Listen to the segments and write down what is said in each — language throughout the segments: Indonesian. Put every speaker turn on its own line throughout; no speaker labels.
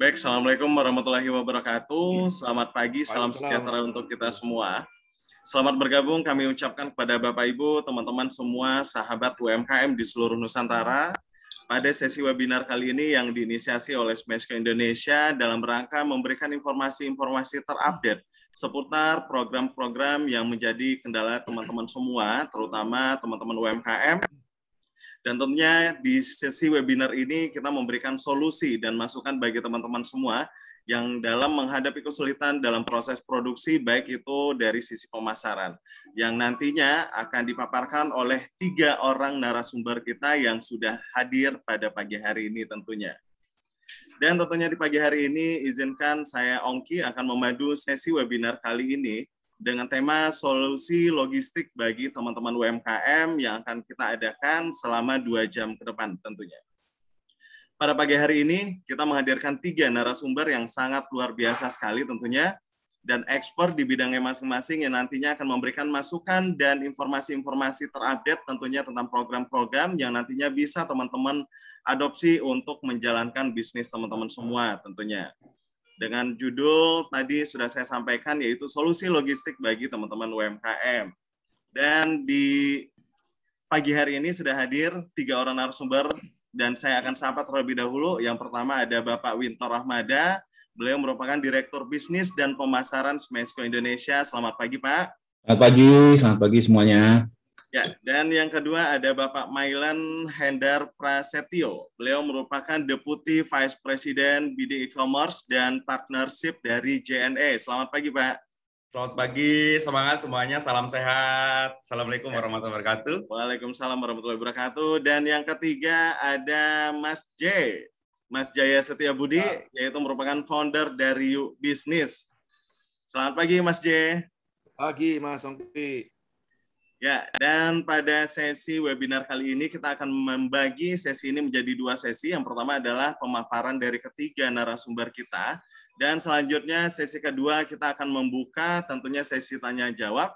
Baik,
Assalamualaikum warahmatullahi wabarakatuh. Iya. Selamat pagi, salam sejahtera untuk kita semua.
Selamat bergabung kami ucapkan kepada Bapak Ibu, teman-teman semua, sahabat UMKM di seluruh Nusantara. Pada sesi webinar kali ini yang diinisiasi oleh Smesco Indonesia dalam rangka memberikan informasi-informasi terupdate seputar program-program yang menjadi kendala teman-teman semua, terutama teman-teman UMKM dan tentunya di sesi webinar ini kita memberikan solusi dan masukan bagi teman-teman semua yang dalam menghadapi kesulitan dalam proses produksi baik itu dari sisi pemasaran yang nantinya akan dipaparkan oleh tiga orang narasumber kita yang sudah hadir pada pagi hari ini tentunya. Dan tentunya di pagi hari ini izinkan saya Ongki akan memadu sesi webinar kali ini dengan tema solusi logistik bagi teman-teman UMKM yang akan kita adakan selama dua jam ke depan tentunya. Pada pagi hari ini, kita menghadirkan tiga narasumber yang sangat luar biasa sekali tentunya, dan ekspor di bidangnya masing-masing yang nantinya akan memberikan masukan dan informasi-informasi terupdate tentunya tentang program-program yang nantinya bisa teman-teman adopsi untuk menjalankan bisnis teman-teman semua tentunya dengan judul tadi sudah saya sampaikan yaitu solusi logistik bagi teman-teman UMKM. Dan di pagi hari ini sudah hadir tiga orang narasumber dan saya akan sapa terlebih dahulu. Yang pertama ada Bapak Winter Rahmada, beliau merupakan Direktur Bisnis dan Pemasaran Smesco Indonesia. Selamat pagi Pak.
Selamat pagi, selamat pagi semuanya.
Ya, dan yang kedua ada Bapak Mailan Hendar Prasetyo. Beliau merupakan Deputi Vice President Bidik E-commerce dan Partnership dari JNE. Selamat pagi, Pak.
Selamat pagi, semangat
semuanya, salam sehat. Assalamualaikum warahmatullahi wabarakatuh. Waalaikumsalam warahmatullahi wabarakatuh. Dan yang ketiga ada Mas J. Mas Jaya Setia Budi, ya. yaitu merupakan founder dari Yuk Business. Selamat pagi, Mas J. Pagi,
Mas Ongki.
Ya, dan pada sesi webinar kali ini kita akan membagi sesi ini menjadi dua sesi. Yang pertama adalah pemaparan dari ketiga narasumber kita. Dan selanjutnya sesi kedua kita akan membuka tentunya sesi tanya jawab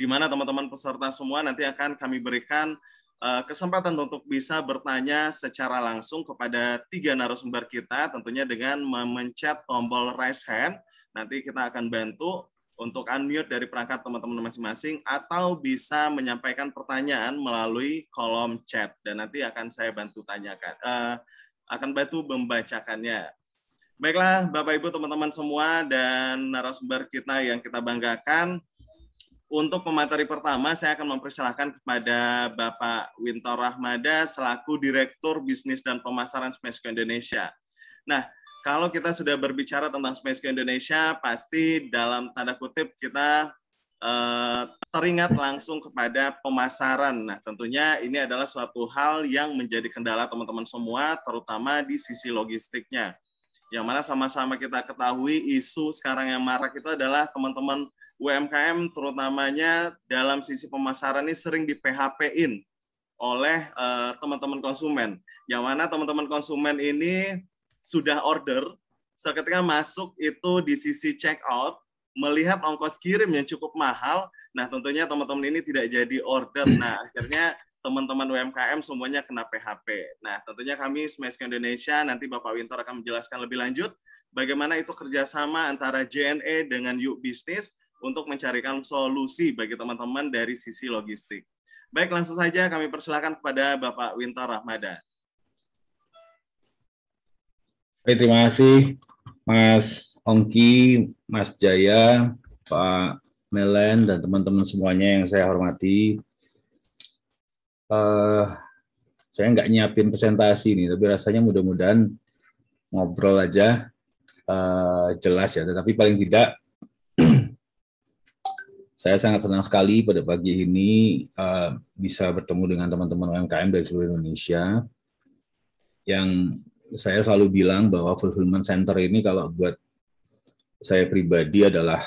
di mana teman-teman peserta semua nanti akan kami berikan eh, kesempatan untuk bisa bertanya secara langsung kepada tiga narasumber kita tentunya dengan memencet tombol raise hand. Nanti kita akan bantu untuk unmute dari perangkat teman-teman masing-masing atau bisa menyampaikan pertanyaan melalui kolom chat dan nanti akan saya bantu tanyakan uh, akan bantu membacakannya. Baiklah Bapak Ibu teman-teman semua dan narasumber kita yang kita banggakan untuk pemateri pertama saya akan mempersilahkan kepada Bapak Wintor Rahmada selaku Direktur Bisnis dan Pemasaran Smesco Indonesia. Nah, kalau kita sudah berbicara tentang Smesco Indonesia, pasti dalam tanda kutip kita uh, teringat langsung kepada pemasaran. Nah, tentunya ini adalah suatu hal yang menjadi kendala teman-teman semua, terutama di sisi logistiknya. Yang mana sama-sama kita ketahui isu sekarang yang marak itu adalah teman-teman UMKM terutamanya dalam sisi pemasaran ini sering di PHP-in oleh eh, teman-teman uh, teman -teman konsumen. Yang mana teman-teman konsumen ini sudah order, seketika masuk itu di sisi check out, melihat ongkos kirim yang cukup mahal, nah tentunya teman-teman ini tidak jadi order. Nah, akhirnya teman-teman UMKM semuanya kena PHP. Nah, tentunya kami Smash Indonesia, nanti Bapak Winter akan menjelaskan lebih lanjut bagaimana itu kerjasama antara JNE dengan Yuk Bisnis untuk mencarikan solusi bagi teman-teman dari sisi logistik. Baik, langsung saja kami persilakan kepada Bapak Winter Rahmada.
Baik, terima kasih Mas Ongki, Mas Jaya, Pak Melen, dan teman-teman semuanya yang saya hormati. Uh, saya nggak nyiapin presentasi ini, tapi rasanya mudah-mudahan ngobrol aja uh, jelas ya. Tetapi paling tidak saya sangat senang sekali pada pagi ini uh, bisa bertemu dengan teman-teman UMKM dari seluruh Indonesia yang saya selalu bilang bahwa fulfillment center ini kalau buat saya pribadi adalah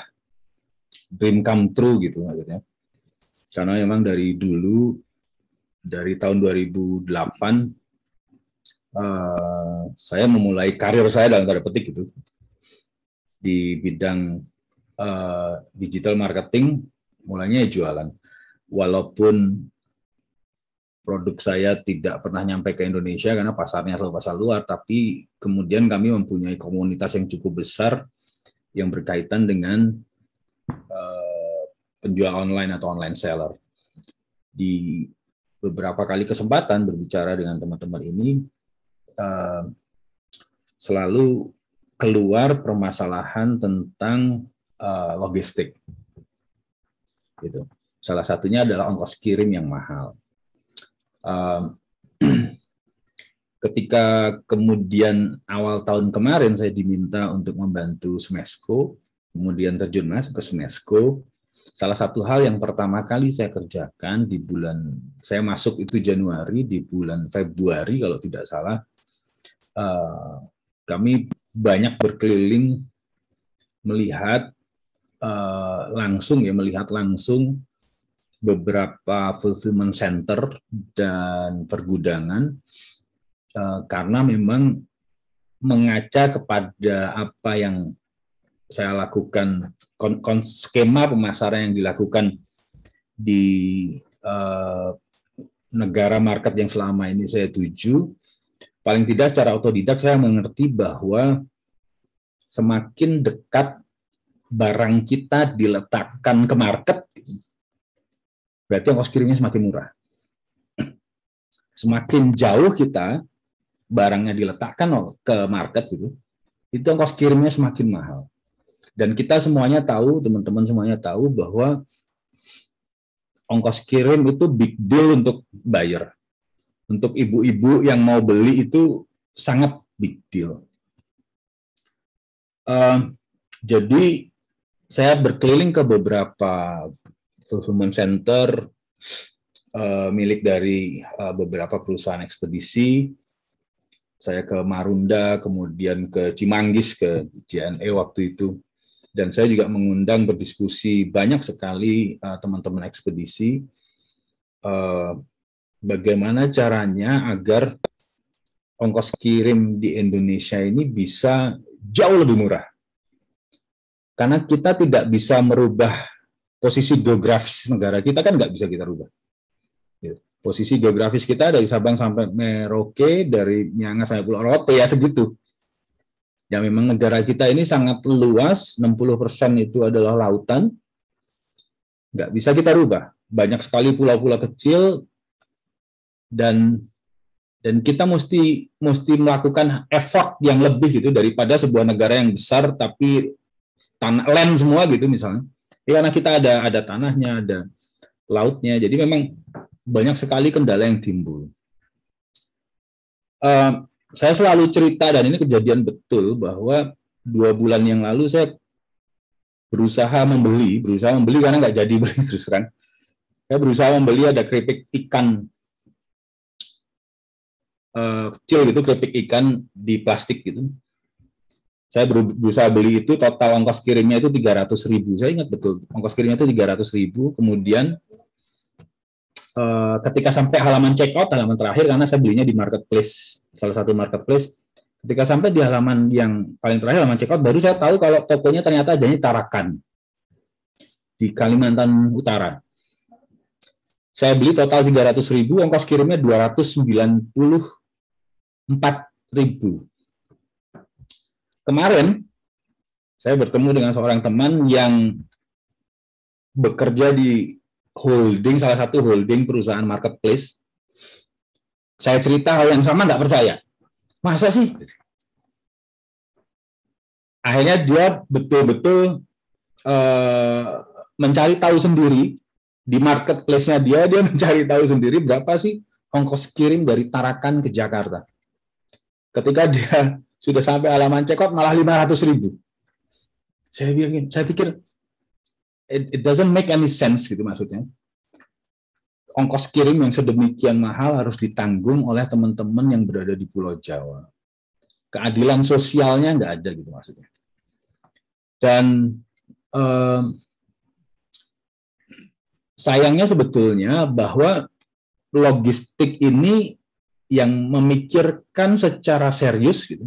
dream come true gitu maksudnya. Karena memang dari dulu dari tahun 2008 uh, eh, saya memulai karir saya dalam tanda petik gitu di bidang uh, digital marketing mulanya ya jualan walaupun produk saya tidak pernah nyampe ke Indonesia karena pasarnya selalu pasar luar, tapi kemudian kami mempunyai komunitas yang cukup besar yang berkaitan dengan uh, penjual online atau online seller. Di beberapa kali kesempatan berbicara dengan teman-teman ini, uh, selalu keluar permasalahan tentang uh, logistik. Gitu. Salah satunya adalah ongkos kirim yang mahal ketika kemudian awal tahun kemarin saya diminta untuk membantu Smesco, kemudian terjun masuk ke Smesco, salah satu hal yang pertama kali saya kerjakan di bulan saya masuk itu Januari di bulan Februari kalau tidak salah eh, kami banyak berkeliling melihat eh, langsung ya melihat langsung beberapa fulfillment center dan pergudangan eh, karena memang mengaca kepada apa yang saya lakukan kon, skema pemasaran yang dilakukan di eh, negara market yang selama ini saya tuju paling tidak secara otodidak saya mengerti bahwa semakin dekat barang kita diletakkan ke market berarti ongkos kirimnya semakin murah. Semakin jauh kita barangnya diletakkan ke market gitu, itu ongkos kirimnya semakin mahal. Dan kita semuanya tahu, teman-teman semuanya tahu bahwa ongkos kirim itu big deal untuk buyer. Untuk ibu-ibu yang mau beli itu sangat big deal. Uh, jadi saya berkeliling ke beberapa fulfillment center uh, milik dari uh, beberapa perusahaan ekspedisi. Saya ke Marunda, kemudian ke Cimanggis, ke JNE waktu itu. Dan saya juga mengundang berdiskusi banyak sekali eh, teman-teman uh, ekspedisi uh, bagaimana caranya agar ongkos kirim di Indonesia ini bisa jauh lebih murah. Karena kita tidak bisa merubah posisi geografis negara kita kan nggak bisa kita rubah. Gitu. Posisi geografis kita dari Sabang sampai Merauke, dari Nyanga sampai Pulau Rote ya segitu. Ya memang negara kita ini sangat luas, 60% itu adalah lautan. Nggak bisa kita rubah. Banyak sekali pulau-pulau kecil dan dan kita mesti mesti melakukan effort yang lebih gitu daripada sebuah negara yang besar tapi tanah land semua gitu misalnya karena kita ada ada tanahnya, ada lautnya. Jadi memang banyak sekali kendala yang timbul. Uh, saya selalu cerita dan ini kejadian betul bahwa dua bulan yang lalu saya berusaha membeli, berusaha membeli karena nggak jadi beli terus terang. Saya berusaha membeli ada keripik ikan uh, kecil gitu, keripik ikan di plastik gitu saya berusaha beli itu total ongkos kirimnya itu 300 ribu saya ingat betul ongkos kirimnya itu 300 ribu kemudian uh, ketika sampai halaman check out halaman terakhir karena saya belinya di marketplace salah satu marketplace ketika sampai di halaman yang paling terakhir halaman check out baru saya tahu kalau tokonya ternyata jadi Tarakan di Kalimantan Utara saya beli total 300 ribu, ongkos kirimnya 294 ribu kemarin saya bertemu dengan seorang teman yang bekerja di holding salah satu holding perusahaan marketplace. Saya cerita hal yang sama nggak percaya. Masa sih? Akhirnya dia betul-betul uh, mencari tahu sendiri di marketplace-nya dia dia mencari tahu sendiri berapa sih ongkos kirim dari Tarakan ke Jakarta. Ketika dia sudah sampai halaman cekot malah 500 ribu. Saya pikir, saya pikir it, it doesn't make any sense gitu maksudnya. Ongkos kirim yang sedemikian mahal harus ditanggung oleh teman-teman yang berada di Pulau Jawa. Keadilan sosialnya nggak ada gitu maksudnya. Dan eh, sayangnya sebetulnya bahwa logistik ini yang memikirkan secara serius gitu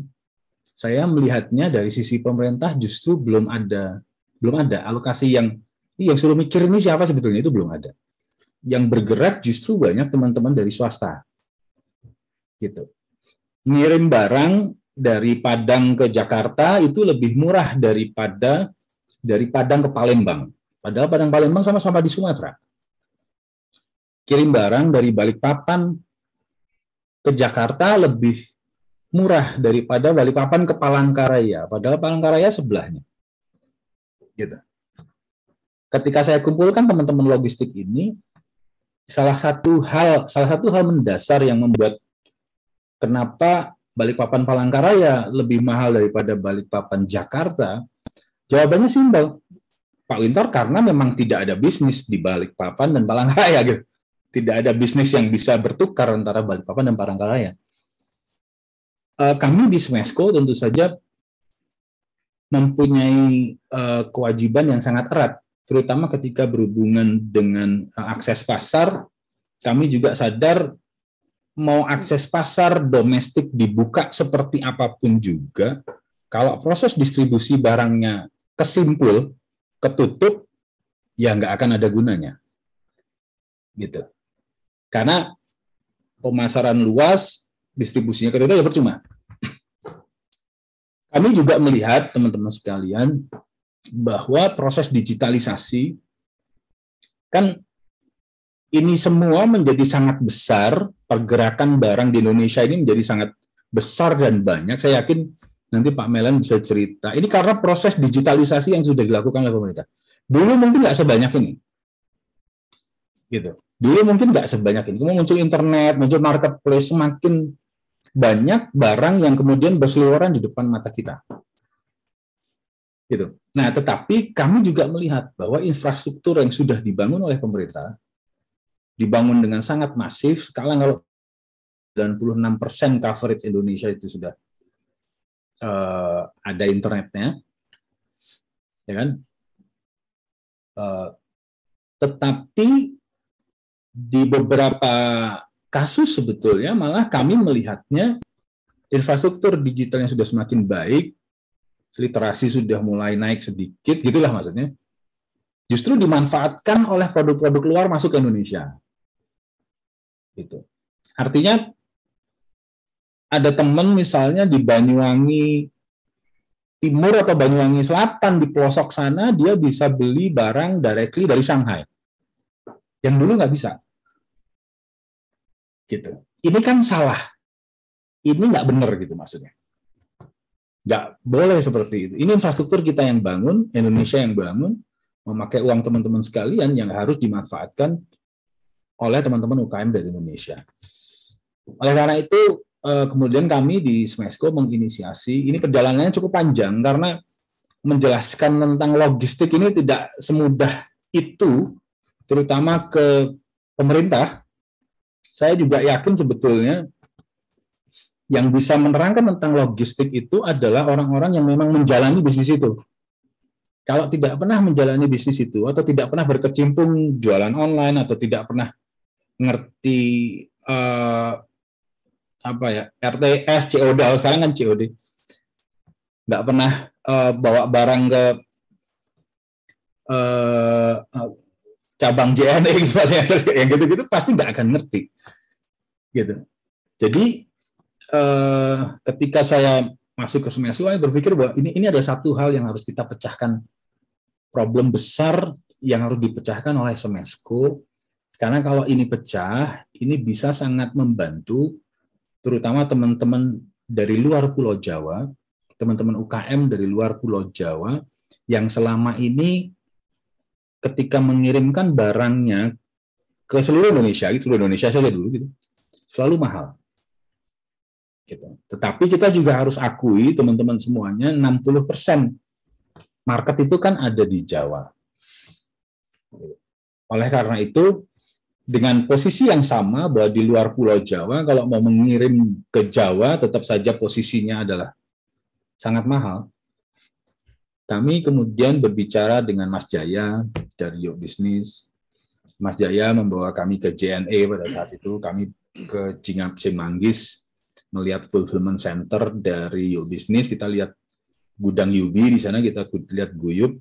saya melihatnya dari sisi pemerintah justru belum ada belum ada alokasi yang yang suruh mikir ini siapa sebetulnya itu belum ada. Yang bergerak justru banyak teman-teman dari swasta. Gitu. Ngirim barang dari Padang ke Jakarta itu lebih murah daripada dari Padang ke Palembang. Padahal Padang Palembang sama-sama di Sumatera. Kirim barang dari Balikpapan ke Jakarta lebih murah daripada Balikpapan ke Palangkaraya, padahal Palangkaraya sebelahnya. Gitu. Ketika saya kumpulkan teman-teman logistik ini, salah satu hal salah satu hal mendasar yang membuat kenapa Balikpapan Palangkaraya lebih mahal daripada Balikpapan Jakarta, jawabannya simpel. Pak Winter karena memang tidak ada bisnis di Balikpapan dan Palangkaraya gitu. Tidak ada bisnis yang bisa bertukar antara Balikpapan dan Palangkaraya Eh, kami di Smesco tentu saja mempunyai eh, kewajiban yang sangat erat, terutama ketika berhubungan dengan eh, akses pasar. Kami juga sadar mau akses pasar domestik dibuka seperti apapun juga, kalau proses distribusi barangnya kesimpul, ketutup, ya nggak akan ada gunanya. Gitu. Karena pemasaran luas distribusinya ke ya percuma. Kami juga melihat teman-teman sekalian bahwa proses digitalisasi kan ini semua menjadi sangat besar pergerakan barang di Indonesia ini menjadi sangat besar dan banyak. Saya yakin nanti Pak Melan bisa cerita. Ini karena proses digitalisasi yang sudah dilakukan oleh pemerintah. Dulu mungkin nggak sebanyak ini. Gitu. Dulu mungkin nggak sebanyak ini. Kemudian muncul internet, muncul marketplace, semakin banyak barang yang kemudian berseliweran di depan mata kita. Gitu. Nah, tetapi kami juga melihat bahwa infrastruktur yang sudah dibangun oleh pemerintah dibangun dengan sangat masif, sekarang kalau 96% coverage Indonesia itu sudah uh, ada internetnya, ya kan? Uh, tetapi di beberapa kasus sebetulnya malah kami melihatnya infrastruktur digital yang sudah semakin baik, literasi sudah mulai naik sedikit, gitulah maksudnya. Justru dimanfaatkan oleh produk-produk luar masuk ke Indonesia. Gitu. Artinya ada teman misalnya di Banyuwangi Timur atau Banyuwangi Selatan di pelosok sana dia bisa beli barang directly dari Shanghai. Yang dulu nggak bisa gitu. Ini kan salah. Ini nggak benar gitu maksudnya. Nggak boleh seperti itu. Ini infrastruktur kita yang bangun, Indonesia yang bangun, memakai uang teman-teman sekalian yang harus dimanfaatkan oleh teman-teman UKM dari Indonesia. Oleh karena itu, eh, kemudian kami di Smesco menginisiasi, ini perjalanannya cukup panjang karena menjelaskan tentang logistik ini tidak semudah itu, terutama ke pemerintah, saya juga yakin sebetulnya yang bisa menerangkan tentang logistik itu adalah orang-orang yang memang menjalani bisnis itu. Kalau tidak pernah menjalani bisnis itu atau tidak pernah berkecimpung jualan online atau tidak pernah ngerti uh, apa ya RTS, COD, sekarang kan COD, nggak pernah uh, bawa barang ke uh, cabang JNE gitu, yang gitu-gitu pasti nggak akan ngerti gitu jadi eh, ketika saya masuk ke semuanya saya berpikir bahwa ini ini ada satu hal yang harus kita pecahkan problem besar yang harus dipecahkan oleh Semesco karena kalau ini pecah ini bisa sangat membantu terutama teman-teman dari luar Pulau Jawa teman-teman UKM dari luar Pulau Jawa yang selama ini ketika mengirimkan barangnya ke seluruh Indonesia, gitu, seluruh Indonesia saja dulu gitu, selalu mahal. Gitu. Tetapi kita juga harus akui teman-teman semuanya 60% market itu kan ada di Jawa. Oleh karena itu dengan posisi yang sama bahwa di luar Pulau Jawa kalau mau mengirim ke Jawa tetap saja posisinya adalah sangat mahal. Kami kemudian berbicara dengan Mas Jaya dari Yo Business. Mas Jaya membawa kami ke JNE pada saat itu. Kami ke Cingap Semanggis melihat fulfillment center dari Yo Business. Kita lihat gudang Yubi di sana, kita lihat Guyup.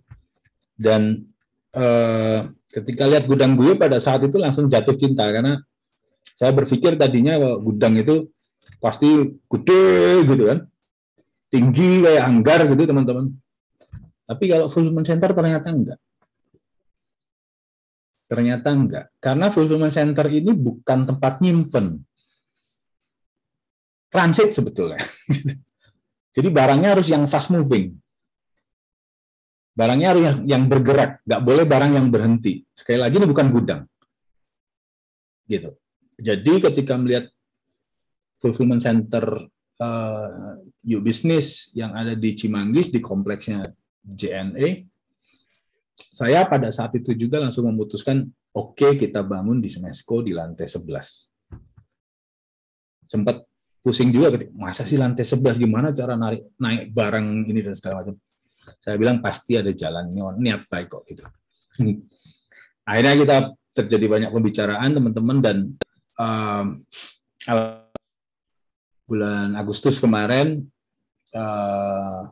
Dan eh, ketika lihat gudang Guyup pada saat itu langsung jatuh cinta karena saya berpikir tadinya gudang itu pasti gede gitu kan tinggi kayak anggar gitu teman-teman tapi kalau fulfillment center ternyata enggak. Ternyata enggak. Karena fulfillment center ini bukan tempat nyimpen. Transit sebetulnya. Jadi barangnya harus yang fast moving. Barangnya harus yang, bergerak. Nggak boleh barang yang berhenti. Sekali lagi ini bukan gudang. Gitu. Jadi ketika melihat fulfillment center uh, eh, you business yang ada di Cimanggis di kompleksnya JNE, saya pada saat itu juga langsung memutuskan, oke okay, kita bangun di Smesco di lantai 11. Sempat pusing juga, masa sih lantai 11 gimana cara narik, naik barang ini dan segala macam. Saya bilang pasti ada jalan, niat baik kok gitu. Akhirnya kita terjadi banyak pembicaraan teman-teman dan um, bulan Agustus kemarin uh,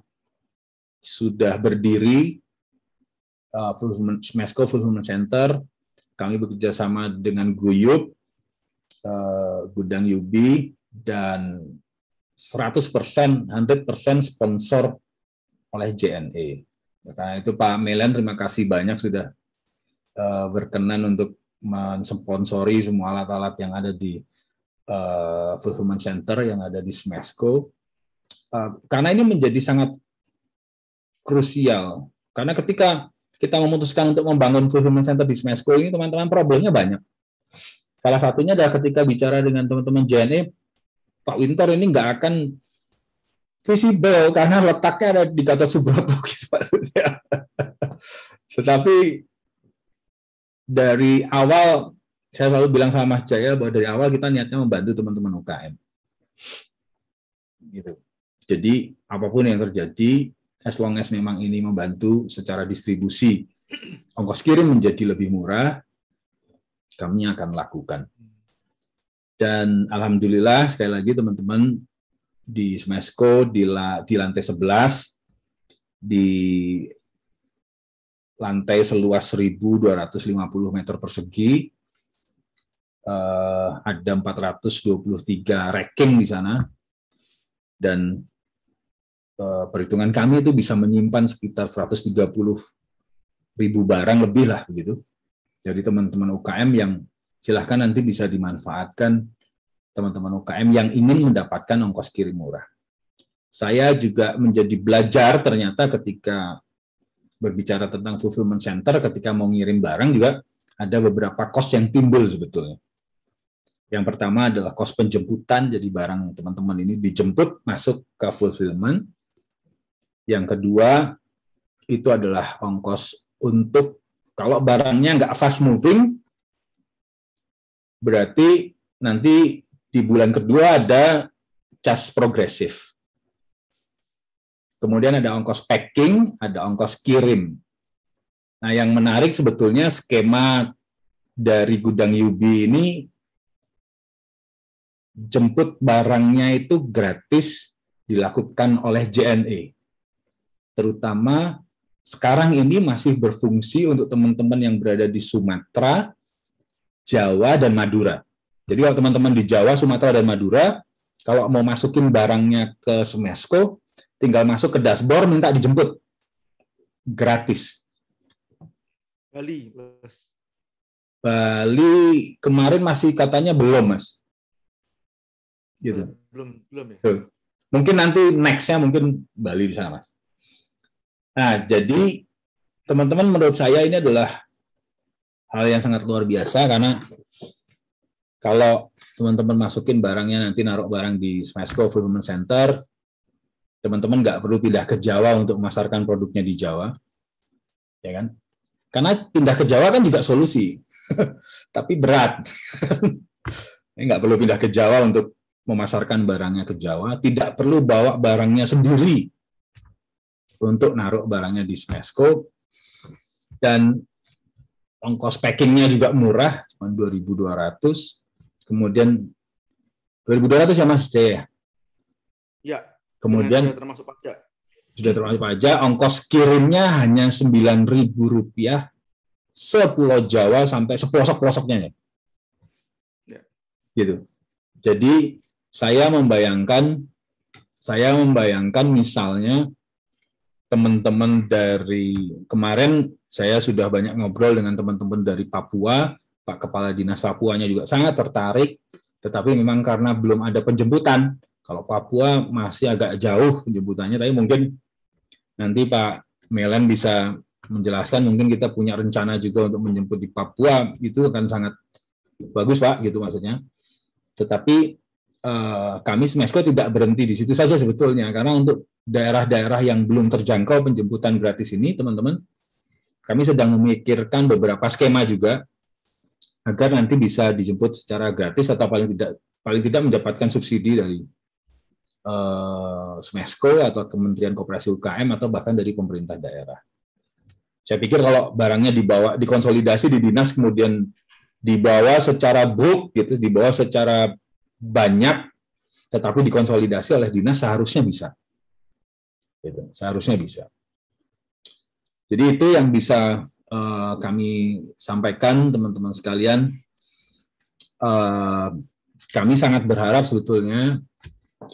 sudah berdiri uh, Smesco Fulfillment Center. Kami bekerja sama dengan Guyup, uh, Gudang Yubi, dan 100%, 100% sponsor oleh JNE. Ya, karena itu Pak Melan terima kasih banyak sudah uh, berkenan untuk mensponsori semua alat-alat yang ada di uh, Fulfillment Center, yang ada di Smesco. Uh, karena ini menjadi sangat krusial. Karena ketika kita memutuskan untuk membangun fulfillment center di Smesco ini, teman-teman problemnya banyak. Salah satunya adalah ketika bicara dengan teman-teman JNE, Pak Winter ini nggak akan visible karena letaknya ada di Gatot Subroto gitu maksudnya. Tetapi dari awal saya selalu bilang sama Mas Jaya bahwa dari awal kita niatnya membantu teman-teman UKM. Gitu. Jadi apapun yang terjadi as long as memang ini membantu secara distribusi ongkos kirim menjadi lebih murah, kami akan lakukan. Dan alhamdulillah sekali lagi teman-teman di Smesco di, la, di lantai 11 di lantai seluas 1250 meter persegi eh, ada 423 racking di sana dan Eh, perhitungan kami itu bisa menyimpan sekitar 130 ribu barang lebih lah begitu. Jadi teman-teman UKM yang silahkan nanti bisa dimanfaatkan teman-teman UKM yang ingin mendapatkan ongkos kirim murah. Saya juga menjadi belajar ternyata ketika berbicara tentang fulfillment center, ketika mau ngirim barang juga ada beberapa kos yang timbul sebetulnya. Yang pertama adalah kos penjemputan, jadi barang teman-teman ini dijemput masuk ke fulfillment yang kedua, itu adalah ongkos untuk kalau barangnya nggak fast moving, berarti nanti di bulan kedua ada cas progresif. Kemudian ada ongkos packing, ada ongkos kirim. Nah, yang menarik sebetulnya skema dari gudang UB ini jemput barangnya itu gratis dilakukan oleh JNE terutama sekarang ini masih berfungsi untuk teman-teman yang berada di Sumatera, Jawa, dan Madura. Jadi kalau teman-teman di Jawa, Sumatera, dan Madura, kalau mau masukin barangnya ke Semesco, tinggal masuk ke dashboard, minta dijemput. Gratis.
Bali, Mas.
Bali kemarin masih katanya belum, Mas. Gitu.
Belum, belum ya.
Mungkin nanti next-nya mungkin Bali di sana, Mas. Nah, jadi teman-teman menurut saya ini adalah hal yang sangat luar biasa karena kalau teman-teman masukin barangnya nanti naruh barang di Smesco Fulfillment Center, teman-teman nggak perlu pindah ke Jawa untuk memasarkan produknya di Jawa, ya kan? Karena pindah ke Jawa kan juga solusi, tapi berat. ini nggak perlu pindah ke Jawa untuk memasarkan barangnya ke Jawa, tidak perlu bawa barangnya sendiri untuk naruh barangnya di Smesco dan ongkos packingnya juga murah cuma 2.200 kemudian 2.200 ya Mas C ya ya kemudian sudah termasuk pajak sudah termasuk pajak ongkos kirimnya hanya 9.000 rupiah sepulau Jawa sampai sepelosok-pelosoknya ya. ya. Gitu. Jadi saya membayangkan saya membayangkan misalnya teman-teman dari kemarin saya sudah banyak ngobrol dengan teman-teman dari Papua, Pak Kepala Dinas Papuanya juga sangat tertarik, tetapi memang karena belum ada penjemputan. Kalau Papua masih agak jauh penjemputannya, tapi mungkin nanti Pak Melan bisa menjelaskan mungkin kita punya rencana juga untuk menjemput di Papua itu akan sangat bagus Pak gitu maksudnya. Tetapi Eh, kami Smesco tidak berhenti di situ saja sebetulnya karena untuk daerah-daerah yang belum terjangkau penjemputan gratis ini teman-teman kami sedang memikirkan beberapa skema juga agar nanti bisa dijemput secara gratis atau paling tidak paling tidak mendapatkan subsidi dari uh, Smesco atau Kementerian Koperasi UKM atau bahkan dari pemerintah daerah. Saya pikir kalau barangnya dibawa dikonsolidasi di dinas kemudian dibawa secara bulk gitu, dibawa secara banyak tetapi dikonsolidasi oleh dinas seharusnya bisa. Gitu, seharusnya bisa. Jadi itu yang bisa uh, kami sampaikan teman-teman sekalian. Uh, kami sangat berharap sebetulnya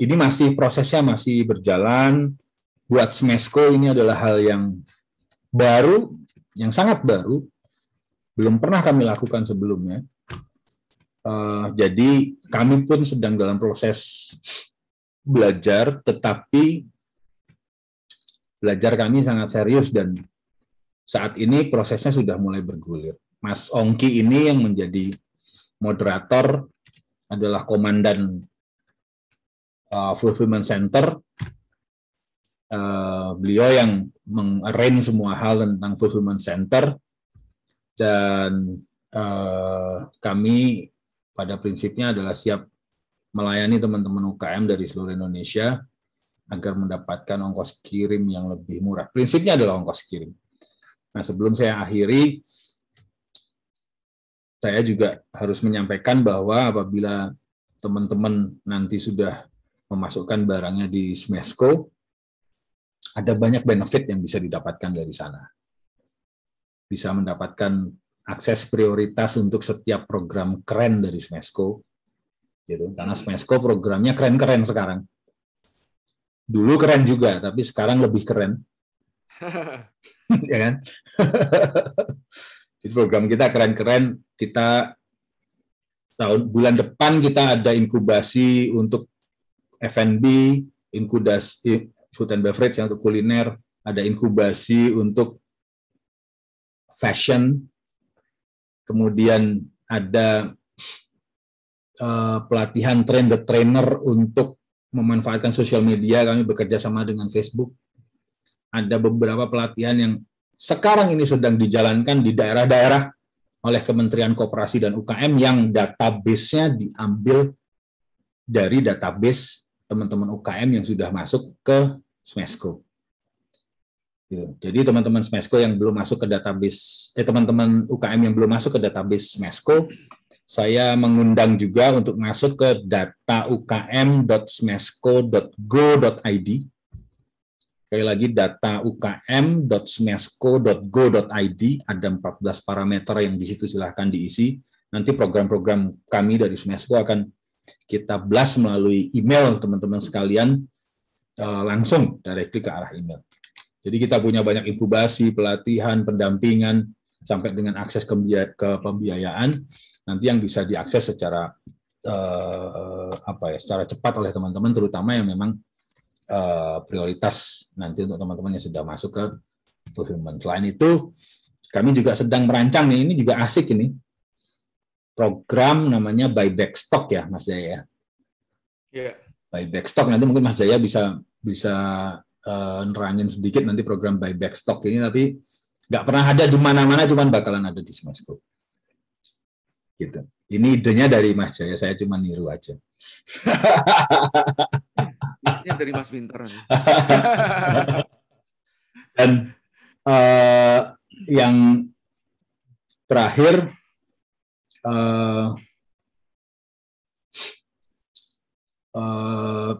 ini masih prosesnya masih berjalan. Buat Smesco ini adalah hal yang baru, yang sangat baru, belum pernah kami lakukan sebelumnya. Uh, jadi kami pun sedang dalam proses belajar, tetapi belajar kami sangat serius dan saat ini prosesnya sudah mulai bergulir. Mas Ongki ini yang menjadi moderator adalah komandan uh, fulfillment center. Uh, beliau yang mengarrange semua hal tentang fulfillment center dan uh, kami pada prinsipnya adalah siap melayani teman-teman UKM dari seluruh Indonesia agar mendapatkan ongkos kirim yang lebih murah. Prinsipnya adalah ongkos kirim. Nah, sebelum saya akhiri, saya juga harus menyampaikan bahwa apabila teman-teman nanti sudah memasukkan barangnya di Smesco, ada banyak benefit yang bisa didapatkan dari sana. Bisa mendapatkan akses prioritas untuk setiap program keren dari Smesco. Gitu. Karena hmm. Smesco programnya keren-keren sekarang. Dulu keren juga, tapi sekarang lebih keren. ya kan? Jadi program kita keren-keren, kita tahun bulan depan kita ada inkubasi untuk F&B, inkubasi food and beverage yang untuk kuliner, ada inkubasi untuk fashion, kemudian ada uh, pelatihan train the trainer untuk memanfaatkan sosial media kami bekerja sama dengan Facebook ada beberapa pelatihan yang sekarang ini sedang dijalankan di daerah-daerah oleh Kementerian Kooperasi dan UKM yang database-nya diambil dari database teman-teman UKM yang sudah masuk ke Smesco. Gitu. Jadi teman-teman Smesco yang belum masuk ke database, eh teman-teman UKM yang belum masuk ke database Smesco, saya mengundang juga untuk masuk ke data ukm.smesco.go.id. Sekali lagi data ukm.smesco.go.id ada 14 parameter yang di situ silahkan diisi. Nanti program-program kami dari Smesco akan kita blast melalui email teman-teman sekalian eh, langsung dari klik ke arah email. Jadi kita punya banyak inkubasi, pelatihan, pendampingan, sampai dengan akses ke, ke pembiayaan nanti yang bisa diakses secara eh, apa ya secara cepat oleh teman-teman terutama yang memang eh, prioritas nanti untuk teman-teman yang sudah masuk ke fulfillment selain itu kami juga sedang merancang nih ini juga asik ini program namanya buyback stock ya Mas Jaya ya yeah. buyback stock nanti mungkin Mas Jaya bisa bisa uh, nerangin sedikit nanti program buyback stock ini, tapi nggak pernah ada di mana-mana, cuman bakalan ada di Smash Gitu. Ini idenya dari Mas Jaya, saya cuma niru aja.
Ini dari Mas Winter.
Dan uh, yang terakhir, uh,
uh,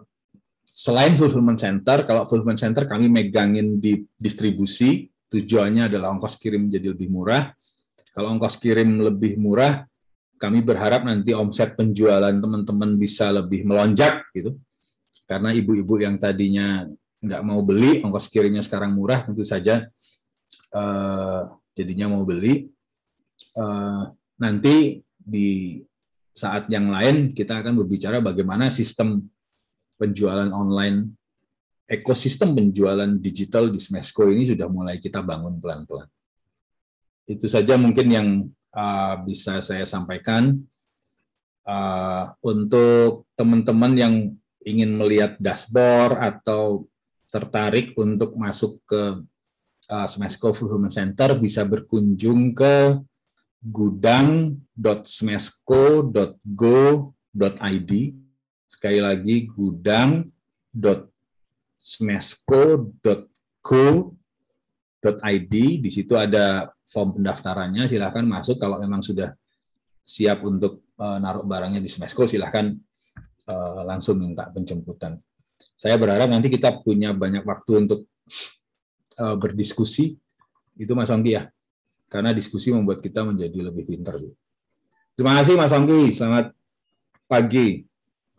selain fulfillment center, kalau fulfillment center kami megangin di distribusi, tujuannya adalah ongkos kirim jadi lebih murah. Kalau ongkos kirim lebih murah, kami berharap nanti omset penjualan teman-teman bisa lebih melonjak gitu. Karena ibu-ibu yang tadinya nggak mau beli, ongkos kirimnya sekarang murah, tentu saja uh, jadinya mau beli. Uh, nanti di saat yang lain kita akan berbicara bagaimana sistem penjualan online, ekosistem penjualan digital di Smesco ini sudah mulai kita bangun pelan-pelan. Itu saja mungkin yang uh, bisa saya sampaikan. Uh, untuk teman-teman yang ingin melihat dashboard atau tertarik untuk masuk ke uh, Smesco Fulfillment Center, bisa berkunjung ke gudang.smesco.go.id Sekali lagi gudang.smesco.co.id di situ ada form pendaftarannya silahkan masuk kalau memang sudah siap untuk uh, naruh barangnya di Smesco silahkan uh, langsung minta penjemputan. Saya berharap nanti kita punya banyak waktu untuk uh, berdiskusi itu Mas Angki ya karena diskusi membuat kita menjadi lebih pintar sih. Terima kasih Mas Angki, selamat pagi.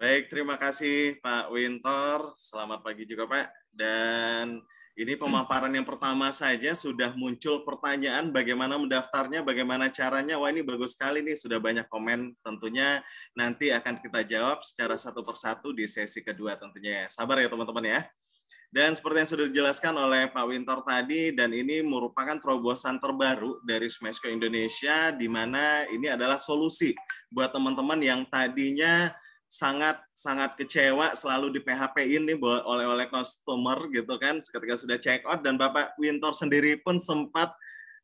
Baik, terima kasih Pak Winter. Selamat pagi juga Pak. Dan ini pemaparan yang pertama saja sudah muncul pertanyaan bagaimana mendaftarnya, bagaimana caranya. Wah ini bagus sekali nih, sudah banyak komen tentunya. Nanti akan kita jawab secara satu persatu di sesi kedua tentunya. Ya. Sabar ya teman-teman ya. Dan seperti yang sudah dijelaskan oleh Pak Winter tadi, dan ini merupakan terobosan terbaru dari Smesco Indonesia, di mana ini adalah solusi buat teman-teman yang tadinya sangat sangat kecewa selalu di PHP ini oleh oleh customer gitu kan ketika sudah check out dan Bapak Winter sendiri pun sempat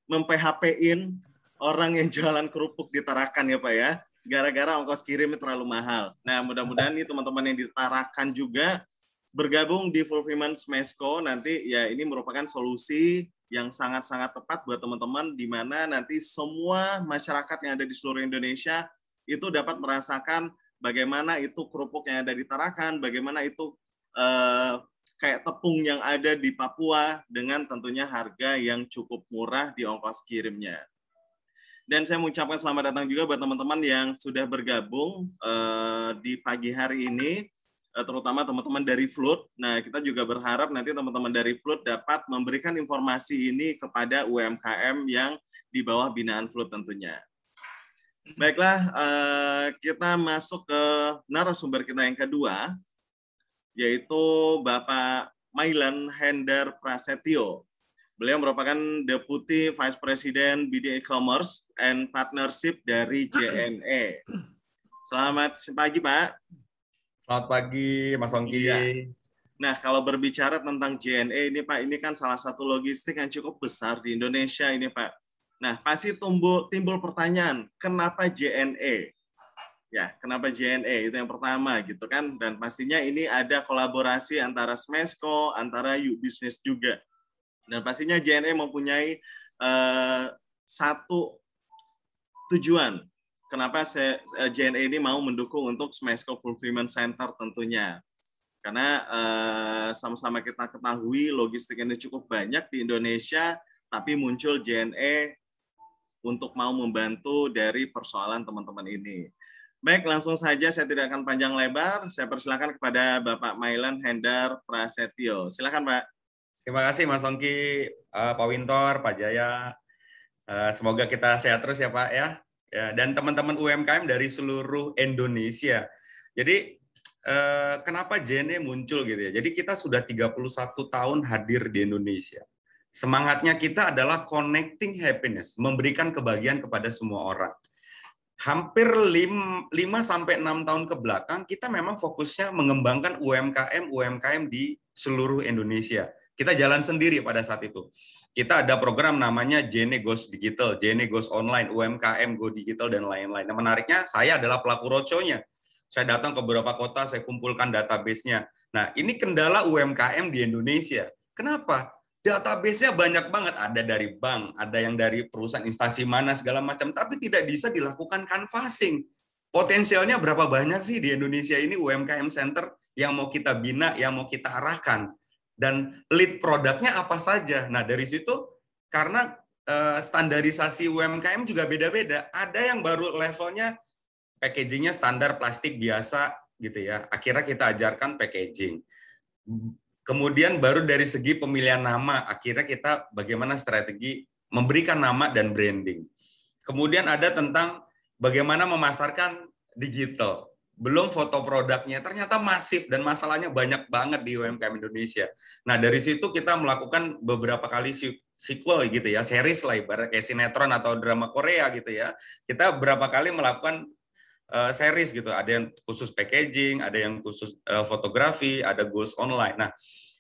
mem PHP in orang yang jualan kerupuk di Tarakan ya Pak ya gara-gara ongkos kirim terlalu mahal. Nah, mudah-mudahan nih teman-teman yang ditarakan juga bergabung di Fulfillment Smesco nanti ya ini merupakan solusi yang sangat-sangat tepat buat teman-teman di mana nanti semua masyarakat yang ada di seluruh Indonesia itu dapat merasakan bagaimana itu kerupuk yang ada di Tarakan, bagaimana itu eh, kayak tepung yang ada di Papua dengan tentunya harga yang cukup murah di ongkos kirimnya. Dan saya mengucapkan selamat datang juga buat teman-teman yang sudah bergabung eh, di pagi hari ini, eh, terutama teman-teman dari Flood. Nah, kita juga berharap nanti teman-teman dari Flood dapat memberikan informasi ini kepada UMKM yang di bawah binaan Flood tentunya. Baiklah, eh, kita masuk ke narasumber kita yang kedua, yaitu Bapak Mailan Hender Prasetyo. Beliau merupakan Deputi Vice President BD E-Commerce and Partnership dari JNE. Selamat pagi, Pak.
Selamat pagi,
Mas Ongki. Iya. Nah, kalau berbicara tentang JNE ini, Pak, ini kan salah satu logistik yang cukup besar di Indonesia ini, Pak. Nah, pasti timbul, timbul pertanyaan, kenapa JNE? Ya, kenapa JNE? Itu yang pertama gitu kan. Dan pastinya ini ada kolaborasi antara Smesco, antara yuk Business juga. Dan pastinya JNE mempunyai eh, satu tujuan. Kenapa JNE eh, e ini mau mendukung untuk Smesco Fulfillment Center tentunya karena eh, sama-sama eh, kita ketahui logistik ini cukup banyak di Indonesia, tapi muncul JNE untuk mau membantu dari persoalan teman-teman ini. Baik, langsung saja saya tidak akan panjang lebar. Saya persilakan kepada
Bapak Mailan Hendar Prasetyo. Silakan, Pak. Terima kasih Mas Songki, eh, Pak Wintor, Pak Jaya. Eh, semoga kita sehat terus ya Pak ya. ya dan teman-teman UMKM dari seluruh Indonesia. Jadi eh, kenapa JNE muncul gitu ya. Jadi kita sudah 31 tahun hadir di Indonesia. Semangatnya kita adalah connecting happiness, memberikan kebahagiaan kepada semua orang. Hampir 5 sampai 6 tahun ke belakang kita memang fokusnya mengembangkan UMKM UMKM di seluruh Indonesia. Kita jalan sendiri pada saat itu. Kita ada program namanya Jene Goes Digital, Jene Goes Online, UMKM Go Digital dan lain-lain. Nah, menariknya saya adalah pelaku roconya. Saya datang ke beberapa kota, saya kumpulkan database-nya. Nah, ini kendala UMKM di Indonesia. Kenapa? database-nya banyak banget ada dari bank, ada yang dari perusahaan instansi mana segala macam, tapi tidak bisa dilakukan canvassing. Potensialnya berapa banyak sih di Indonesia ini UMKM center yang mau kita bina, yang mau kita arahkan dan lead produknya apa saja. Nah, dari situ karena eh, standarisasi UMKM juga beda-beda. Ada yang baru levelnya packagingnya standar plastik biasa gitu ya. Akhirnya kita ajarkan packaging Kemudian baru dari segi pemilihan nama, akhirnya kita bagaimana strategi memberikan nama dan branding. Kemudian ada tentang bagaimana memasarkan digital. Belum foto produknya, ternyata masif dan masalahnya banyak banget di UMKM Indonesia. Nah, dari situ kita melakukan beberapa kali sequel gitu ya, series lah kayak sinetron atau drama Korea gitu ya. Kita berapa kali melakukan uh, series gitu. Ada yang khusus packaging, ada yang khusus uh, fotografi, ada goes online. Nah,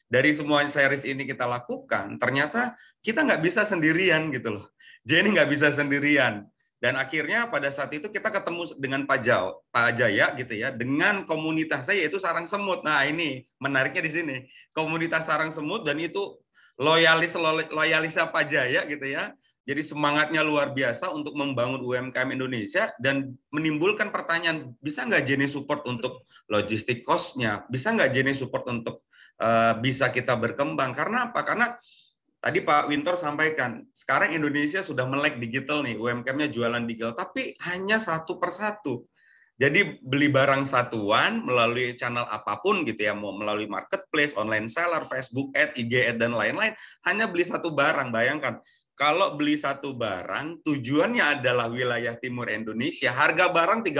dari semua series ini kita lakukan, ternyata kita nggak bisa sendirian gitu loh. Jenny nggak bisa sendirian. Dan akhirnya pada saat itu kita ketemu dengan Pak, Jau, Pak Jaya gitu ya, dengan komunitas saya yaitu sarang semut. Nah ini menariknya di sini, komunitas sarang semut dan itu loyalis loyalis Pak Jaya gitu ya, jadi semangatnya luar biasa untuk membangun UMKM Indonesia dan menimbulkan pertanyaan, bisa nggak jenis support untuk logistik kosnya? Bisa nggak jenis support untuk uh, bisa kita berkembang? Karena apa? Karena tadi Pak Winter sampaikan, sekarang Indonesia sudah melek digital nih, UMKM-nya jualan digital, tapi hanya satu persatu. Jadi beli barang satuan melalui channel apapun gitu ya, mau melalui marketplace, online seller, Facebook ad, IG ad, dan lain-lain, hanya beli satu barang, bayangkan kalau beli satu barang, tujuannya adalah wilayah timur Indonesia, harga barang 35.000.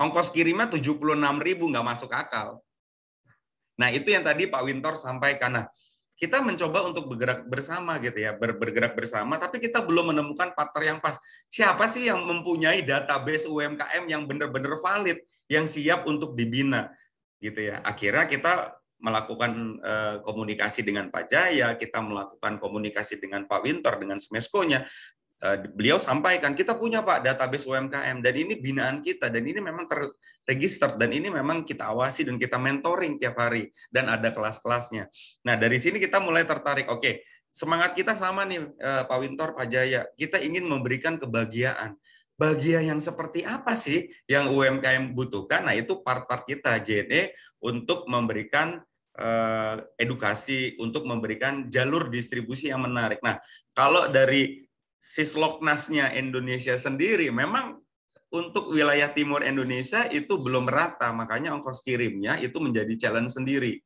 Ongkos kirimnya 76.000 nggak masuk akal. Nah, itu yang tadi Pak Wintor sampaikan. Nah, kita mencoba untuk bergerak bersama gitu ya, ber, bergerak bersama, tapi kita belum menemukan partner yang pas. Siapa sih yang mempunyai database UMKM yang benar-benar valid, yang siap untuk dibina gitu ya. Akhirnya kita melakukan eh, komunikasi dengan Pak Jaya, kita melakukan komunikasi dengan Pak Winter, dengan Smeskonya. Uh, eh, beliau sampaikan kita punya Pak database UMKM dan ini binaan kita dan ini memang terregister dan ini memang kita awasi dan kita mentoring tiap hari dan ada kelas-kelasnya. Nah dari sini kita mulai tertarik. Oke, semangat kita sama nih eh, Pak Winter, Pak Jaya. Kita ingin memberikan kebahagiaan Bahagia yang seperti apa sih yang UMKM butuhkan? Nah, itu part-part kita JNE untuk memberikan Eh, edukasi untuk memberikan jalur distribusi yang menarik. Nah, kalau dari sisloknasnya Indonesia sendiri memang untuk wilayah timur Indonesia itu belum rata, makanya ongkos kirimnya itu menjadi challenge sendiri.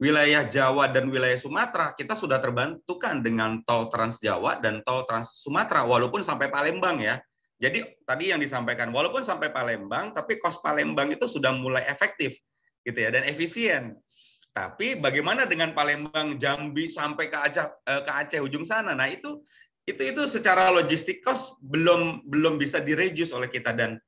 Wilayah Jawa dan wilayah Sumatera kita sudah terbantukan dengan tol Trans Jawa dan tol Trans Sumatera walaupun sampai Palembang ya. Jadi tadi yang disampaikan walaupun sampai Palembang tapi kos Palembang itu sudah mulai efektif gitu ya dan efisien tapi bagaimana dengan Palembang, Jambi sampai ke Aceh eh, ke Aceh ujung sana? Nah, itu itu itu secara logistik cost belum belum bisa direduce oleh kita dan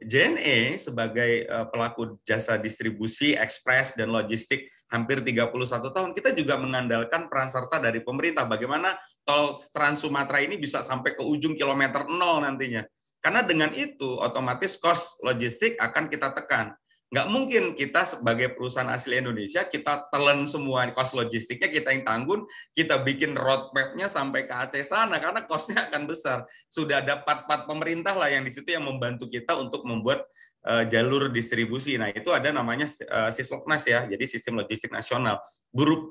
JNE sebagai eh, pelaku jasa distribusi, ekspres dan logistik hampir 31 tahun kita juga mengandalkan peran serta dari pemerintah bagaimana tol Trans Sumatera ini bisa sampai ke ujung kilometer nol nantinya. Karena dengan itu otomatis cost logistik akan kita tekan nggak mungkin kita sebagai perusahaan asli Indonesia kita telan semua cost logistiknya kita yang tanggung kita bikin roadmapnya sampai ke Aceh sana karena costnya akan besar sudah ada part-part pemerintah lah yang di situ yang membantu kita untuk membuat uh, jalur distribusi nah itu ada namanya uh, eh, Sisloknas ya jadi sistem logistik nasional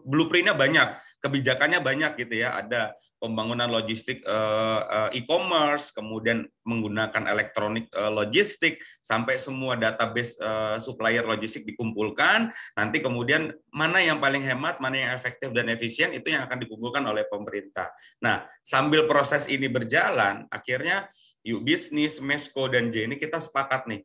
blueprintnya banyak kebijakannya banyak gitu ya ada pembangunan logistik eh, eh, e-commerce, kemudian menggunakan elektronik eh, logistik, sampai semua database supplier logistik dikumpulkan. Nanti kemudian mana yang paling hemat, mana yang efektif dan efisien itu yang akan dikumpulkan oleh pemerintah. Nah, sambil proses ini berjalan, akhirnya Yuk Bisnis, Mesco, dan J ini kita sepakat nih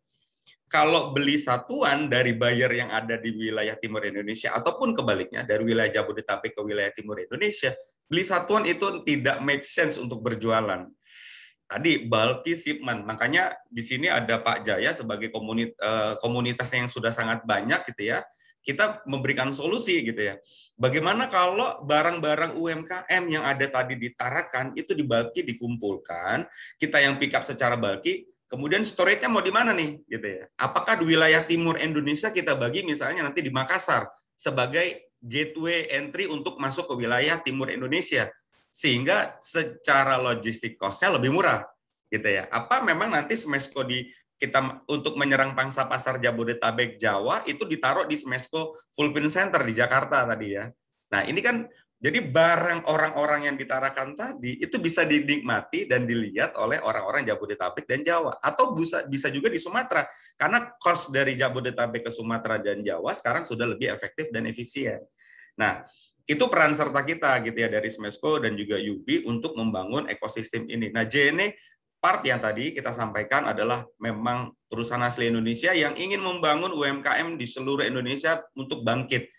kalau beli satuan dari buyer yang ada di wilayah timur Indonesia ataupun kebaliknya dari wilayah Jabodetabek ke wilayah timur Indonesia, beli satuan itu tidak make sense untuk berjualan. Tadi bulky shipment, makanya di sini ada Pak Jaya sebagai eh, komunitas, yang sudah sangat banyak gitu ya. Kita memberikan solusi gitu ya. Bagaimana kalau barang-barang UMKM yang ada tadi ditarakan itu dibalki dikumpulkan, kita yang pick up secara bulky, Kemudian storage-nya mau di mana nih, gitu ya? Apakah di wilayah timur Indonesia kita bagi misalnya nanti di Makassar sebagai gateway entry untuk masuk ke wilayah timur Indonesia sehingga secara logistik cost lebih murah gitu ya. Apa memang nanti Smesco di kita untuk menyerang pangsa pasar Jabodetabek Jawa itu ditaruh di Smesco Fulfillment Center di Jakarta tadi ya. Nah, ini kan jadi barang orang-orang yang ditarakan tadi itu bisa dinikmati dan dilihat oleh orang-orang Jabodetabek dan Jawa atau bisa bisa juga di Sumatera karena cost dari Jabodetabek ke Sumatera dan Jawa sekarang sudah lebih efektif dan efisien. Nah, itu peran serta kita gitu ya dari Smesco dan juga UB untuk membangun ekosistem ini. Nah, JNE part yang tadi kita sampaikan adalah memang perusahaan asli Indonesia yang ingin membangun UMKM di seluruh Indonesia untuk bangkit.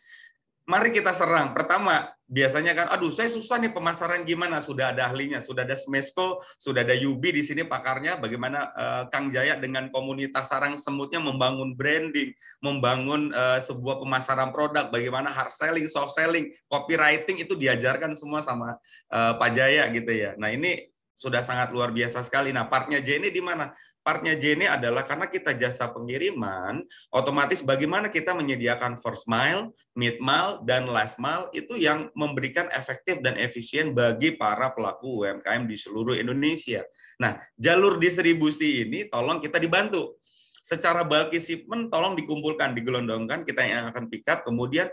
Mari kita serang. Pertama, biasanya kan aduh saya susah nih pemasaran gimana sudah ada ahlinya sudah ada Smesco sudah ada Yubi di sini pakarnya bagaimana uh, Kang Jaya dengan komunitas sarang semutnya membangun branding membangun uh, sebuah pemasaran produk bagaimana hard selling soft selling copywriting itu diajarkan semua sama uh, Pak Jaya gitu ya nah ini sudah sangat luar biasa sekali nah partnya J ini di mana partnya ini adalah karena kita jasa pengiriman, otomatis bagaimana kita menyediakan first mile, mid mile, dan last mile itu yang memberikan efektif dan efisien bagi para pelaku UMKM di seluruh Indonesia. Nah, jalur distribusi ini tolong kita dibantu. Secara bulky shipment tolong dikumpulkan, digelondongkan, kita yang akan pick up, kemudian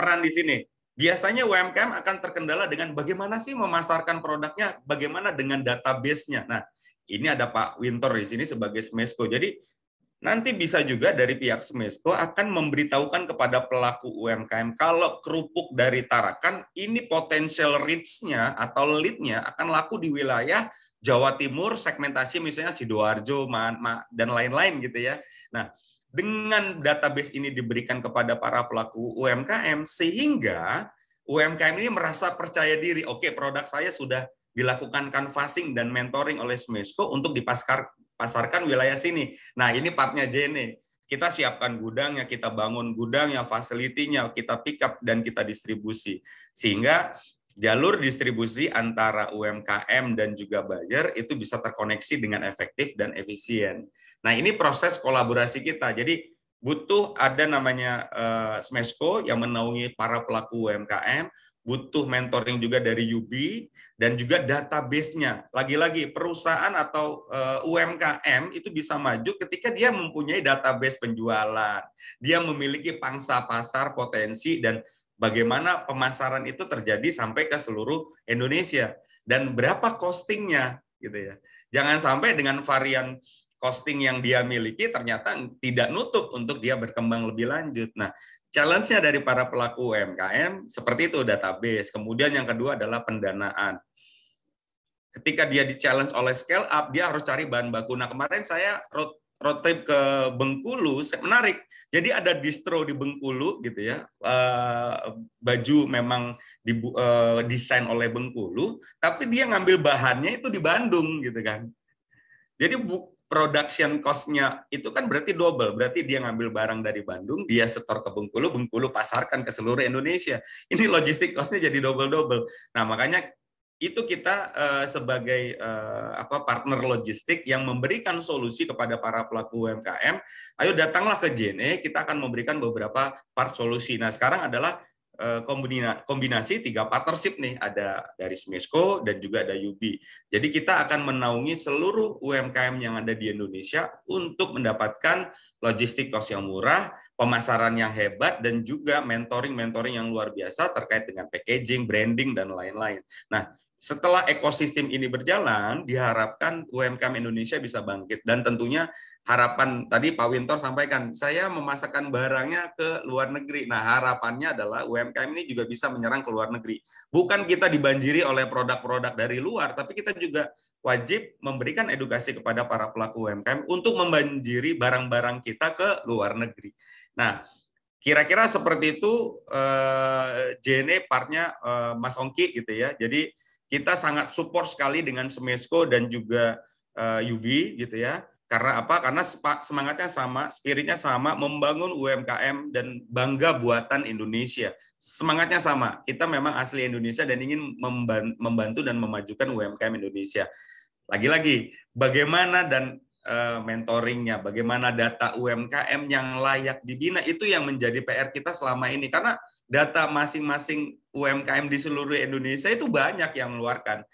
peran di sini. Biasanya UMKM akan terkendala dengan bagaimana sih memasarkan produknya, bagaimana dengan database-nya. Nah, ini ada Pak Winter di sini sebagai Smesco. Jadi nanti bisa juga dari pihak Smesco akan memberitahukan kepada pelaku UMKM kalau kerupuk dari Tarakan ini potensial reach-nya atau lead-nya akan laku di wilayah Jawa Timur segmentasi misalnya Sidoarjo dan lain-lain gitu ya. Nah, dengan database ini diberikan kepada para pelaku UMKM sehingga UMKM ini merasa percaya diri, oke okay, produk saya sudah dilakukan canvassing dan mentoring oleh Smesco untuk dipasarkan pasarkan wilayah sini. Nah, ini partnya Jene. Kita siapkan gudangnya, kita bangun gudangnya, fasilitinya, kita pick up dan kita distribusi. Sehingga jalur distribusi antara UMKM dan juga buyer itu bisa terkoneksi dengan efektif dan efisien. Nah, ini proses kolaborasi kita. Jadi butuh ada namanya uh, Smesco yang menaungi para pelaku UMKM, butuh mentoring juga dari UB dan juga database-nya. Lagi-lagi perusahaan atau eh, UMKM itu bisa maju ketika dia mempunyai database penjualan, dia memiliki pangsa pasar potensi dan bagaimana pemasaran itu terjadi sampai ke seluruh Indonesia dan berapa costingnya gitu ya. Jangan sampai dengan varian costing yang dia miliki ternyata tidak nutup untuk dia berkembang lebih lanjut. Nah, challenge-nya dari para pelaku UMKM seperti itu database. Kemudian yang kedua adalah pendanaan. Ketika dia di challenge oleh scale up, dia harus cari bahan baku. Nah, kemarin saya road road trip ke Bengkulu, menarik. Jadi ada distro di Bengkulu gitu ya. Eh, baju memang di, eh, desain oleh Bengkulu, tapi dia ngambil bahannya itu di Bandung gitu kan. Jadi bu, production cost-nya itu kan berarti double. Berarti dia ngambil barang dari Bandung, dia setor ke Bengkulu, Bengkulu pasarkan ke seluruh Indonesia. Ini logistik cost-nya jadi double-double. Nah, makanya itu kita eh, sebagai eh, apa partner logistik yang memberikan solusi kepada para pelaku UMKM, ayo datanglah ke JNE, kita akan memberikan beberapa part solusi. Nah, sekarang adalah Eh, kombinasi tiga partnership nih ada dari Smesco dan juga ada UB. Jadi kita akan menaungi seluruh UMKM yang ada di Indonesia untuk mendapatkan logistik kos yang murah, pemasaran yang hebat dan juga mentoring-mentoring yang luar biasa terkait dengan packaging, branding dan lain-lain. Nah, setelah ekosistem ini berjalan, diharapkan UMKM Indonesia bisa bangkit dan tentunya harapan tadi Pak Wintor sampaikan, saya memasakkan barangnya ke luar negeri. Nah, harapannya adalah UMKM ini juga bisa menyerang ke luar negeri. Bukan kita dibanjiri oleh produk-produk dari luar, tapi kita juga wajib memberikan edukasi kepada para pelaku UMKM untuk membanjiri barang-barang kita ke luar negeri. Nah, kira-kira seperti itu eh, JNE partnya eh, Mas Ongki gitu ya. Jadi kita sangat support sekali dengan Semesco dan juga eh, UB gitu ya karena apa? Karena semangatnya sama, spiritnya sama, membangun UMKM dan bangga buatan Indonesia. Semangatnya sama. Kita memang asli Indonesia dan ingin membantu dan memajukan UMKM Indonesia. Lagi-lagi, bagaimana dan eh, mentoringnya, bagaimana data UMKM yang layak dibina itu yang menjadi PR kita selama ini. Karena data masing-masing UMKM di seluruh Indonesia itu banyak yang mengeluarkan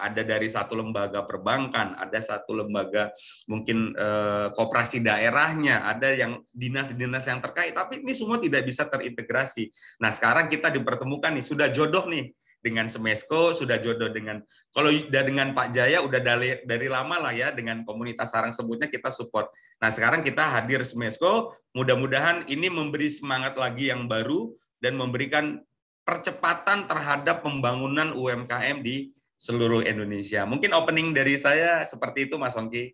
ada dari satu lembaga perbankan, ada satu lembaga mungkin eh, koperasi daerahnya, ada yang dinas-dinas yang terkait, tapi ini semua tidak bisa terintegrasi. Nah, sekarang kita dipertemukan nih, sudah jodoh nih dengan Semesco, sudah jodoh dengan kalau udah dengan Pak Jaya udah dari dari lama lah ya dengan komunitas sarang sebutnya kita support. Nah, sekarang kita hadir Semesco, mudah-mudahan ini memberi semangat lagi yang baru dan memberikan percepatan terhadap pembangunan UMKM di seluruh Indonesia. Mungkin opening dari saya seperti itu, Mas Songki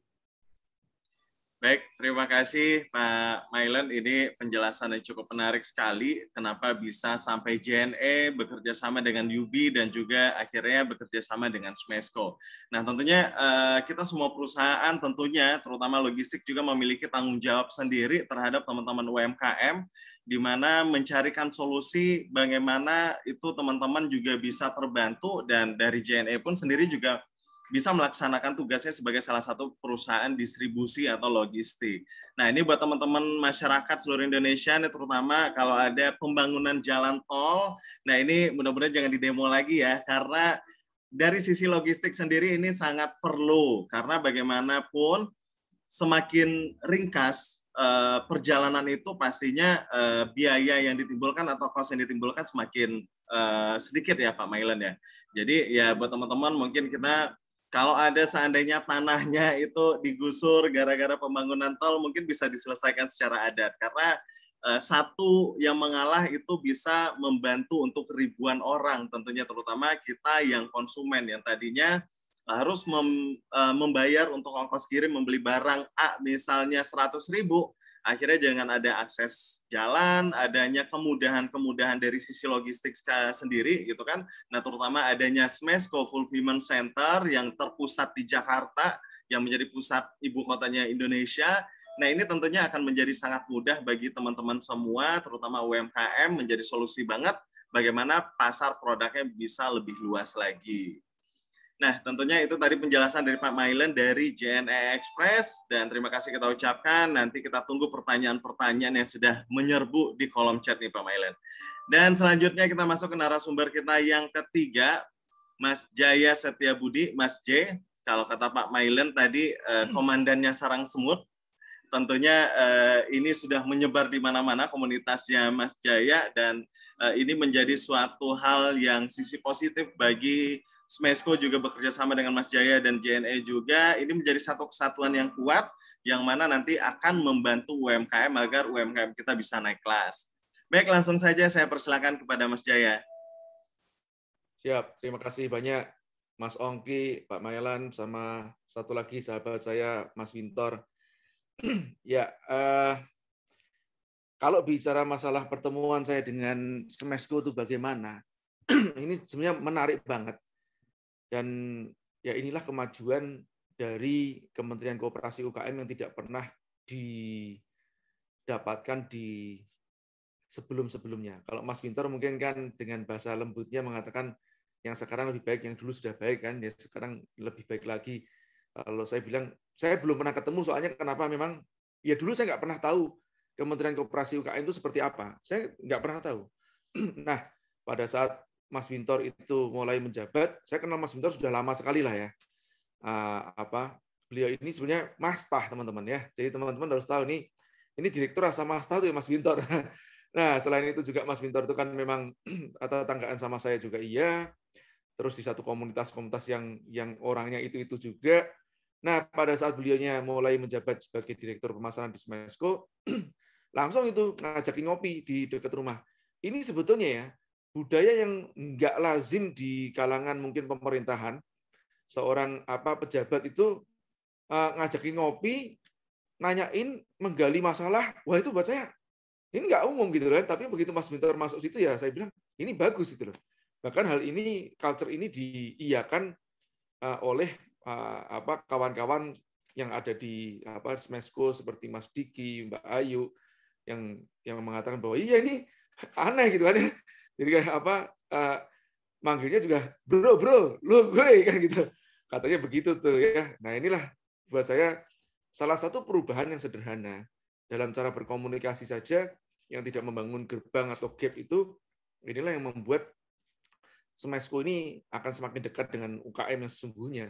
Baik, terima kasih Pak Mailen. Ini penjelasan yang cukup menarik sekali kenapa bisa sampai JNE bekerja sama dengan UB dan juga akhirnya bekerja sama dengan Smesco. Nah, tentunya eh, kita semua perusahaan tentunya terutama logistik juga memiliki tanggung jawab sendiri terhadap teman-teman UMKM di mana mencarikan solusi bagaimana itu teman-teman juga bisa terbantu dan dari JNE pun sendiri juga bisa melaksanakan tugasnya sebagai salah satu perusahaan distribusi atau logistik. Nah, ini buat teman-teman masyarakat seluruh Indonesia nih terutama kalau ada pembangunan jalan tol. Nah, ini mudah-mudahan jangan didemo lagi ya karena dari sisi logistik sendiri ini sangat perlu karena bagaimanapun semakin ringkas Eh, perjalanan itu pastinya eh, biaya yang ditimbulkan atau cost yang ditimbulkan semakin eh, sedikit ya Pak Mailen ya. Jadi ya buat teman-teman mungkin kita kalau ada seandainya tanahnya itu digusur gara-gara pembangunan tol mungkin bisa diselesaikan secara adat karena satu yang mengalah itu bisa membantu untuk ribuan orang tentunya terutama kita yang konsumen yang tadinya harus mem, uh, membayar untuk ongkos kirim membeli barang A misalnya 100 ribu, akhirnya jangan ada akses jalan, adanya kemudahan-kemudahan dari sisi logistik e, sendiri gitu kan. Nah, terutama adanya SMESCO Fulfillment Center yang terpusat di Jakarta yang menjadi pusat ibu kotanya Indonesia. Nah, ini tentunya akan menjadi sangat mudah bagi teman-teman semua, terutama UMKM menjadi solusi banget bagaimana pasar produknya bisa lebih luas lagi. Nah, tentunya itu tadi penjelasan dari Pak Mailen dari JNE Express dan terima kasih kita ucapkan. Nanti kita tunggu pertanyaan-pertanyaan yang sudah menyerbu di kolom chat nih Pak Mailen. Dan selanjutnya kita masuk ke narasumber kita yang ketiga, Mas Jaya Setia Budi, Mas J. Kalau kata Pak Mailen tadi eh, hmm. komandannya sarang semut. Tentunya eh, ini sudah menyebar di mana-mana komunitasnya Mas Jaya dan eh, ini menjadi suatu hal yang sisi positif bagi Smesco juga bekerja sama dengan Mas Jaya dan JNE juga. Ini menjadi satu kesatuan yang kuat yang mana nanti akan membantu UMKM agar UMKM kita bisa naik kelas. Baik, langsung saja saya persilakan kepada Mas Jaya.
Siap, terima kasih banyak Mas Ongki, Pak Mayalan, sama satu lagi sahabat saya Mas Wintor. ya, uh, kalau bicara masalah pertemuan saya dengan Smesco itu bagaimana, ini sebenarnya menarik banget. Dan ya inilah kemajuan dari Kementerian Kooperasi UKM yang tidak pernah didapatkan di sebelum-sebelumnya. Kalau Mas Winter mungkin kan dengan bahasa lembutnya mengatakan yang sekarang lebih baik, yang dulu sudah baik kan, ya sekarang lebih baik lagi. Kalau saya bilang, saya belum pernah ketemu soalnya kenapa memang, ya dulu saya nggak pernah tahu Kementerian Kooperasi UKM itu seperti apa. Saya nggak pernah tahu. Nah, pada saat Mas Wintor itu mulai menjabat, saya kenal Mas Wintor sudah lama sekali lah ya. Uh, apa beliau ini sebenarnya mastah teman-teman ya. Jadi teman-teman harus tahu nih ini direktur rasa mastah tuh ya Mas Wintor. nah, selain itu juga Mas Wintor itu kan memang tanggaan sama saya juga iya. Terus di satu komunitas-komunitas yang yang orangnya itu-itu juga. Nah, pada saat beliaunya mulai menjabat sebagai direktur pemasaran di Smesco, langsung itu ngajakin ngopi di dekat rumah. Ini sebetulnya ya, budaya yang nggak lazim di kalangan mungkin pemerintahan seorang apa pejabat itu eh, ngajakin ngopi nanyain menggali masalah wah itu buat saya ini nggak umum gitu kan tapi begitu Mas bintar masuk situ ya saya bilang ini bagus gitu loh bahkan hal ini culture ini diiakan uh, eh, oleh eh, apa kawan-kawan yang ada di apa Smesco seperti Mas Diki Mbak Ayu yang yang mengatakan bahwa iya ini aneh gitu kan ya. Jadi kayak apa uh, manggilnya juga bro bro lu gue kan gitu. Katanya begitu tuh ya. Nah inilah buat saya salah satu perubahan yang sederhana dalam cara berkomunikasi saja yang tidak membangun gerbang atau gap itu inilah yang membuat Semesko ini akan semakin dekat dengan UKM yang sesungguhnya.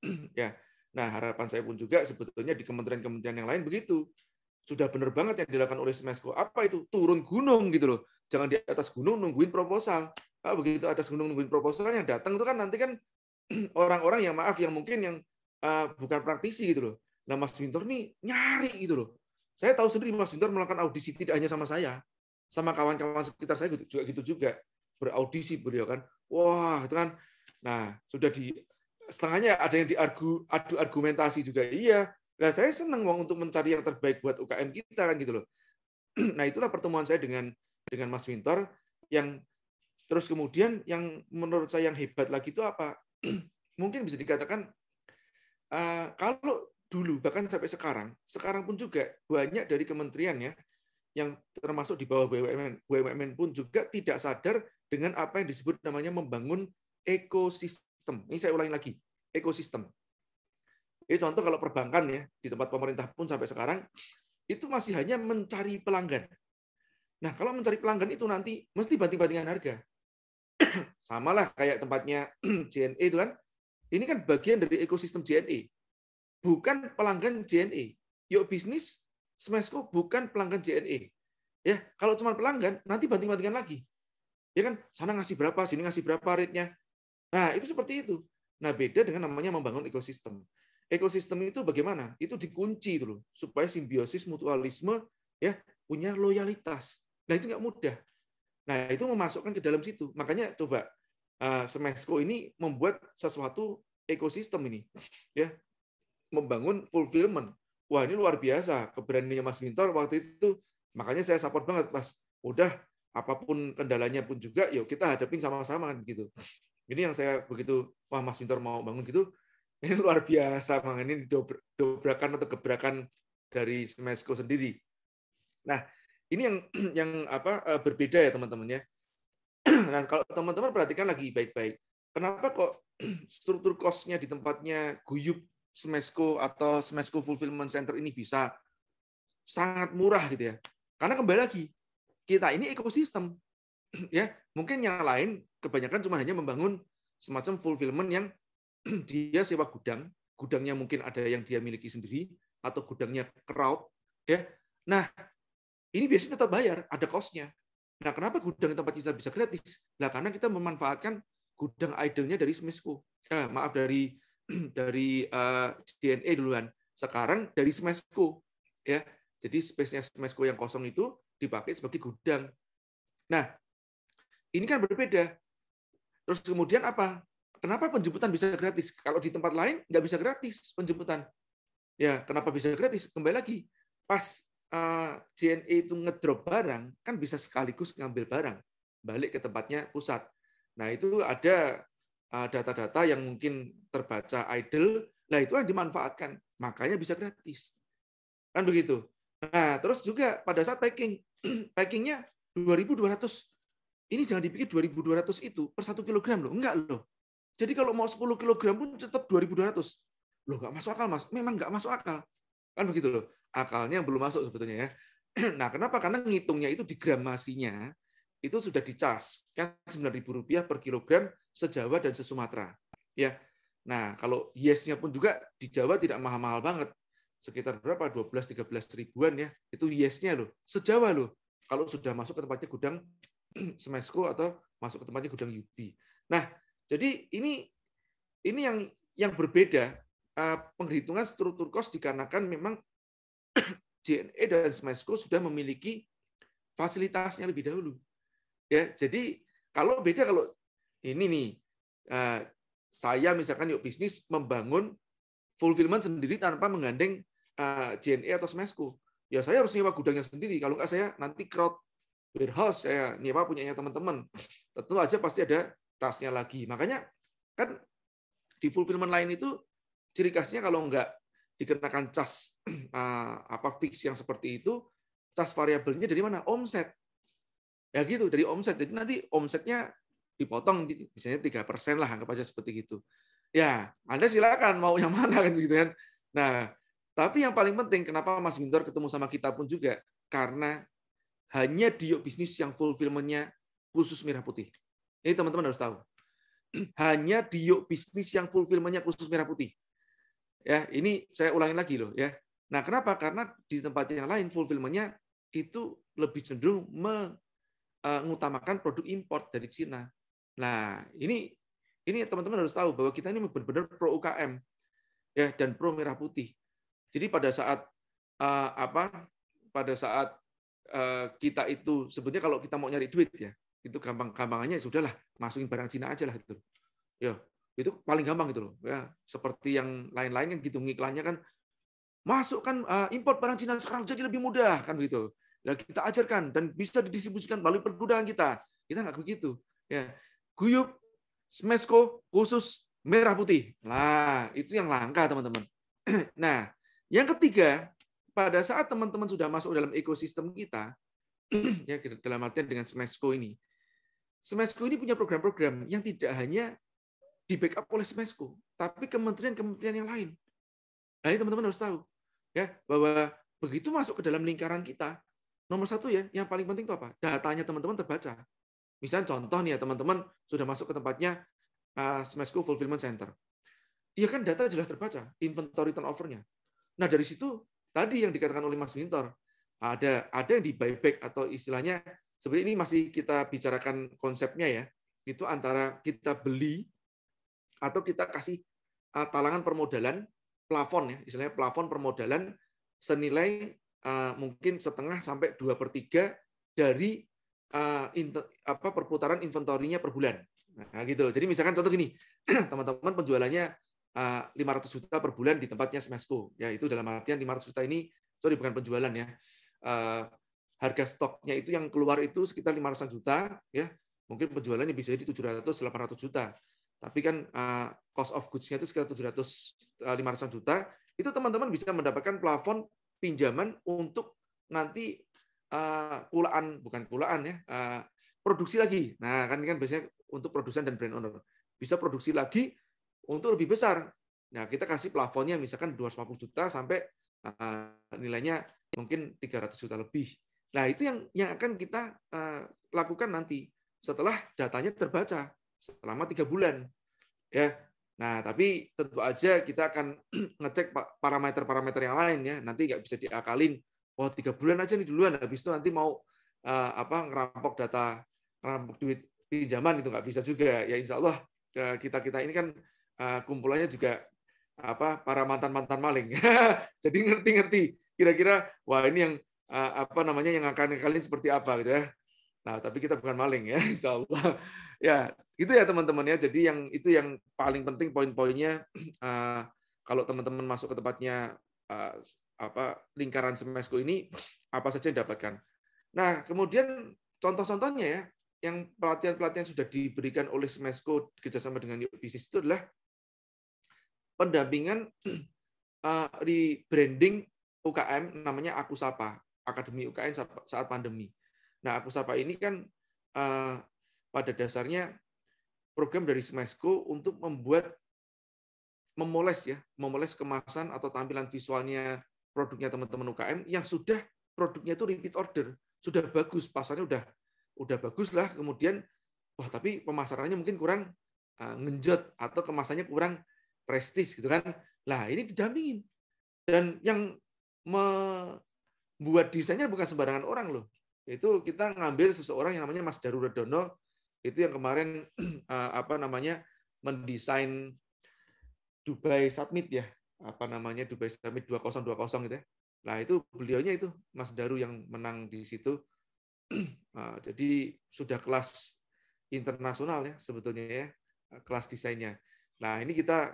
ya. Nah, harapan saya pun juga sebetulnya di kementerian-kementerian yang lain begitu. Sudah benar banget yang dilakukan oleh Semesko Apa itu? Turun gunung gitu loh. Jangan di atas gunung nungguin proposal. Kalau begitu atas gunung nungguin proposal yang datang itu kan nanti kan orang-orang yang maaf yang mungkin yang uh, bukan praktisi gitu loh. Nah Mas Winter nih nyari gitu loh. Saya tahu sendiri Mas Winter melakukan audisi tidak hanya sama saya, sama kawan-kawan sekitar saya gitu, juga gitu juga beraudisi beliau kan. Wah itu kan. Nah sudah di setengahnya ada yang diargu adu argumentasi juga iya. Nah saya senang uang untuk mencari yang terbaik buat UKM kita kan gitu loh. Nah itulah pertemuan saya dengan dengan Mas Winter yang terus kemudian yang menurut saya yang hebat lagi itu apa? Mungkin bisa dikatakan uh, kalau dulu bahkan sampai sekarang, sekarang pun juga banyak dari kementerian ya yang termasuk di bawah BUMN, BUMN pun juga tidak sadar dengan apa yang disebut namanya membangun ekosistem. Ini saya ulangi lagi, ekosistem. Ini contoh kalau perbankan ya di tempat pemerintah pun sampai sekarang itu masih hanya mencari pelanggan. Nah, kalau mencari pelanggan itu nanti mesti banting-bantingan harga. Sama lah kayak tempatnya JNE itu kan. Ini kan bagian dari ekosistem JNE. Bukan pelanggan JNE. Yuk bisnis, Smesco bukan pelanggan JNE. Ya, kalau cuma pelanggan, nanti banting-bantingan lagi. Ya kan, sana ngasih berapa, sini ngasih berapa rate-nya. Nah, itu seperti itu. Nah, beda dengan namanya membangun ekosistem. Ekosistem itu bagaimana? Itu dikunci dulu supaya simbiosis mutualisme ya punya loyalitas. Nah itu nggak mudah. Nah itu memasukkan ke dalam situ. Makanya coba uh, Semesco ini membuat sesuatu ekosistem ini, ya membangun fulfillment. Wah ini luar biasa keberaniannya Mas Mintor waktu itu. Makanya saya support banget Mas. Udah apapun kendalanya pun juga, yuk kita hadapin sama-sama gitu. Ini yang saya begitu, wah Mas Mintor mau bangun gitu, ini luar biasa, makanya ini dobrakan atau gebrakan dari Semesco sendiri. Nah, ini yang yang apa eh, berbeda ya teman-teman ya. Nah, kalau teman-teman perhatikan lagi baik-baik. Kenapa kok struktur kosnya di tempatnya guyup Smesco atau Smesco Fulfillment Center ini bisa sangat murah gitu ya. Karena kembali lagi, kita ini ekosistem. ya, mungkin yang lain kebanyakan cuma hanya membangun semacam fulfillment yang dia sewa gudang, gudangnya mungkin ada yang dia miliki sendiri atau gudangnya crowd ya. Nah, ini biasanya tetap bayar, ada kosnya. Nah, kenapa gudang tempat kita bisa gratis? Nah, karena kita memanfaatkan gudang idle-nya dari Smesco. Eh, maaf, dari dari uh, eh, DNA e duluan. Sekarang dari Smesco. Ya, jadi space-nya Smesco yang kosong itu dipakai sebagai gudang. Nah, ini kan berbeda. Terus kemudian apa? Kenapa penjemputan bisa gratis? Kalau di tempat lain nggak bisa gratis penjemputan. Ya, kenapa bisa gratis? Kembali lagi, pas Eh, JNE itu ngedrop barang, kan bisa sekaligus ngambil barang balik ke tempatnya pusat. Nah itu ada eh, data-data yang mungkin terbaca idle, nah itu yang dimanfaatkan, makanya bisa gratis. Kan begitu. Nah, terus juga pada saat packing, packingnya 2.200. Ini jangan dipikir 2.200 itu per satu kilogram loh. Enggak loh. Jadi kalau mau 10 kilogram pun tetap 2.200. Loh, nggak masuk akal, Mas. Memang nggak masuk akal. Kan begitu loh akalnya yang belum masuk sebetulnya ya. Nah, kenapa? Karena ngitungnya itu di gramasinya itu sudah dicas kan rp rupiah per kilogram sejawa dan sesumatera. Ya. Nah, kalau yesnya pun juga di Jawa tidak mahal-mahal banget. Sekitar berapa? dua belas tiga belas ribuan ya. Itu yesnya loh. Sejawa loh. Kalau sudah masuk ke tempatnya gudang Semesco atau masuk ke tempatnya gudang Yubi. Nah, jadi ini ini yang yang berbeda eh, penghitungan struktur kos dikarenakan memang JNE dan Smesco sudah memiliki fasilitasnya lebih dahulu. Ya, jadi kalau beda kalau ini nih eh, saya misalkan yuk bisnis membangun fulfillment sendiri tanpa menggandeng JNE eh, atau Smesco. Ya saya harus nyewa gudangnya sendiri. Kalau nggak saya nanti crowd warehouse saya nyewa punyanya teman-teman. Tentu aja pasti ada tasnya lagi. Makanya kan di fulfillment lain itu ciri khasnya kalau nggak dikenakan cas ah, apa fix yang seperti itu, cas variabelnya dari mana? Omset. Ya gitu, dari omset. Jadi nanti omsetnya dipotong misalnya tiga persen lah anggap aja seperti itu. Ya, Anda silakan mau yang mana kan gitu kan. Nah, tapi yang paling penting kenapa Mas Mintor ketemu sama kita pun juga karena hanya Dio bisnis yang fulfillmentnya khusus merah putih. Ini teman-teman harus tahu. Hanya Dio bisnis yang fulfillmentnya khusus merah putih. Ya, ini saya ulangi lagi loh ya. Nah, kenapa? Karena di tempat yang lain fulfillmentnya itu lebih cenderung mengutamakan e, produk import dari Cina. Nah, ini ini teman-teman harus tahu bahwa kita ini benar-benar pro UKM ya dan pro merah putih. Jadi pada saat e, apa? Pada saat e, kita itu sebenarnya kalau kita mau nyari duit ya, itu gampang-gampangannya ya sudahlah masukin barang Cina aja lah itu. Ya, itu paling gampang gitu loh. Ya, seperti yang lain-lain kan gitu ngiklannya kan masukkan uh, eh, import barang Cina sekarang jadi lebih mudah kan begitu nah kita ajarkan dan bisa didistribusikan melalui pergudangan kita. Kita nggak begitu. Ya, guyup Smesco khusus merah putih. lah itu yang langka teman-teman. nah, yang ketiga, pada saat teman-teman sudah masuk dalam ekosistem kita, ya dalam artian dengan Smesco ini, Smesco ini punya program-program yang tidak hanya di backup oleh Smesco, tapi kementerian-kementerian yang lain. Nah ini teman-teman harus tahu ya bahwa begitu masuk ke dalam lingkaran kita, nomor satu ya yang paling penting itu apa? Datanya teman-teman terbaca. Misalnya contoh nih ya teman-teman sudah masuk ke tempatnya uh, eh, Smesco Fulfillment Center. Iya kan data jelas terbaca, inventory turnover-nya. Nah dari situ tadi yang dikatakan oleh Mas Winter, ada ada yang di buyback atau istilahnya sebenarnya ini masih kita bicarakan konsepnya ya. Itu antara kita beli atau kita kasih uh, talangan permodalan plafon ya, istilahnya plafon permodalan senilai uh, mungkin setengah sampai dua per tiga dari uh, eh, inter, apa perputaran inventorinya per bulan. Nah, gitu. Jadi misalkan contoh gini, teman-teman penjualannya uh, 500 juta per bulan di tempatnya Smesco. Ya, itu dalam artian 500 juta ini sorry bukan penjualan ya. Uh, harga stoknya itu yang keluar itu sekitar 500 juta ya. Mungkin penjualannya bisa jadi 700 800 juta tapi kan uh, cost of goods-nya itu sekitar 700 500 eh, juta, itu teman-teman bisa mendapatkan plafon pinjaman untuk nanti uh, kulaan bukan kulaan ya, uh, produksi lagi. Nah, kan kan biasanya untuk produsen dan brand owner bisa produksi lagi untuk lebih besar. Nah, kita kasih plafonnya misalkan 250 juta sampai uh, nilainya mungkin 300 juta lebih. Nah, itu yang yang akan kita uh, lakukan nanti setelah datanya terbaca selama tiga bulan. Ya, Nah, tapi tentu aja kita akan ngecek parameter-parameter yang lain ya. Nanti nggak bisa diakalin, wah oh, tiga bulan aja nih duluan, habis itu nanti mau uh, apa ngerampok data, ngerampok duit pinjaman itu nggak bisa juga. Ya insya Allah eh, kita kita ini kan uh, kumpulannya juga apa para mantan mantan maling. Jadi ngerti-ngerti kira-kira wah ini yang uh, apa namanya yang akan kalian seperti apa gitu ya. Nah, tapi kita bukan maling ya, insya Allah. ya, gitu ya teman-teman ya. Jadi yang itu yang paling penting poin-poinnya uh, kalau teman-teman masuk ke tempatnya uh, apa lingkaran semesku ini apa saja yang dapatkan. Nah, kemudian contoh-contohnya ya yang pelatihan-pelatihan sudah diberikan oleh semesko kerjasama dengan Yuk Bisnis itu adalah pendampingan uh, rebranding UKM namanya Aku Sapa, Akademi UKM saat pandemi. Nah, Aku Sapa ini kan uh, pada dasarnya program dari Smesco untuk membuat memoles ya, memoles kemasan atau tampilan visualnya produknya teman-teman UKM yang sudah produknya itu repeat order, sudah bagus, pasarnya udah udah bagus lah, kemudian wah tapi pemasarannya mungkin kurang uh, atau kemasannya kurang prestis gitu kan. Lah, ini didampingin. Dan yang membuat desainnya bukan sembarangan orang loh. Itu kita ngambil seseorang yang namanya Mas Dono itu yang kemarin eh, apa namanya mendesain Dubai Summit ya apa namanya Dubai Summit 2020 gitu ya. Nah itu beliaunya itu Mas Daru yang menang di situ. Eh, jadi sudah kelas internasional ya sebetulnya ya eh, kelas desainnya. Nah ini kita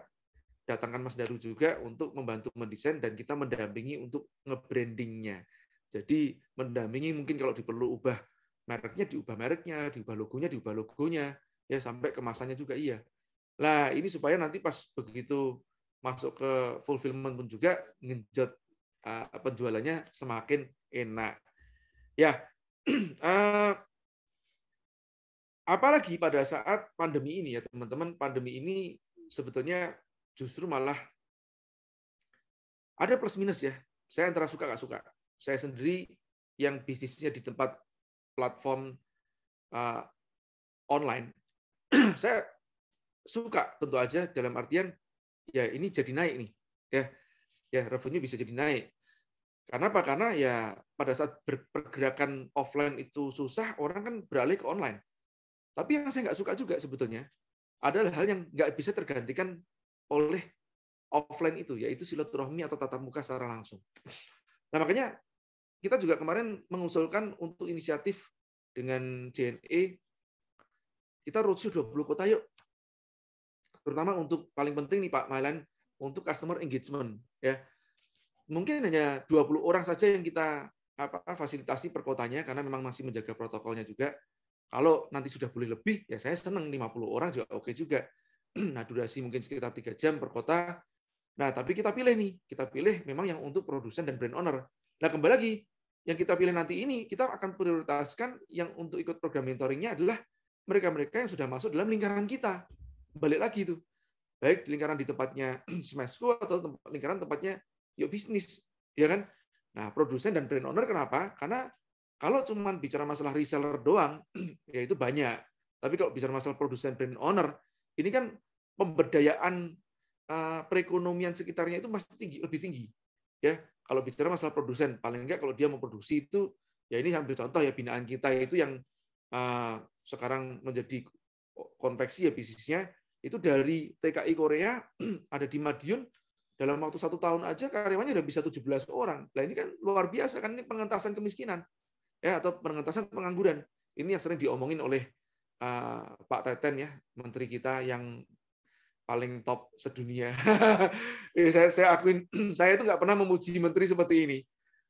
datangkan Mas Daru juga untuk membantu mendesain dan kita mendampingi untuk ngebrandingnya. Jadi mendampingi mungkin kalau diperlu ubah mereknya diubah mereknya, diubah logonya, diubah logonya, ya sampai kemasannya juga iya. Lah ini supaya nanti pas begitu masuk ke fulfillment pun juga ngejot uh, eh, penjualannya semakin enak. Ya, uh, apalagi pada saat pandemi ini ya teman-teman, pandemi ini sebetulnya justru malah ada plus minus ya. Saya antara suka nggak suka. Saya sendiri yang bisnisnya di tempat platform uh, online. saya suka tentu aja dalam artian ya ini jadi naik nih ya ya revenue bisa jadi naik karena apa karena ya pada saat pergerakan offline itu susah orang kan beralih ke online tapi yang saya nggak suka juga sebetulnya adalah hal yang nggak bisa tergantikan oleh offline itu yaitu silaturahmi atau tatap muka secara langsung nah makanya kita juga kemarin mengusulkan untuk inisiatif dengan JNE, kita roadshow 20 kota yuk. Terutama untuk paling penting nih Pak Mailan untuk customer engagement ya. Mungkin hanya 20 orang saja yang kita apa fasilitasi per kotanya karena memang masih menjaga protokolnya juga. Kalau nanti sudah boleh lebih, ya saya senang 50 orang juga oke juga. Nah, durasi mungkin sekitar tiga jam per kota. Nah, tapi kita pilih nih, kita pilih memang yang untuk produsen dan brand owner. Nah, kembali lagi, yang kita pilih nanti ini, kita akan prioritaskan yang untuk ikut program mentoringnya adalah mereka-mereka yang sudah masuk dalam lingkaran kita. Balik lagi itu. Baik di lingkaran di tempatnya Smashku atau tempat, lingkaran tempatnya yuk bisnis. ya kan? Nah, produsen dan brand owner kenapa? Karena kalau cuma bicara masalah reseller doang, ya itu banyak. Tapi kalau bicara masalah produsen brand owner, ini kan pemberdayaan eh, perekonomian sekitarnya itu masih tinggi, lebih tinggi. Ya, kalau bicara masalah produsen, paling enggak kalau dia memproduksi itu, ya ini ambil contoh ya binaan kita itu yang uh, sekarang menjadi konveksi ya bisnisnya, itu dari TKI Korea ada di Madiun, dalam waktu satu tahun aja karyawannya udah bisa 17 orang. Nah ini kan luar biasa, kan ini pengentasan kemiskinan ya atau pengentasan pengangguran. Ini yang sering diomongin oleh uh, Pak Teten ya, menteri kita yang paling top sedunia. Iya, saya, saya akuin, saya itu nggak pernah memuji menteri seperti ini.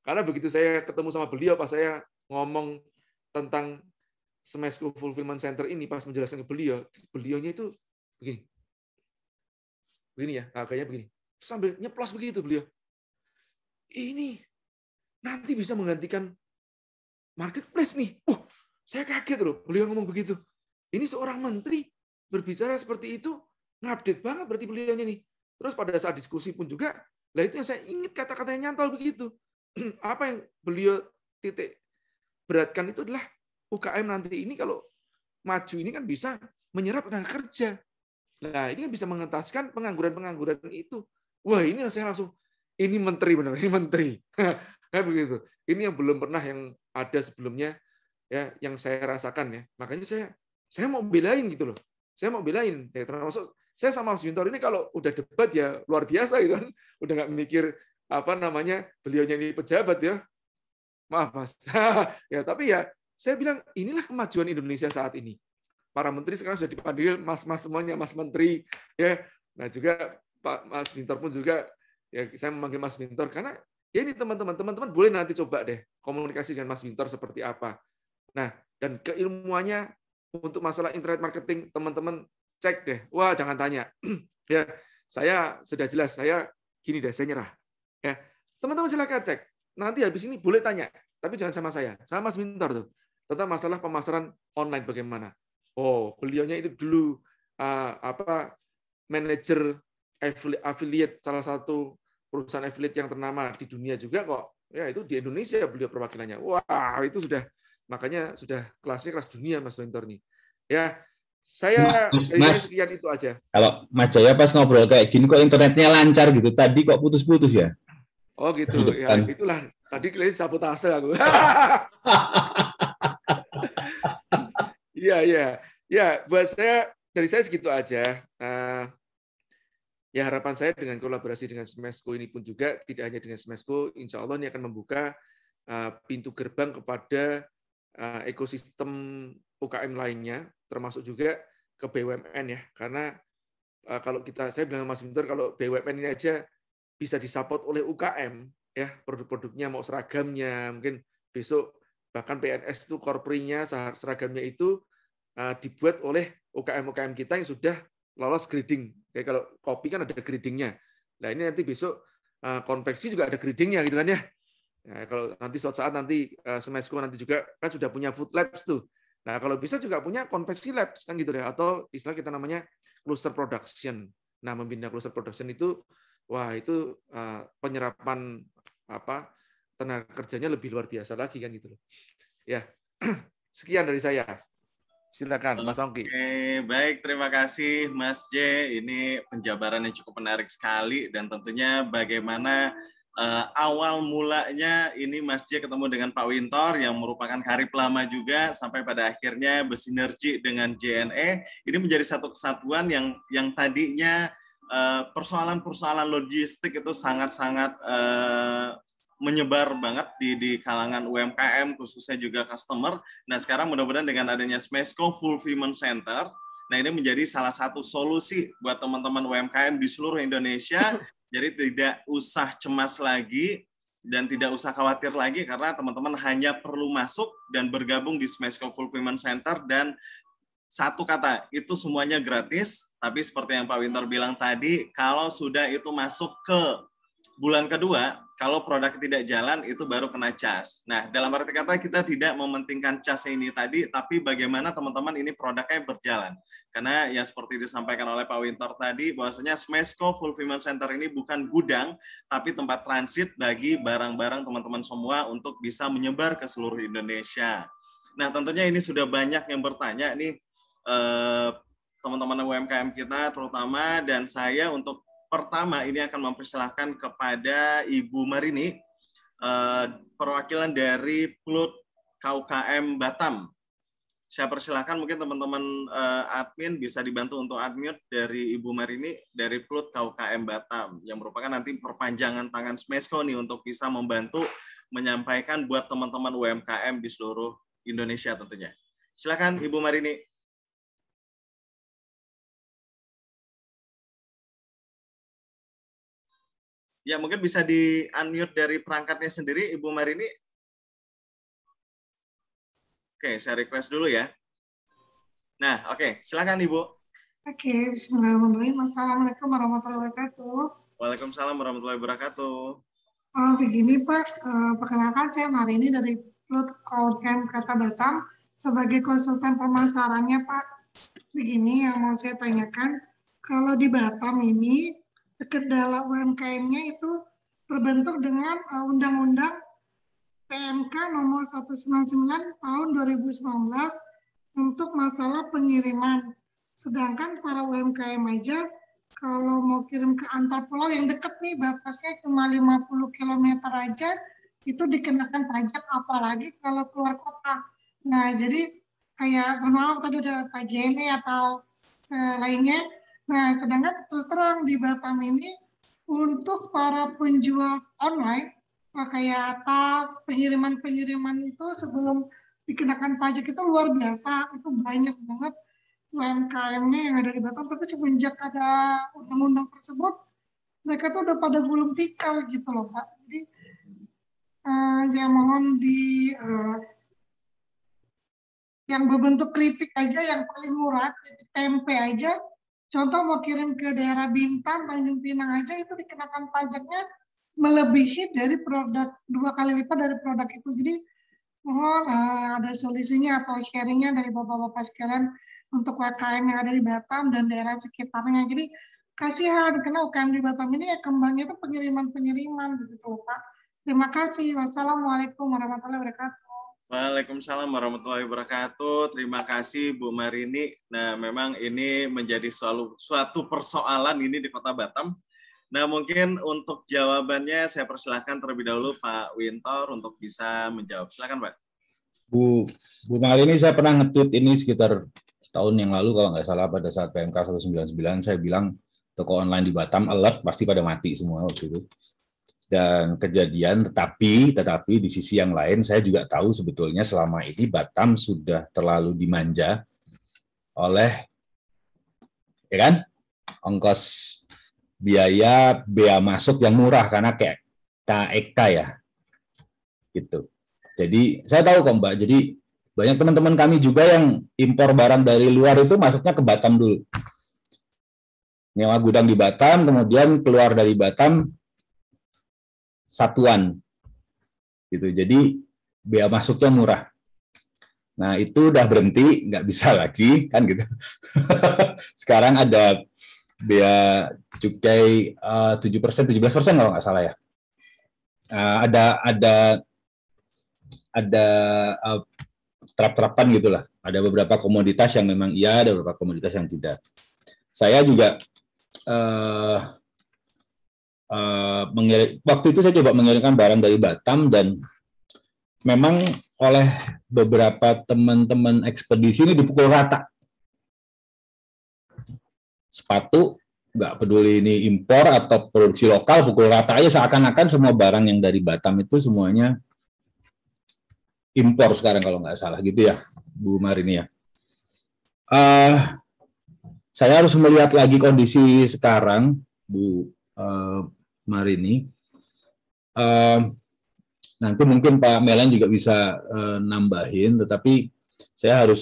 Karena begitu saya ketemu sama beliau, pas saya ngomong tentang semesco Fulfillment Center ini, pas menjelaskan ke beliau, beliaunya itu begini. Begini ya, kayaknya begini. Sambil nyeplos begitu beliau. Ini nanti bisa menggantikan marketplace nih. Uh, saya kaget loh, beliau ngomong begitu. Ini seorang menteri berbicara seperti itu, update banget berarti beliaunya nih. Terus pada saat diskusi pun juga, lah itu yang saya ingat kata-katanya nyantol begitu. Apa yang beliau titik beratkan itu adalah UKM nanti ini kalau maju ini kan bisa menyerap tenaga kerja. Nah, ini kan bisa mengentaskan pengangguran-pengangguran itu. Wah, ini saya langsung ini menteri benar, ini menteri. begitu. Ini yang belum pernah yang ada sebelumnya ya yang saya rasakan ya. Makanya saya saya mau belain gitu loh. Saya mau belain. Ya, termasuk saya sama Mas Yuntor ini kalau udah debat ya luar biasa gitu kan. Udah nggak mikir apa namanya beliaunya ini pejabat ya. Maaf Mas. ya tapi ya saya bilang inilah kemajuan Indonesia saat ini. Para menteri sekarang sudah dipanggil mas-mas semuanya, mas menteri ya. Nah juga Pak Mas Bintor pun juga ya saya memanggil Mas Bintor karena ya ini teman-teman teman-teman boleh nanti coba deh komunikasi dengan Mas Bintor seperti apa. Nah, dan keilmuannya untuk masalah internet marketing teman-teman cek deh. Wah, jangan tanya. ya, saya sudah jelas saya gini deh, saya nyerah. Ya. Teman-teman silakan cek. Nanti habis ini boleh tanya, tapi jangan sama saya. Sama Mas Mintar tuh. Tentang masalah pemasaran online bagaimana. Oh, beliaunya itu dulu uh, apa manajer affiliate salah satu perusahaan affiliate yang ternama di dunia juga kok. Ya, itu di Indonesia beliau perwakilannya. Wah, itu sudah makanya sudah kelasnya kelas dunia Mas Mentor nih. Ya, saya Mas, dari ya, ya, mas sekian itu aja.
Kalau Mas Jaya pas ngobrol kayak gini kok internetnya lancar gitu. Tadi kok putus-putus ya?
Oh gitu. gitu ya kan. itulah tadi kalian sabotase aku. Iya, iya. Ya, buat saya dari saya segitu aja. Uh, ya harapan saya dengan kolaborasi dengan Smesco ini pun juga tidak hanya dengan Smesco, insya Allah ini akan membuka uh, pintu gerbang kepada Eh, ekosistem UKM lainnya, termasuk juga ke BUMN ya, karena eh, kalau kita saya bilang Mas Bintur kalau BUMN ini aja bisa disupport oleh UKM ya produk-produknya mau seragamnya mungkin besok bahkan PNS itu korporinya, seragamnya itu eh, dibuat oleh UKM-UKM kita yang sudah lolos grading. Kayak kalau kopi kan ada gradingnya. Nah ini nanti besok konveksi juga ada gradingnya gitu kan ya. Ya, kalau nanti suatu saat nanti eh, Semesco nanti juga kan sudah punya food labs tuh. Nah, kalau bisa juga punya konversi labs kan gitu ya atau istilah kita namanya cluster production. Nah, membina cluster production itu wah itu eh, penyerapan apa tenaga kerjanya lebih luar biasa lagi kan gitu loh. Ya. Sekian dari saya. Silakan Mas Ongki.
Oke, baik terima kasih Mas J. Ini penjabaran yang cukup menarik sekali dan tentunya bagaimana uh, awal mulanya ini Mas J ketemu dengan Pak Wintor yang merupakan karib lama juga sampai pada akhirnya bersinergi dengan JNE ini menjadi satu kesatuan yang yang tadinya persoalan eh, persoalan-persoalan logistik itu sangat-sangat uh, menyebar banget di di kalangan UMKM khususnya juga customer. Nah, sekarang mudah-mudahan dengan adanya Smesco Fulfillment Center Nah, ini menjadi salah satu solusi buat teman-teman UMKM di seluruh Indonesia Jadi tidak usah cemas lagi dan tidak usah khawatir lagi karena teman-teman hanya perlu masuk dan bergabung di Smesco Fulfillment Center dan satu kata, itu semuanya gratis, tapi seperti yang Pak Winter bilang tadi, kalau sudah itu masuk ke bulan kedua, kalau produk tidak jalan itu baru kena cas. Nah, dalam arti kata kita tidak mementingkan cas ini tadi, tapi bagaimana teman-teman ini produknya berjalan. Karena ya seperti disampaikan oleh Pak Winter tadi, bahwasanya Smesco Fulfillment Center ini bukan gudang, tapi tempat transit bagi barang-barang teman-teman semua untuk bisa menyebar ke seluruh Indonesia. Nah, tentunya ini sudah banyak yang bertanya nih, eh, teman-teman UMKM kita terutama dan saya untuk pertama ini akan mempersilahkan kepada Ibu Marini, eh, perwakilan dari Plut KUKM Batam. Saya persilahkan mungkin teman-teman eh, admin bisa dibantu untuk admin dari Ibu Marini dari Plut KUKM Batam, yang merupakan nanti perpanjangan tangan SMESCO nih untuk bisa membantu menyampaikan buat teman-teman UMKM di seluruh Indonesia tentunya.
Silakan Ibu Marini. Ya, mungkin bisa di-unmute dari perangkatnya
sendiri, Ibu Marini. Oke, saya request dulu ya. Nah, oke, silakan Ibu.
Oke, bismillahirrahmanirrahim. Assalamualaikum warahmatullahi wabarakatuh.
Waalaikumsalam warahmatullahi wabarakatuh.
Oh, begini Pak, eh, perkenalkan saya Marini dari Flood Camp Kata Batam sebagai konsultan pemasarannya Pak. Begini yang mau saya tanyakan, kalau di Batam ini kendala UMKM-nya itu terbentuk dengan eh, Undang-Undang PMK nomor 199 tahun 2019 untuk masalah pengiriman. Sedangkan para UMKM aja kalau mau kirim ke antar pulau yang dekat nih batasnya cuma 50 km aja itu dikenakan pajak apalagi kalau keluar kota. Nah, jadi kayak mohon maaf tadi udah Pak Jenny atau lainnya Nah, sedangkan terus terang di Batam ini untuk para penjual online pakai atas pengiriman-pengiriman itu sebelum dikenakan pajak itu luar biasa, itu banyak banget UMKM-nya yang ada di Batam, tapi semenjak ada undang-undang tersebut, mereka tuh udah pada gulung tikar gitu loh Pak. Jadi uh, ya mohon di uh, yang berbentuk keripik aja, yang paling murah keripik tempe aja Contoh mau kirim ke daerah Bintan, Tanjung Pinang aja itu dikenakan pajaknya melebihi dari produk dua kali lipat dari produk itu. Jadi mohon uh, ada solusinya atau sharingnya dari bapak-bapak sekalian untuk UKM yang ada di Batam dan daerah sekitarnya. Jadi kasihan karena UKM di Batam ini ya kembangnya itu pengiriman-pengiriman begitu Pak. Terima kasih. Wassalamualaikum warahmatullahi wabarakatuh.
Waalaikumsalam warahmatullahi wabarakatuh. Terima kasih Bu Marini. Nah, memang ini menjadi suatu, suatu persoalan ini di Kota Batam. Nah, mungkin untuk jawabannya saya persilahkan terlebih dahulu Pak Wintor untuk bisa menjawab. Silakan, Pak.
Bu, Bu Marini saya pernah ngetut ini sekitar setahun yang lalu kalau nggak salah pada saat PMK 199 saya bilang toko online di Batam alert pasti pada mati semua waktu itu dan kejadian tetapi tetapi di sisi yang lain saya juga tahu sebetulnya selama ini Batam sudah terlalu dimanja oleh ya kan ongkos biaya bea masuk yang murah karena kayak KEK e ya gitu jadi saya tahu kok Mbak jadi banyak teman-teman kami juga yang impor barang dari luar itu masuknya ke Batam dulu nyewa gudang di Batam kemudian keluar dari Batam satuan. Gitu. Jadi biaya masuknya murah. Nah, itu udah berhenti, nggak bisa lagi, kan gitu. Sekarang ada biaya cukai eh, tujuh persen, tujuh belas persen kalau nggak salah ya. Eh, ada ada ada uh, terap-terapan gitulah. Ada beberapa komoditas yang memang iya, ada beberapa komoditas yang tidak. Saya juga uh, Eh, mengirim waktu itu saya coba mengirimkan barang dari Batam dan memang oleh beberapa teman-teman ekspedisi ini dipukul rata. Sepatu nggak peduli ini impor atau produksi lokal pukul rata aja seakan-akan semua barang yang dari Batam itu semuanya impor sekarang kalau nggak salah gitu ya Bu Marini ya. Uh, saya harus melihat lagi kondisi sekarang Bu uh, Marini. Uh, ehm, nanti mungkin Pak Melan juga bisa uh, nambahin, tetapi saya harus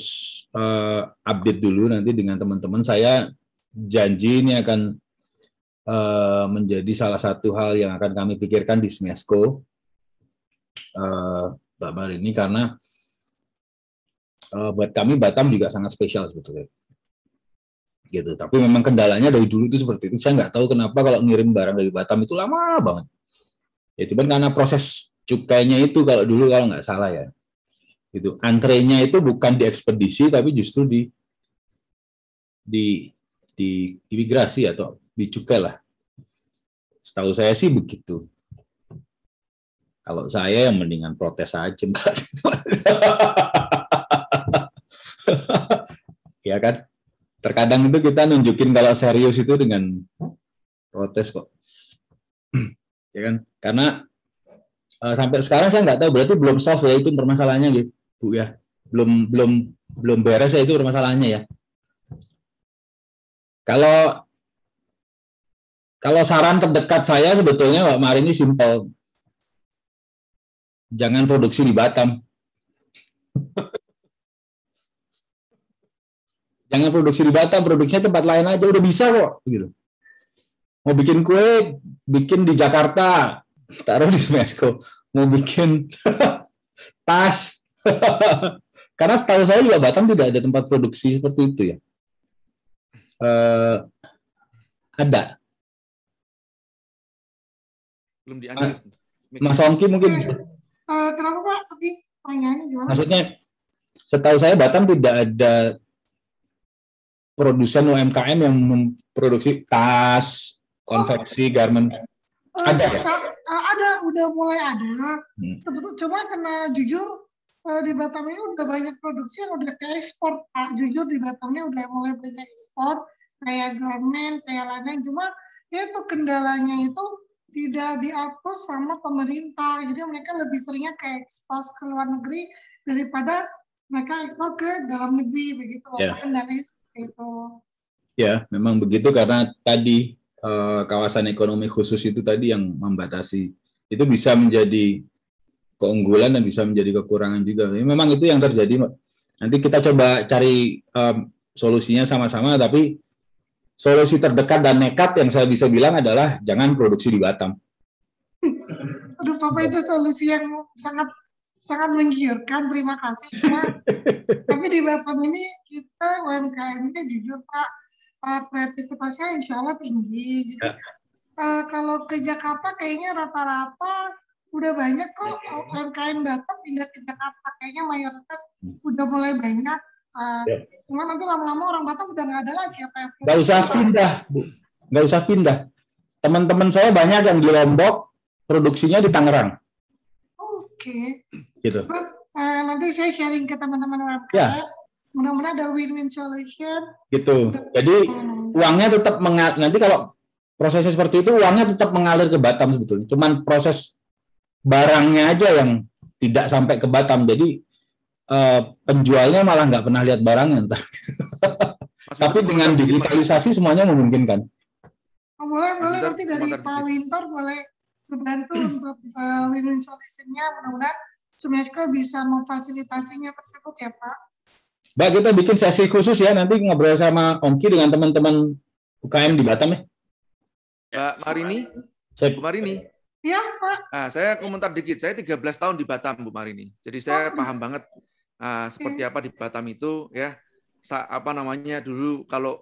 uh, update dulu nanti dengan teman-teman. Saya janji ini akan uh, menjadi salah satu hal yang akan kami pikirkan di Smesco, uh, Pak Marini, karena uh, buat kami Batam juga sangat spesial sebetulnya gitu tapi memang kendalanya dari dulu itu seperti itu saya nggak tahu kenapa kalau ngirim barang dari Batam itu lama banget ya cuman karena proses cukainya itu kalau dulu kalau nggak salah ya itu antrenya itu bukan di ekspedisi tapi justru di di di imigrasi atau di cukai lah setahu saya sih begitu kalau saya yang mendingan protes aja iya ya kan terkadang itu kita nunjukin kalau serius itu dengan protes kok ya kan karena uh, sampai sekarang saya nggak tahu berarti belum soft ya itu permasalahannya gitu bu ya belum belum belum beres ya itu permasalahannya ya kalau kalau saran terdekat saya sebetulnya Pak Mari ini simpel jangan produksi di Batam Jangan produksi di Batam, produksinya tempat lain aja udah bisa kok gitu. Mau bikin kue, bikin di Jakarta, taruh di Smesco. Mau bikin tas. Karena setahu saya juga Batam tidak ada tempat produksi seperti itu ya. Uh,
ada. Belum diambil. Mas Ongki mungkin.
Uh, kenapa Pak? Tapi pertanyaannya gimana? Maksudnya
setahu saya Batam tidak
ada produsen UMKM yang memproduksi tas, oh. konveksi, oh, garment.
Uh, ada ya? uh, ada, udah mulai ada. Hmm. Sebetulnya cuma karena jujur uh, di Batam ini udah banyak produksi yang udah kayak ekspor. Uh, Jujur di Batam ini udah mulai banyak ekspor kayak garment, kayak lainnya. Cuma ya itu kendalanya itu tidak dihapus sama pemerintah. Jadi mereka lebih seringnya ke ekspor ke luar negeri daripada mereka ekspor ke dalam negeri begitu. Yeah. Ya. Kendalanya itu.
Ya, memang begitu karena tadi eh, kawasan ekonomi khusus itu tadi yang membatasi. Itu bisa menjadi keunggulan dan bisa menjadi kekurangan juga. Memang itu yang terjadi. Nanti kita coba cari eh, solusinya sama-sama, tapi solusi terdekat dan nekat yang saya bisa bilang adalah jangan produksi di Batam.
Aduh, Papa itu solusi yang sangat sangat menggiurkan. Terima kasih. Cuma tapi di Batam ini kita UMKM-nya jujur Pak uh, kreativitasnya insya Allah tinggi. Jadi ya. uh, kalau ke Jakarta kayaknya rata-rata udah banyak kok ya. UMKM Batam pindah ke Jakarta. Kayaknya mayoritas hmm. udah mulai banyak. Uh, ya. Cuma nanti lama-lama orang Batam udah nggak ada lagi apa ya? Nggak usah pindah,
Bu. Nggak
usah pindah. Teman-teman saya banyak yang di Lombok, produksinya di Tangerang.
Oke gitu. Uh, nanti saya sharing ke teman-teman WPK. Ya. Mudah-mudahan ada win-win solution.
Gitu. Jadi hmm. uangnya tetap mengalir. Nanti kalau prosesnya seperti itu, uangnya tetap mengalir ke Batam sebetulnya. Cuman proses barangnya aja yang tidak sampai ke Batam. Jadi uh, penjualnya malah nggak pernah lihat barangnya. Entar. Tapi dengan digitalisasi semuanya memungkinkan.
Oh, boleh, boleh nanti dari Pak Winter boleh membantu untuk bisa eh, win-win solution-nya. mudah-mudahan Smesko bisa memfasilitasinya tersebut ya Pak.
Mbak kita bikin sesi khusus ya nanti ngobrol sama Omki dengan teman-teman UKM di Batam ya.
Mbak ya, Marini. Saya... Bu Marini. Ya Pak. Nah, saya komentar dikit. Saya 13 tahun di Batam Bu Marini. Jadi saya oh. paham banget uh, seperti iya. apa di Batam itu ya. Sa apa namanya dulu kalau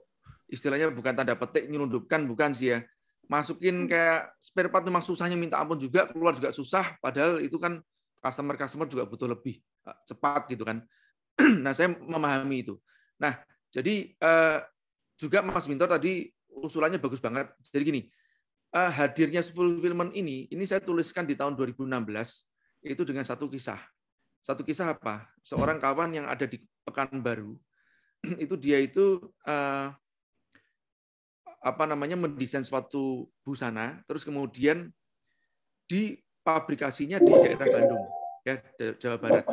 istilahnya bukan tanda petik nyelundupkan bukan sih ya masukin hmm. kayak spare part memang susahnya minta ampun juga keluar juga susah padahal itu kan customer-customer juga butuh lebih eh, cepat gitu kan. nah, saya memahami itu. Nah, jadi eh, juga Mas Mintor tadi usulannya bagus banget. Jadi gini, eh, hadirnya fulfillment ini, ini saya tuliskan di tahun 2016 itu dengan satu kisah. Satu kisah apa? Seorang kawan yang ada di Pekanbaru itu dia itu apa namanya mendesain suatu busana, terus kemudian di pabrikasinya di daerah Bandung, ya Jawa Barat.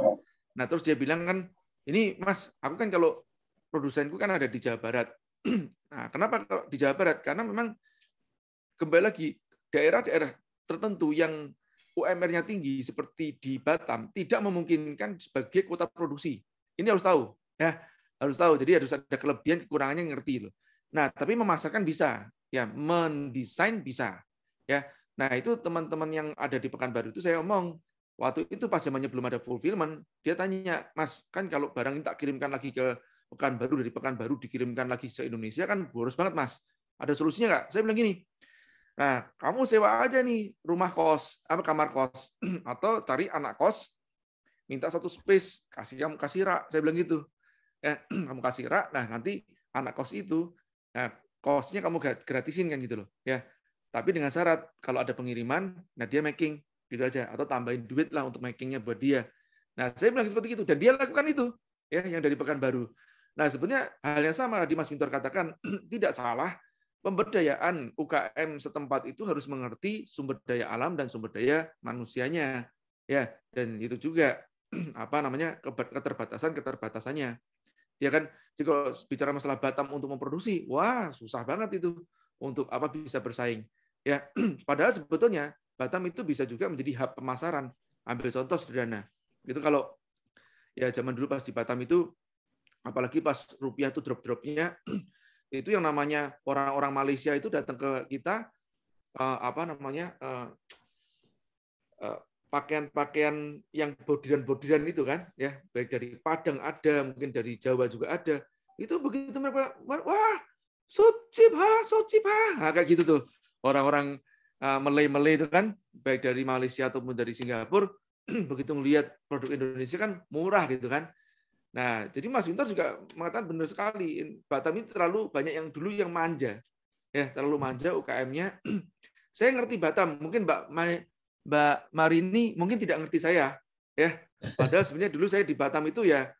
Nah terus dia bilang kan, ini Mas, aku kan kalau produsenku kan ada di Jawa Barat. nah kenapa kalau di Jawa Barat? Karena memang kembali lagi daerah-daerah tertentu yang UMR-nya tinggi seperti di Batam tidak memungkinkan sebagai kota produksi. Ini harus tahu, ya harus tahu. Jadi harus ada kelebihan kekurangannya ngerti loh. Nah tapi memasarkan bisa, ya mendesain bisa, ya Nah, itu teman-teman yang ada di Pekanbaru itu saya omong, waktu itu pas zamannya belum ada fulfillment, dia tanya, Mas, kan kalau barang ini tak kirimkan lagi ke Pekanbaru, dari Pekanbaru dikirimkan lagi ke Indonesia, kan boros banget, Mas. Ada solusinya nggak? Saya bilang gini, nah, kamu sewa aja nih rumah kos, apa kamar kos, atau cari anak kos, minta satu space, kasih kamu kasih rak, saya bilang gitu. Ya, kamu kasih rak, nah nanti anak kos itu, nah, kosnya kamu gratisin kan gitu loh. Ya, tapi dengan syarat kalau ada pengiriman, nah dia making gitu aja atau tambahin duit lah untuk makingnya buat dia. Nah, saya bilang seperti itu dan dia lakukan itu ya yang dari pekan baru. Nah, sebenarnya hal yang sama tadi Mas Mintor katakan tidak salah pemberdayaan UKM setempat itu harus mengerti sumber daya alam dan sumber daya manusianya ya dan itu juga apa namanya keterbatasan keterbatasannya ya kan jika bicara masalah Batam untuk memproduksi wah susah banget itu untuk apa bisa bersaing Ya, padahal sebetulnya Batam itu bisa juga menjadi hub pemasaran. Ambil contoh sederhana. Itu kalau ya zaman dulu pas di Batam itu apalagi pas rupiah itu drop-dropnya itu yang namanya orang-orang Malaysia itu datang ke kita eh, apa namanya eh, eh, pakaian-pakaian yang bodiran-bodiran itu kan ya baik dari Padang ada mungkin dari Jawa juga ada itu begitu mereka wah socip ha socip ha nah, kayak gitu tuh orang-orang eh, Malay-Malay itu kan, baik dari Malaysia ataupun dari Singapura, begitu melihat produk Indonesia kan murah gitu kan. Nah, jadi Mas Winter juga mengatakan benar sekali, Batam ini terlalu banyak yang dulu yang manja. Ya, terlalu manja UKM-nya. saya ngerti Batam, mungkin Mbak Mbak Marini mungkin tidak ngerti saya, ya. Padahal sebenarnya dulu saya di Batam itu ya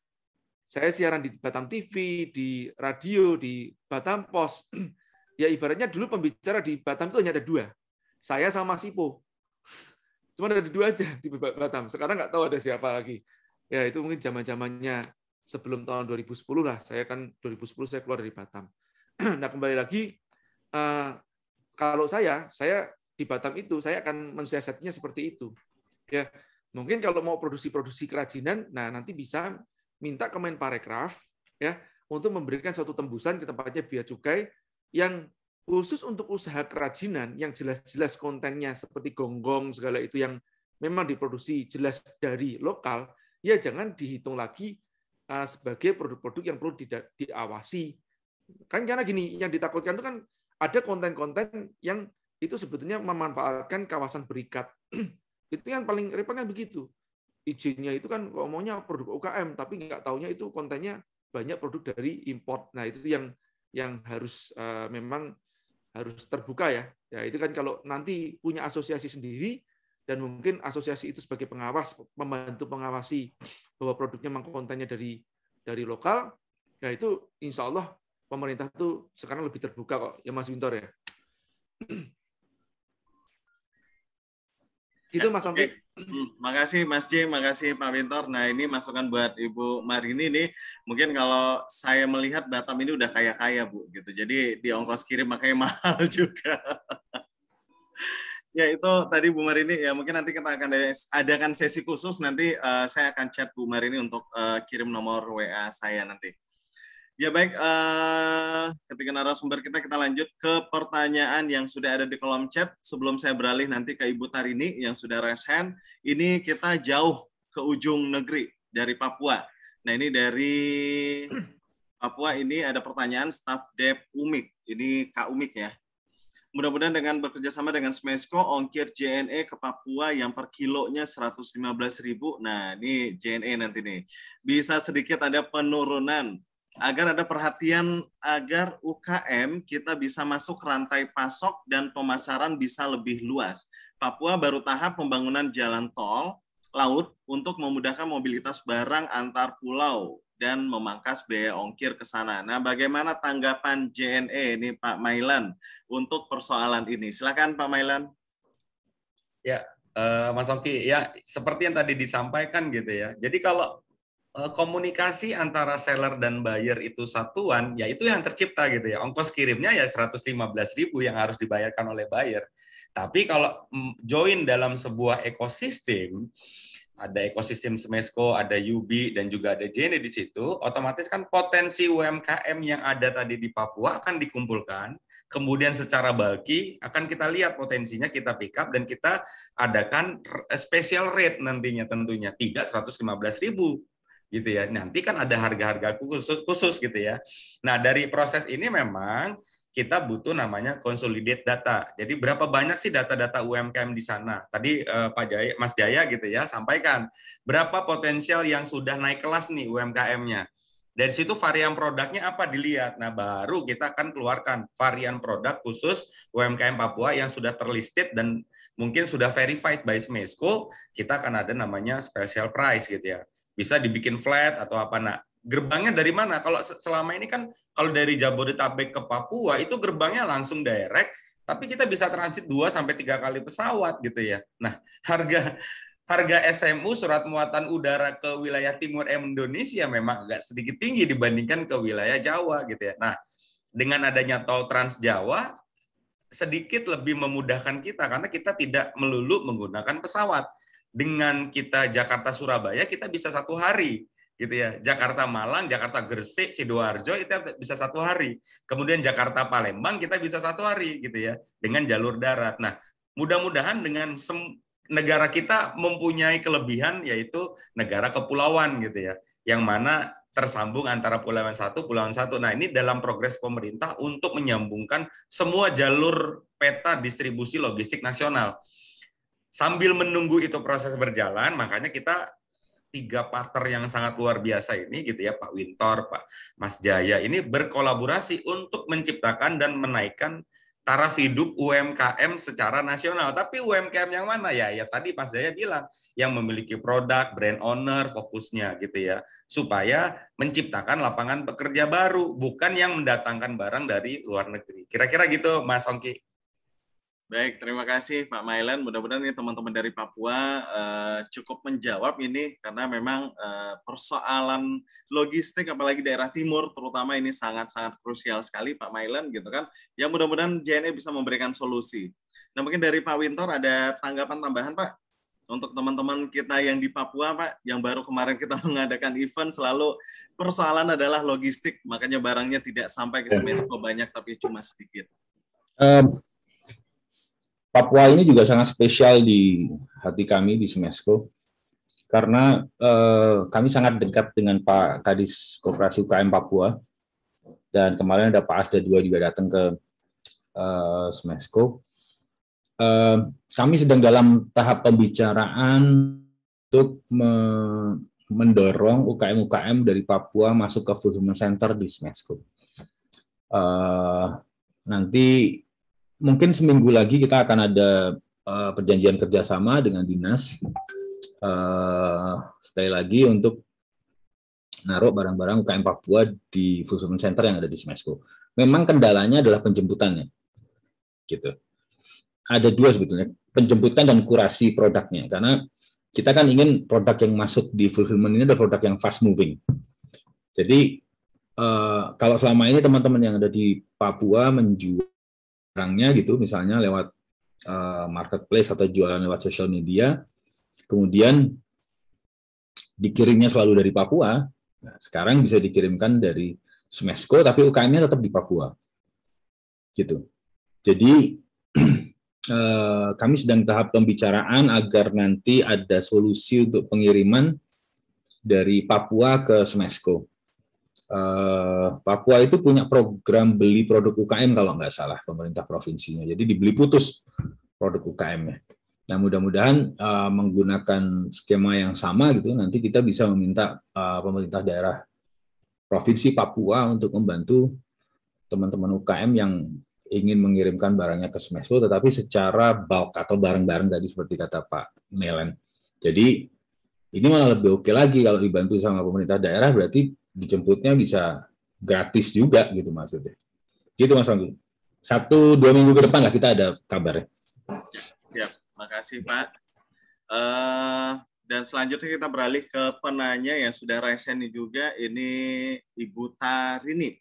saya siaran di Batam TV, di radio, di Batam Pos. ya ibaratnya dulu pembicara di Batam itu hanya ada dua. Saya sama Sipo. Cuma ada dua aja di Batam. Sekarang nggak tahu ada siapa lagi. Ya itu mungkin zaman-zamannya sebelum tahun 2010 lah. Saya kan 2010 saya keluar dari Batam. Nah kembali lagi, eh, kalau saya, saya di Batam itu, saya akan mensiasatinya seperti itu. Ya, mungkin kalau mau produksi-produksi kerajinan, nah nanti bisa minta ke Menparekraf ya untuk memberikan suatu tembusan ke tempatnya biaya cukai yang khusus untuk usaha kerajinan yang jelas-jelas kontennya seperti gonggong segala itu yang memang diproduksi jelas dari lokal, ya jangan dihitung lagi eh, sebagai produk-produk yang perlu diawasi. Kan karena gini, yang ditakutkan itu kan ada konten-konten yang itu sebetulnya memanfaatkan kawasan berikat. itu yang paling repotnya kan begitu. Izinnya itu kan ngomongnya produk UKM, tapi nggak taunya itu kontennya banyak produk dari import. Nah itu yang yang harus eh, memang harus terbuka ya. Ya itu kan kalau nanti punya asosiasi sendiri dan mungkin asosiasi itu sebagai pengawas membantu mengawasi bahwa produknya memang kontennya dari dari lokal, ya itu insya Allah pemerintah tuh sekarang lebih terbuka kok ya Mas wintor ya. Gitu Mas Sompi. Okay.
Hmm, makasih Mas J, makasih Pak Wintor. Nah ini masukan buat Ibu Marini nih. Mungkin kalau saya melihat Batam ini udah kaya kaya Bu, gitu. Jadi di ongkos kirim makanya mahal juga. ya itu tadi Bu Marini. Ya mungkin nanti kita akan adakan sesi khusus. Nanti uh, saya akan chat Bu Marini untuk uh, kirim nomor WA saya nanti. Ya baik, uh, ketika narasumber kita, kita lanjut ke pertanyaan yang sudah ada di kolom chat. Sebelum saya beralih nanti ke Ibu Tarini yang sudah raise hand, ini kita jauh ke ujung negeri dari Papua. Nah ini dari Papua ini ada pertanyaan staff Dep Umik, ini Kak Umik ya. Mudah-mudahan dengan bekerja sama dengan Smesco, ongkir JNE ke Papua yang per kilonya 115.000. Nah, ini JNE nanti nih. Bisa sedikit ada penurunan agar ada perhatian agar UKM kita bisa masuk rantai pasok dan pemasaran bisa lebih luas. Papua baru tahap pembangunan jalan tol laut untuk memudahkan mobilitas barang antar pulau dan memangkas biaya ongkir ke sana. Nah, bagaimana tanggapan JNE ini Pak Mailan untuk persoalan
ini? Silakan Pak Mailan. Ya, uh, Mas
Oki, ya
seperti yang tadi disampaikan gitu ya. Jadi kalau Eh, komunikasi antara seller dan buyer itu satuan, ya itu yang tercipta gitu ya. Ongkos kirimnya ya 115 ribu yang harus dibayarkan oleh buyer. Tapi kalau mm, join dalam sebuah ekosistem, ada ekosistem Semesco, ada UB, dan juga ada JNE di situ, otomatis kan potensi UMKM yang ada tadi di Papua akan dikumpulkan, kemudian secara bulky akan kita lihat potensinya kita pick up dan kita adakan special rate nantinya tentunya tidak 115 ribu gitu ya. Nanti kan ada harga-harga khusus khusus gitu ya. Nah, dari proses ini memang kita butuh namanya consolidate data. Jadi berapa banyak sih data-data UMKM di sana? Tadi eh, Pak Jaya, Mas Jaya gitu ya sampaikan berapa potensial yang sudah naik kelas nih UMKM-nya. Dari situ varian produknya apa dilihat. Nah, baru kita akan keluarkan varian produk khusus UMKM Papua yang sudah terlisted dan mungkin sudah verified by Smesco, kita akan ada namanya special price gitu ya bisa dibikin flat atau apa nak? gerbangnya dari mana kalau selama ini kan kalau dari Jabodetabek ke Papua itu gerbangnya langsung direct tapi kita bisa transit 2 sampai tiga kali pesawat gitu ya. Nah, harga harga SMU surat muatan udara ke wilayah timur Indonesia memang agak sedikit tinggi dibandingkan ke wilayah Jawa gitu ya. Nah, dengan adanya tol Trans Jawa sedikit lebih memudahkan kita karena kita tidak melulu menggunakan pesawat dengan kita Jakarta Surabaya kita bisa satu hari gitu ya. Jakarta Malang, Jakarta Gresik, Sidoarjo itu bisa satu hari. Kemudian Jakarta Palembang kita bisa satu hari gitu ya dengan jalur darat. Nah, mudah-mudahan dengan negara kita mempunyai kelebihan yaitu negara kepulauan gitu ya. Yang mana tersambung antara pulauan satu pulauan satu. Nah, ini dalam progres pemerintah untuk menyambungkan semua jalur peta distribusi logistik nasional sambil menunggu itu proses berjalan, makanya kita tiga partner yang sangat luar biasa ini gitu ya Pak Wintor, Pak Mas Jaya ini berkolaborasi untuk menciptakan dan menaikkan taraf hidup UMKM secara nasional. Tapi UMKM yang mana ya? Ya tadi Mas Jaya bilang yang memiliki produk, brand owner, fokusnya gitu ya. Supaya menciptakan lapangan pekerja baru, bukan yang mendatangkan barang dari luar negeri. Kira-kira gitu Mas Songki. Baik, terima kasih Pak
Mailan. Mudah-mudahan ini teman-teman dari Papua uh, cukup menjawab ini karena memang uh, persoalan logistik apalagi daerah timur terutama ini sangat-sangat krusial sekali Pak Mailan gitu kan. Ya mudah-mudahan JNE bisa memberikan solusi. Nah mungkin dari Pak Wintor ada tanggapan tambahan Pak untuk teman-teman kita yang di Papua Pak yang baru kemarin kita mengadakan event selalu persoalan adalah logistik makanya barangnya tidak sampai ke cukup ya. banyak tapi cuma sedikit.
Um, Papua ini juga sangat spesial di hati kami di Semesco karena eh, kami sangat dekat dengan Pak Kadis Koperasi UKM Papua dan kemarin ada Pak Asda dua juga datang ke eh, Semesco. Eh, kami sedang dalam tahap pembicaraan untuk me mendorong UKM-UKM dari Papua masuk ke fulfillment center di Semesco. Eh, nanti mungkin seminggu lagi kita akan ada uh, perjanjian kerjasama dengan dinas uh, sekali lagi untuk naruh barang-barang UKM Papua di fulfillment center yang ada di Smesco. Memang kendalanya adalah penjemputannya, gitu. Ada dua sebetulnya, penjemputan dan kurasi produknya. Karena kita kan ingin produk yang masuk di fulfillment ini adalah produk yang fast moving. Jadi uh, kalau selama ini teman-teman yang ada di Papua menjual barangnya gitu misalnya lewat eh, marketplace atau jualan lewat sosial media kemudian dikirimnya selalu dari Papua nah, sekarang bisa dikirimkan dari Smesco tapi UKM-nya tetap di Papua gitu jadi eh, kami sedang tahap pembicaraan agar nanti ada solusi untuk pengiriman dari Papua ke Smesco Eh, Papua itu punya program beli produk UKM kalau nggak salah pemerintah provinsinya. Jadi dibeli putus produk UKM-nya. Nah mudah-mudahan uh, menggunakan skema yang sama gitu nanti kita bisa meminta uh, pemerintah daerah provinsi Papua untuk membantu teman-teman UKM yang ingin mengirimkan barangnya ke Smesco tetapi secara bulk atau bareng-bareng tadi seperti kata Pak Melen. Jadi ini malah lebih oke lagi kalau dibantu sama pemerintah daerah berarti dijemputnya bisa gratis juga gitu maksudnya. Gitu Mas Anggi. Satu dua minggu ke depan lah kita ada kabarnya.
Ya, makasih Pak. Uh, dan selanjutnya kita beralih ke penanya yang sudah resen juga. Ini Ibu Tarini.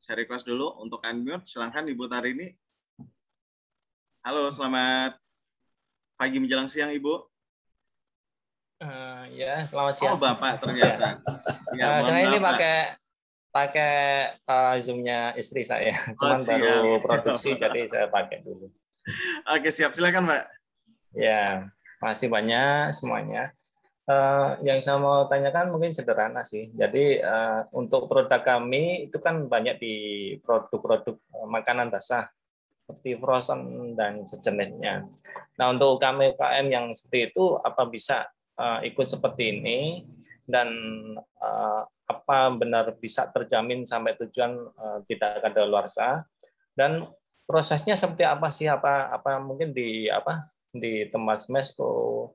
Saya request dulu untuk unmute. Silahkan Ibu Tarini. Halo, selamat pagi menjelang siang Ibu.
Uh, ya, selamat oh, siang. Oh, Bapak ternyata.
Ya. ya uh, saya ini pakai
pakai uh, zoomnya istri saya. Oh, Cuman oh, siap. baru produksi jadi saya pakai dulu. Oke, siap. Silakan, Pak. Ya, masih banyak semuanya. Uh, yang saya mau tanyakan mungkin sederhana sih. Jadi uh, untuk produk kami itu kan banyak di produk-produk makanan basah seperti frozen dan sejenisnya. Nah untuk kami UKM yang seperti itu apa bisa uh, ikut seperti ini dan uh, apa benar bisa terjamin sampai tujuan uh, tidak akan sah dan prosesnya seperti apa sih apa apa mungkin di apa di tempat mesko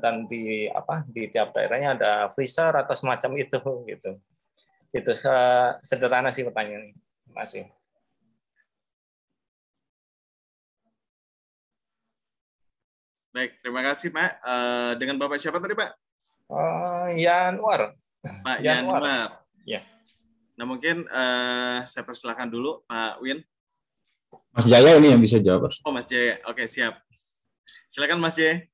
dan di apa di tiap daerahnya ada freezer atau semacam itu gitu itu sederhana sih pertanyaan masih Baik, terima kasih Pak. Uh, eh, dengan Bapak
siapa tadi Pak?
Uh, eh, Yanwar.
Pak Yanwar. Ya. Nah mungkin uh, saya persilahkan dulu Pak Win.
Mas Jaya ini yang bisa jawab.
Oh Mas Jaya, oke siap. Silakan Mas Jaya.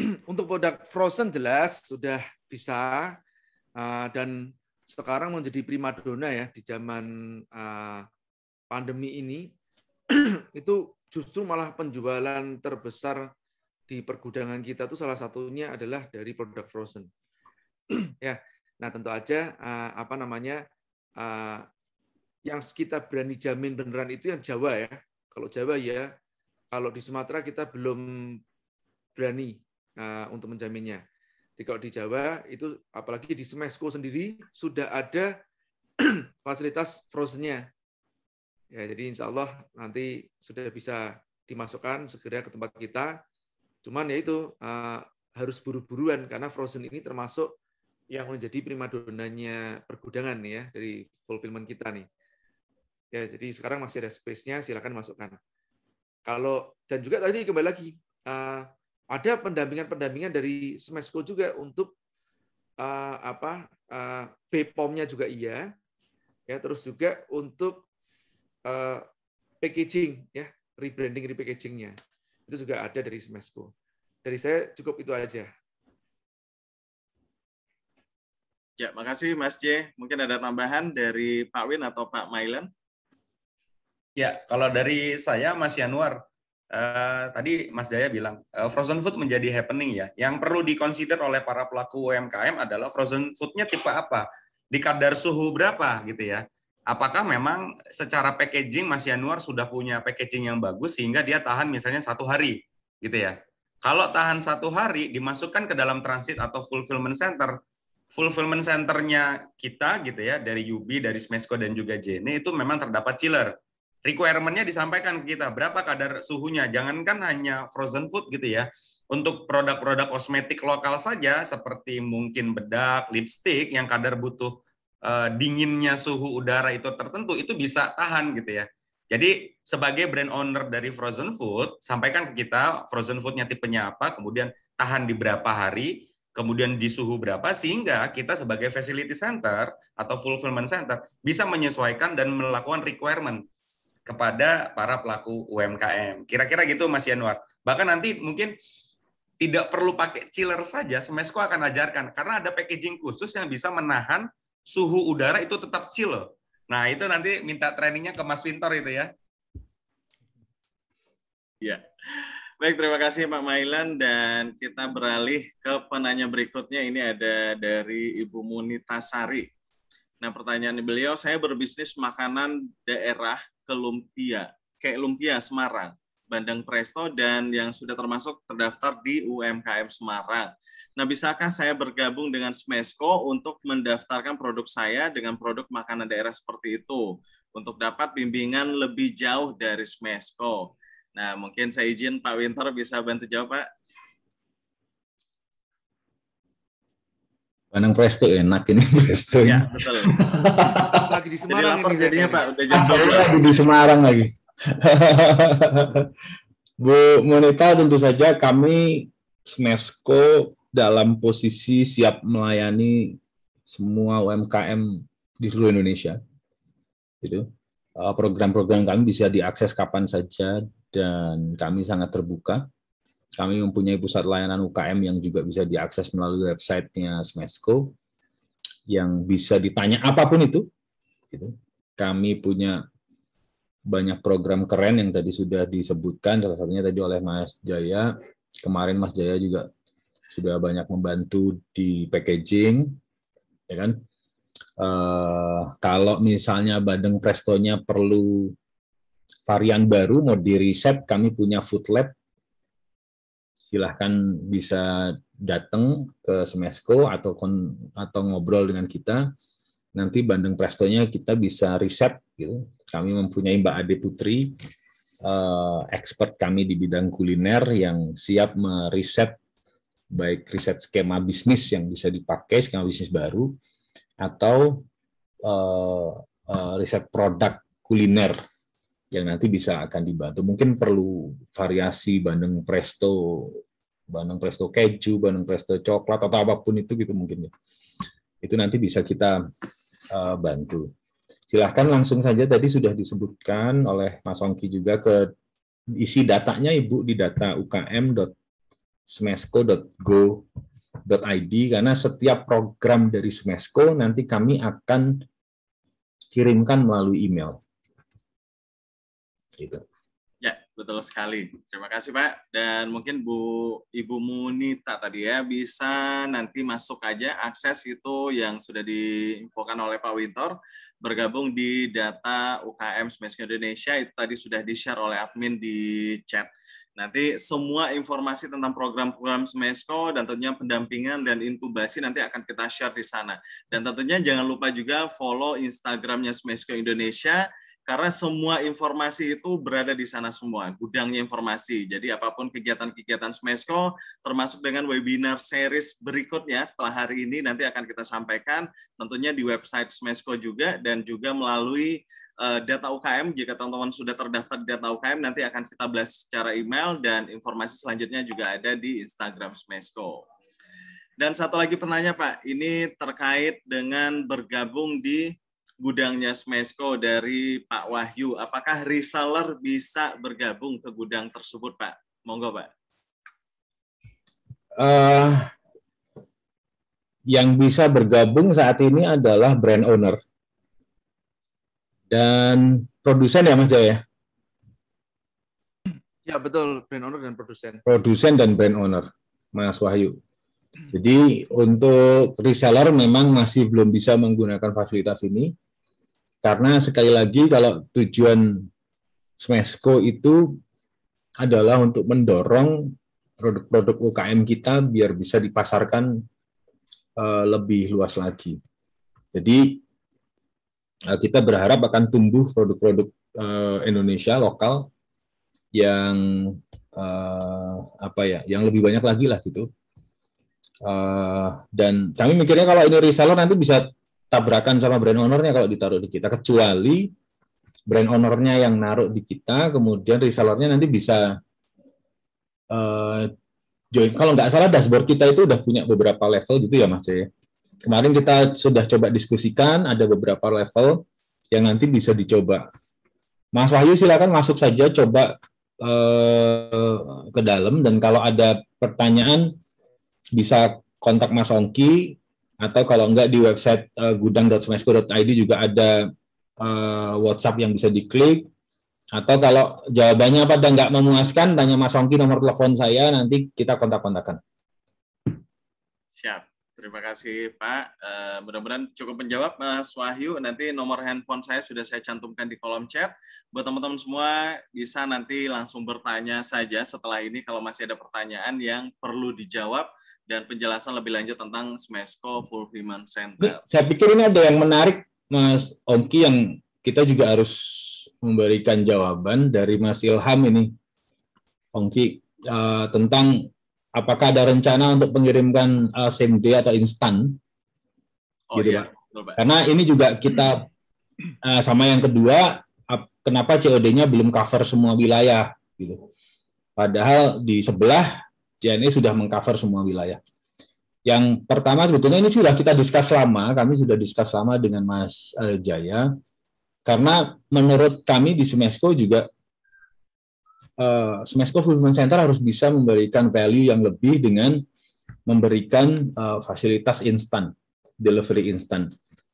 Untuk produk frozen jelas sudah bisa uh, dan sekarang menjadi primadona ya di zaman uh, pandemi ini itu justru malah penjualan terbesar di pergudangan kita itu salah satunya adalah dari produk frozen. ya. Nah, tentu aja eh, apa namanya? Eh, yang kita berani jamin beneran itu yang Jawa ya. Kalau Jawa ya, kalau di Sumatera kita belum berani eh, untuk menjaminnya. Jadi kalau di Jawa itu apalagi di Semesco sendiri sudah ada fasilitas frozennya Ya, jadi insya Allah nanti sudah bisa dimasukkan segera ke tempat kita. Cuman ya itu uh, harus buru-buruan karena Frozen ini termasuk yang menjadi primadonanya pergudangan nih ya dari fulfillment kita nih. Ya, jadi sekarang masih ada space-nya, silakan masukkan. Kalau dan juga tadi kembali lagi uh, ada pendampingan-pendampingan dari Smesco juga untuk uh, apa uh, BPOM-nya juga iya ya terus juga untuk Eh, packaging ya, rebranding repackagingnya. Itu juga ada dari Smesco. Dari saya cukup itu aja.
Ya, makasih Mas J. Mungkin ada tambahan dari Pak Win atau Pak Mailen?
Ya, kalau dari saya Mas Yanuar, Uh, eh, tadi Mas Jaya bilang uh, frozen food menjadi happening ya. Yang perlu dikonsider oleh para pelaku UMKM adalah frozen foodnya tipe apa, di kadar suhu berapa gitu ya apakah memang secara packaging Mas Yanuar sudah punya packaging yang bagus sehingga dia tahan misalnya satu hari gitu ya. Kalau tahan satu hari dimasukkan ke dalam transit atau fulfillment center, fulfillment centernya kita gitu ya dari Yubi, dari Smesco dan juga JNE itu memang terdapat chiller. Requirementnya disampaikan ke kita berapa kadar suhunya. Jangankan hanya frozen food gitu ya. Untuk produk-produk kosmetik lokal saja seperti mungkin bedak, lipstick yang kadar butuh Eh, dinginnya suhu udara itu tertentu itu bisa tahan gitu ya. Jadi sebagai brand owner dari frozen food, sampaikan ke kita frozen foodnya tipenya apa, kemudian tahan di berapa hari, kemudian di suhu berapa, sehingga kita sebagai facility center atau fulfillment center bisa menyesuaikan dan melakukan requirement kepada para pelaku UMKM. Kira-kira gitu Mas Yanuar. Bahkan nanti mungkin tidak perlu pakai chiller saja, Semesco akan ajarkan karena ada packaging khusus yang bisa menahan suhu udara itu tetap chill Nah, itu nanti minta trainingnya ke Mas Winter itu ya. Ya. Baik, terima kasih Pak
Mailan dan kita beralih ke penanya berikutnya. Ini ada dari Ibu Munita Sari. Nah, pertanyaan beliau, saya berbisnis makanan daerah ke lumpia, kayak lumpia Semarang, Bandeng Presto dan yang sudah termasuk terdaftar di UMKM Semarang. Nah, bisakah saya bergabung dengan Smesco untuk mendaftarkan produk saya dengan produk makanan daerah seperti itu untuk dapat bimbingan lebih jauh dari Smesco? Nah, mungkin saya izin Pak Winter bisa bantu jawab, Pak.
Bandeng presto enak ini presto. Ya,
betul. lagi di Semarang Jadi ini jadinya Pak, udah jam lagi di
Semarang lagi. Bu Monika, tentu saja kami Smesco dalam posisi siap melayani semua UMKM di seluruh Indonesia. Gitu. Eh, program-program kami bisa diakses kapan saja dan kami sangat terbuka. Kami mempunyai pusat layanan UKM yang juga bisa diakses melalui websitenya Smesco yang bisa ditanya apapun itu. Gitu. Kami punya banyak program keren yang tadi sudah disebutkan salah satunya tadi oleh Mas Jaya kemarin Mas Jaya juga sudah banyak membantu di packaging, ya kan? Uh, kalau misalnya Bandeng Prestonya perlu varian baru mau di riset, kami punya food lab. Silahkan bisa datang ke Semesco atau kon, atau ngobrol dengan kita. Nanti Bandeng Prestonya kita bisa riset. Gitu. Kami mempunyai Mbak Ade Putri, uh, expert kami di bidang kuliner yang siap meriset baik riset skema bisnis yang bisa dipakai skema bisnis baru atau uh, uh, riset produk kuliner yang nanti bisa akan dibantu mungkin perlu variasi bandeng presto bandeng presto keju bandeng presto coklat atau apapun itu gitu mungkin ya itu nanti bisa kita uh, bantu silahkan langsung saja tadi sudah disebutkan oleh Mas Songki juga ke isi datanya ibu di data ukm smesco.go.id karena setiap program dari Smesco nanti kami akan kirimkan melalui email.
Gitu.
Ya, betul sekali. Terima kasih Pak. Dan mungkin Bu Ibu Munita tadi ya bisa nanti masuk aja akses itu yang sudah diinfokan oleh Pak Wintor bergabung di data UKM Smesco Indonesia itu tadi sudah di-share oleh admin di chat Nanti semua informasi tentang program-program Smesco dan tentunya pendampingan dan inkubasi nanti akan kita share di sana. Dan tentunya jangan lupa juga follow Instagramnya Smesco Indonesia karena semua informasi itu berada di sana semua, gudangnya informasi. Jadi apapun kegiatan-kegiatan Smesco, termasuk dengan webinar series berikutnya setelah hari ini nanti akan kita sampaikan, tentunya di website Smesco juga dan juga melalui Eh, data UKM jika teman-teman sudah terdaftar di data UKM nanti akan kita blast secara email dan informasi selanjutnya juga ada di Instagram Smesco. Dan satu lagi penanya Pak, ini terkait dengan bergabung di gudangnya Smesco dari Pak Wahyu. Apakah reseller bisa bergabung ke gudang tersebut Pak? Monggo Pak.
Uh, yang bisa bergabung saat ini adalah brand owner dan produsen ya Mas Jaya?
Ya betul, brand owner dan produsen.
Produsen dan brand owner, Mas Wahyu. Jadi untuk reseller memang masih belum bisa menggunakan fasilitas ini karena sekali lagi kalau tujuan Smesco itu adalah untuk mendorong produk-produk UKM kita biar bisa dipasarkan eh, lebih luas lagi. Jadi Eh, kita berharap akan tumbuh produk-produk eh, Indonesia lokal yang eh, apa ya, yang lebih banyak lagi lah gitu. Dan kami mikirnya kalau ini reseller nanti bisa tabrakan sama brand ownernya kalau ditaruh di kita, kecuali brand ownernya yang naruh di kita, kemudian resellernya nanti bisa join. Kalau nggak salah dashboard kita itu udah punya beberapa level gitu ya Mas ya kemarin kita sudah coba diskusikan ada beberapa level yang nanti bisa dicoba. Mas Wahyu silakan masuk saja coba eh, ke dalam dan kalau ada pertanyaan bisa kontak Mas Ongki atau kalau enggak di website eh, gudang.smesco.id juga ada eh, WhatsApp yang bisa diklik atau kalau jawabannya pada enggak memuaskan tanya Mas Ongki nomor telepon saya nanti kita kontak-kontakan.
Siap. Terima kasih Pak. Uh, Mudah-mudahan cukup menjawab Mas Wahyu. Nanti nomor handphone saya sudah saya cantumkan di kolom chat. Buat teman-teman semua bisa nanti langsung bertanya saja setelah ini kalau masih ada pertanyaan yang perlu dijawab dan penjelasan lebih lanjut tentang Smesco Full Fulfillment Center.
Saya pikir ini ada yang menarik Mas Ongki yang kita juga harus memberikan jawaban dari Mas Ilham ini, Ongki, uh, eh, tentang apakah ada rencana untuk mengirimkan uh, same day atau instan? Oh gitu, iya. Pak. Karena ini juga kita uh, sama yang kedua, ap, kenapa COD-nya belum cover semua wilayah gitu. Padahal di sebelah JNE sudah mengcover semua wilayah. Yang pertama sebetulnya ini sudah kita diskus lama, kami sudah diskus lama dengan Mas uh, Jaya karena menurut kami di Semesco juga uh, Smesco Fulfillment Center harus bisa memberikan value yang lebih dengan memberikan uh, fasilitas instan, delivery instan.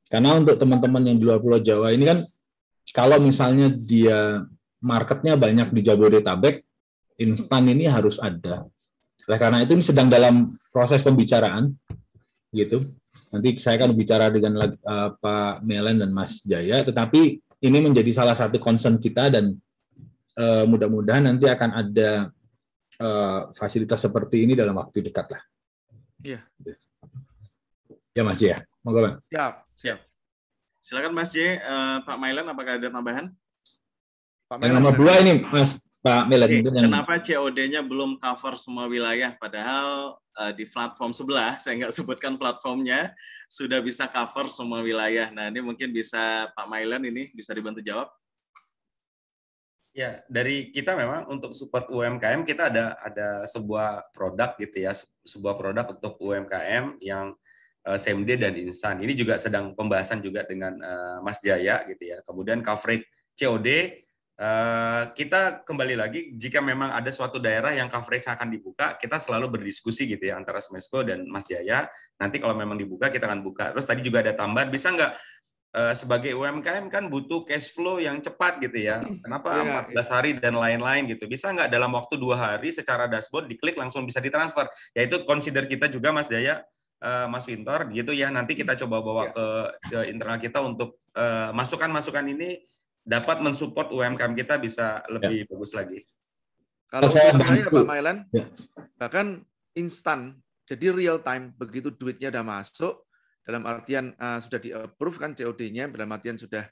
Karena untuk teman-teman yang di luar Pulau Jawa ini kan, kalau misalnya dia marketnya banyak di Jabodetabek, instan ini harus ada. Oleh karena itu ini sedang dalam proses pembicaraan, gitu. Nanti saya akan bicara dengan uh, Pak Melan dan Mas Jaya, tetapi ini menjadi salah satu concern kita dan uh, mudah-mudahan nanti akan ada uh, fasilitas seperti ini dalam waktu dekat lah. Iya. Ya Mas J ya. Monggo Bang. Siap, ya, siap.
Silakan Mas J, uh, Pak Mailan apakah ada tambahan?
Pak Mailan, yang nomor dua ini Mas Pak Mailan. Okay. Kenapa
COD-nya belum cover semua wilayah padahal di platform sebelah, saya nggak sebutkan platformnya, sudah bisa cover semua wilayah. Nah, ini mungkin bisa Pak Mailan ini bisa dibantu jawab.
Ya, dari kita memang untuk support UMKM kita ada ada sebuah produk gitu ya, sebuah produk untuk UMKM yang uh, eh, CMD dan instan. Ini juga sedang pembahasan juga dengan uh, Mas Jaya gitu ya. Kemudian coverage COD Uh, eh, kita kembali lagi jika memang ada suatu daerah yang coverage akan dibuka, kita selalu berdiskusi gitu ya antara Smesco dan Mas Jaya. Nanti kalau memang dibuka kita akan buka. Terus tadi juga ada tambahan, bisa nggak Eh, sebagai UMKM kan butuh cash flow yang cepat gitu ya. Kenapa yeah, 14 yeah. hari dan lain-lain gitu? Bisa nggak dalam waktu dua hari secara dashboard diklik langsung bisa ditransfer? Yaitu consider kita juga Mas Jaya, uh, Mas Winter gitu ya. Nanti kita coba bawa yeah. ke, ke internal kita untuk masukan eh, masukan-masukan ini dapat mensupport UMKM
kita bisa lebih yeah. bagus lagi. Kalau saya, saya Pak Mailan, yeah. bahkan instan, jadi real time begitu duitnya udah masuk, dalam artian uh, sudah di approve kan COD-nya dalam artian sudah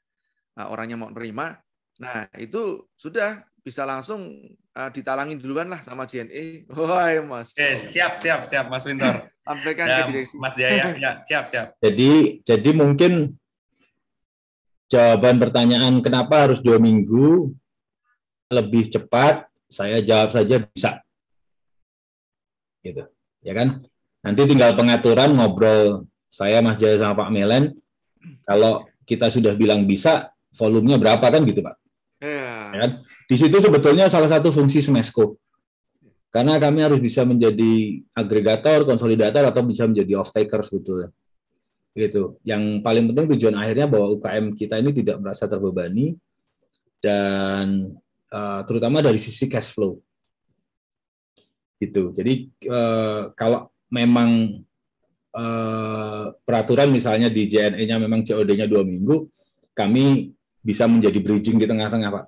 uh, orangnya mau nerima nah itu sudah bisa langsung uh, ditalangin duluan lah sama JNE. Wah, Mas. eh, siap siap siap Mas Winter. Sampaikan ya, ke direksi. Mas Jaya, ya, siap siap.
Jadi jadi mungkin jawaban pertanyaan kenapa harus dua minggu lebih cepat, saya jawab saja bisa. Gitu. Ya kan? Nanti tinggal pengaturan ngobrol saya Mas Jaya sama Pak Melen, kalau kita sudah bilang bisa, volumenya berapa kan gitu Pak? Yeah. Ya. Kan? Di situ sebetulnya salah satu fungsi Smesco. Karena kami harus bisa menjadi agregator, konsolidator, atau bisa menjadi off-taker sebetulnya. Gitu. Yang paling penting tujuan akhirnya bahwa UKM kita ini tidak merasa terbebani, dan uh, terutama dari sisi cash flow gitu. Jadi uh, kalau memang Eh, peraturan misalnya di JNE-nya memang COD-nya dua minggu, kami bisa menjadi bridging di tengah-tengah pak,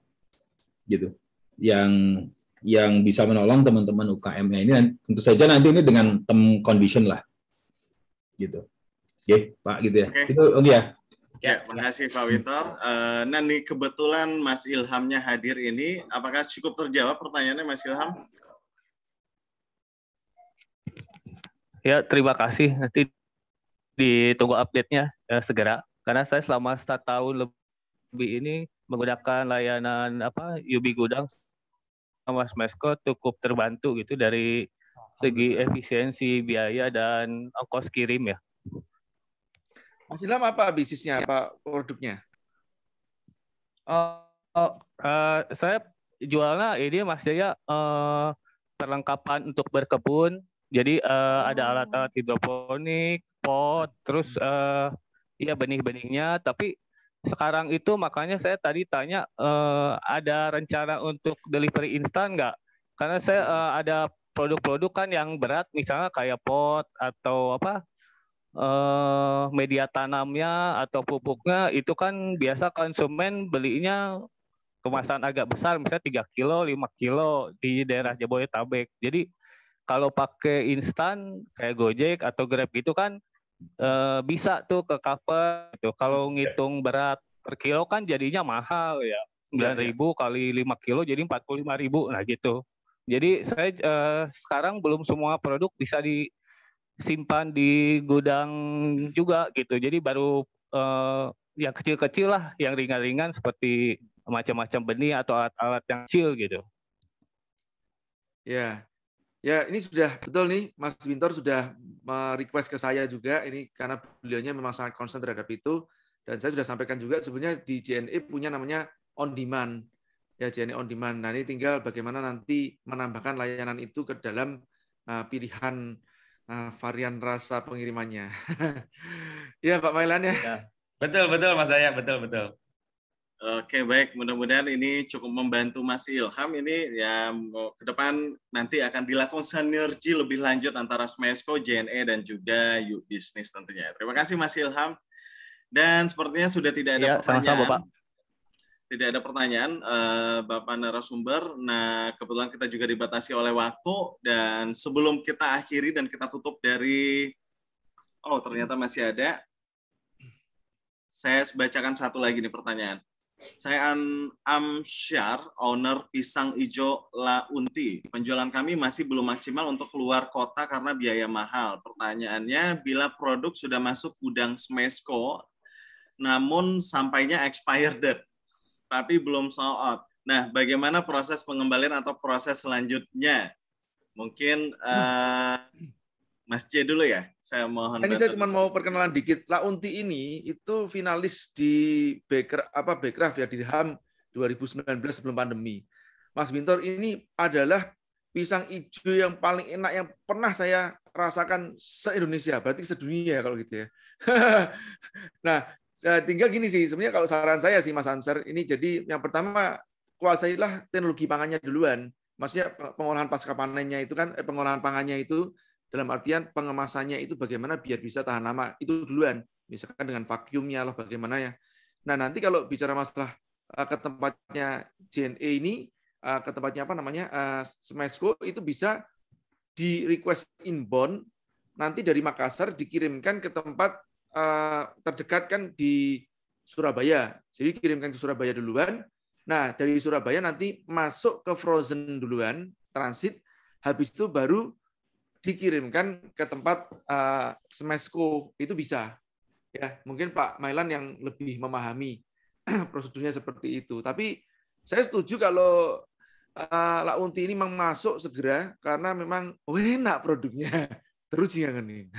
gitu. Yang yang bisa menolong teman-teman UKM nya ini tentu saja nanti ini dengan term condition lah, gitu. Oke, pak gitu ya. Okay. Itu oke okay, ya.
Ya, kasih Pak Witor. Eh, nah, nih kebetulan Mas Ilhamnya hadir ini, apakah cukup terjawab pertanyaannya Mas Ilham?
Ya, terima kasih. Nanti ditunggu update-nya ya, segera. Karena saya selama satu tahun lebih ini menggunakan layanan apa Yubi Gudang sama Smesco cukup terbantu gitu dari segi efisiensi biaya dan ongkos kirim ya.
Mas Ilham apa bisnisnya, apa produknya? Oh, uh,
saya jualnya ini Mas Jaya uh, perlengkapan untuk berkebun, jadi uh, ada alat-alat hidroponik, pot, terus uh, ya benih-benihnya. Tapi sekarang itu makanya saya tadi tanya uh, ada rencana untuk delivery instan nggak? Karena saya uh, ada produk-produk kan yang berat, misalnya kayak pot atau apa uh, media tanamnya atau pupuknya itu kan biasa konsumen belinya kemasan agak besar, misalnya 3 kilo, 5 kilo di daerah Jabodetabek. Jadi kalau pakai instan kayak Gojek atau Grab gitu kan eh, bisa tuh ke cover gitu. Kalau iya. ngitung berat per kilo kan jadinya mahal ya. 9.000 iya, iya. ribu kali lima kilo jadi empat puluh ribu Nah gitu. Jadi saya eh, sekarang belum semua produk bisa disimpan di gudang juga gitu. Jadi baru eh, yang kecil-kecil lah, yang ringan-ringan seperti macam-macam benih atau alat-alat yang kecil gitu.
Ya, Ya, ini sudah betul nih, Mas Winter sudah request ke saya juga ini karena beliaunya memang sangat konsen terhadap itu dan saya sudah sampaikan juga sebenarnya di JNE punya namanya on demand. Ya, JNE on demand. Nah, ini tinggal bagaimana nanti menambahkan layanan itu ke dalam eh, pilihan eh, varian rasa pengirimannya. ya, Pak Mailan ya. ya. Betul, betul Mas saya betul, betul. Oke baik, mudah-mudahan ini cukup
membantu Mas Ilham ini ya ke depan nanti akan dilakukan sinergi lebih lanjut antara Smesco, JNE dan juga U Business tentunya. Terima kasih Mas Ilham. Dan sepertinya sudah tidak ada ya, pertanyaan. Sama -sama, Bapak. Tidak ada pertanyaan eh, Bapak narasumber. Nah, kebetulan kita juga dibatasi oleh waktu dan sebelum kita akhiri dan kita tutup dari Oh, ternyata masih ada. Saya bacakan satu lagi nih pertanyaan. Saya An Amsyar, owner Pisang Ijo La Unti. Penjualan kami masih belum maksimal untuk keluar kota karena biaya mahal. Pertanyaannya, bila produk sudah masuk gudang Smesco, namun sampainya expired date, tapi belum sold out. Nah, bagaimana proses pengembalian atau proses selanjutnya? Mungkin uh, Mas C dulu ya.
Saya mohon. Ini saya cuma mau perkenalan dikit. Unti ini itu finalis di Baker apa Backcraft ya di HAM 2019 sebelum pandemi. Mas Bintor ini adalah pisang hijau yang paling enak yang pernah saya rasakan se-Indonesia, berarti sedunia ya kalau gitu ya. nah, eh, tinggal gini sih, sebenarnya kalau saran saya sih Mas Ansar, ini jadi yang pertama kuasailah teknologi pangannya duluan. Maksudnya pengolahan pasca panennya itu kan, eh, pengolahan pangannya itu dalam artian pengemasannya itu bagaimana biar bisa tahan lama itu duluan. Misalkan dengan vakumnya lah bagaimana ya. Nah nanti kalau bicara masalah eh, ke tempatnya JNE ini, eh, ke tempatnya apa namanya eh, Smesco itu bisa di request inbound nanti dari Makassar dikirimkan ke tempat terdekat kan di Surabaya. Jadi kirimkan ke Surabaya duluan. Nah, dari Surabaya nanti masuk ke Frozen duluan, transit. Habis itu baru dikirimkan ke tempat uh, eh, Smesco itu bisa. Ya, mungkin Pak Mailan yang lebih memahami prosedurnya seperti itu. Tapi saya setuju kalau uh, eh, Launti ini memang masuk segera karena memang enak produknya. Terus jangan nih.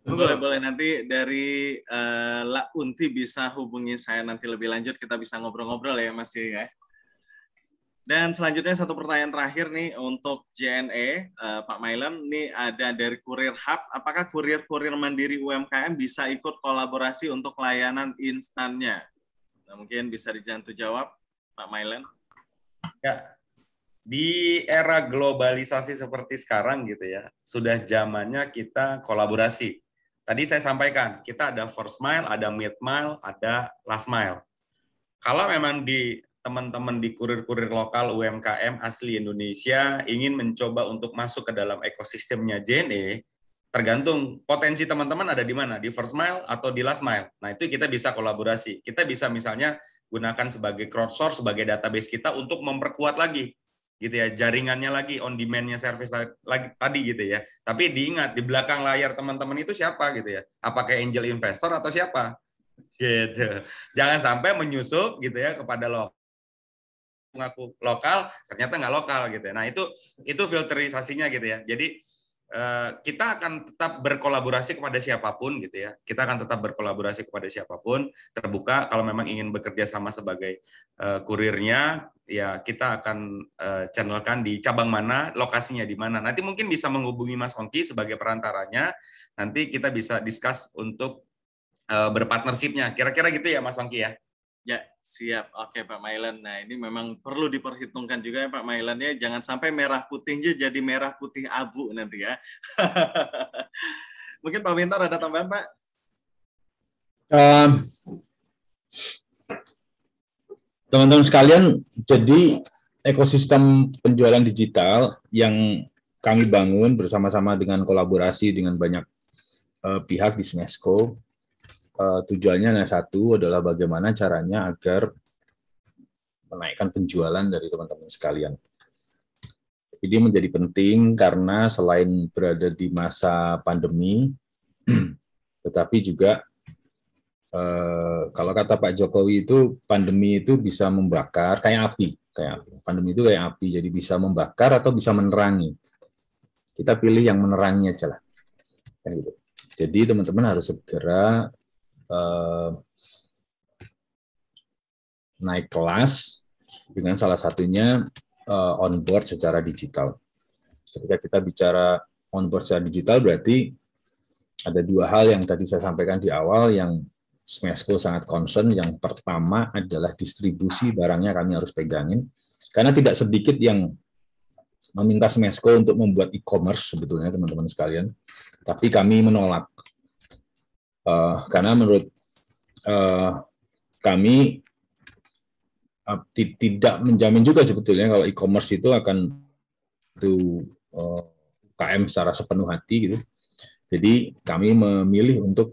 boleh boleh nanti dari uh, eh, La bisa hubungi saya nanti lebih lanjut kita bisa ngobrol-ngobrol ya masih ya. Dan selanjutnya satu pertanyaan terakhir nih untuk JNE, uh, eh, Pak Mailen nih ada dari Kurir Hub. Apakah kurir-kurir mandiri UMKM bisa ikut kolaborasi untuk layanan instannya? Nah, mungkin bisa dijantu
jawab, Pak Mailen Ya, di era globalisasi seperti sekarang gitu ya, sudah zamannya kita kolaborasi. Tadi saya sampaikan, kita ada first mile, ada mid mile, ada last mile. Kalau memang di teman-teman di kurir-kurir lokal UMKM asli Indonesia ingin mencoba untuk masuk ke dalam ekosistemnya JNE, tergantung potensi teman-teman ada di mana, di first mile atau di last mile. Nah, itu kita bisa kolaborasi. Kita bisa misalnya gunakan sebagai crowdsource, sebagai database kita untuk memperkuat lagi gitu ya jaringannya lagi on demandnya service lagi tadi gitu ya tapi diingat di belakang layar teman-teman itu siapa gitu ya apakah angel investor atau siapa gitu jangan sampai menyusup gitu ya kepada lo ngaku lokal ternyata nggak lokal gitu ya. Nah itu itu filterisasinya gitu ya. Jadi eh, kita akan tetap berkolaborasi kepada siapapun gitu ya. Kita akan tetap berkolaborasi kepada siapapun terbuka kalau memang ingin bekerja sama sebagai eh, kurirnya ya kita akan eh, channelkan di cabang mana, lokasinya di mana. Nanti mungkin bisa menghubungi Mas Hongki sebagai perantaranya. Nanti kita bisa discuss untuk berpartnershipnya. Kira-kira gitu ya Mas Hongki ya. Ya, siap. Oke,
Pak Mailan. Nah, ini memang perlu diperhitungkan juga ya, Pak Mailan ya. Jangan sampai merah putihnya jadi merah putih abu nanti ya. Mungkin Pak Wintar ada tambahan, Pak?
teman teman-teman sekalian, jadi ekosistem penjualan digital yang kami bangun bersama-sama dengan kolaborasi dengan banyak uh, pihak di Smesco uh, tujuannya yang satu adalah bagaimana caranya agar menaikkan penjualan dari teman-teman sekalian. Ini menjadi penting karena selain berada di masa pandemi, tetapi juga eh, kalau kata Pak Jokowi itu pandemi itu bisa membakar kayak api, kayak api. pandemi itu kayak api, jadi bisa membakar atau bisa menerangi. Kita pilih yang menerangi aja lah, gitu. Jadi teman-teman harus segera uh, naik kelas dengan salah satunya on eh, onboard secara digital. Ketika kita bicara onboard secara digital berarti ada dua hal yang tadi saya sampaikan di awal yang Smesco sangat concern. Yang pertama adalah distribusi barangnya kami harus pegangin. Karena tidak sedikit yang meminta Smesco untuk membuat e-commerce sebetulnya teman-teman sekalian. Tapi kami menolak. Uh, karena menurut uh, kami eh, tidak menjamin juga sebetulnya kalau e-commerce itu akan itu uh, KM secara sepenuh hati gitu. Jadi kami memilih untuk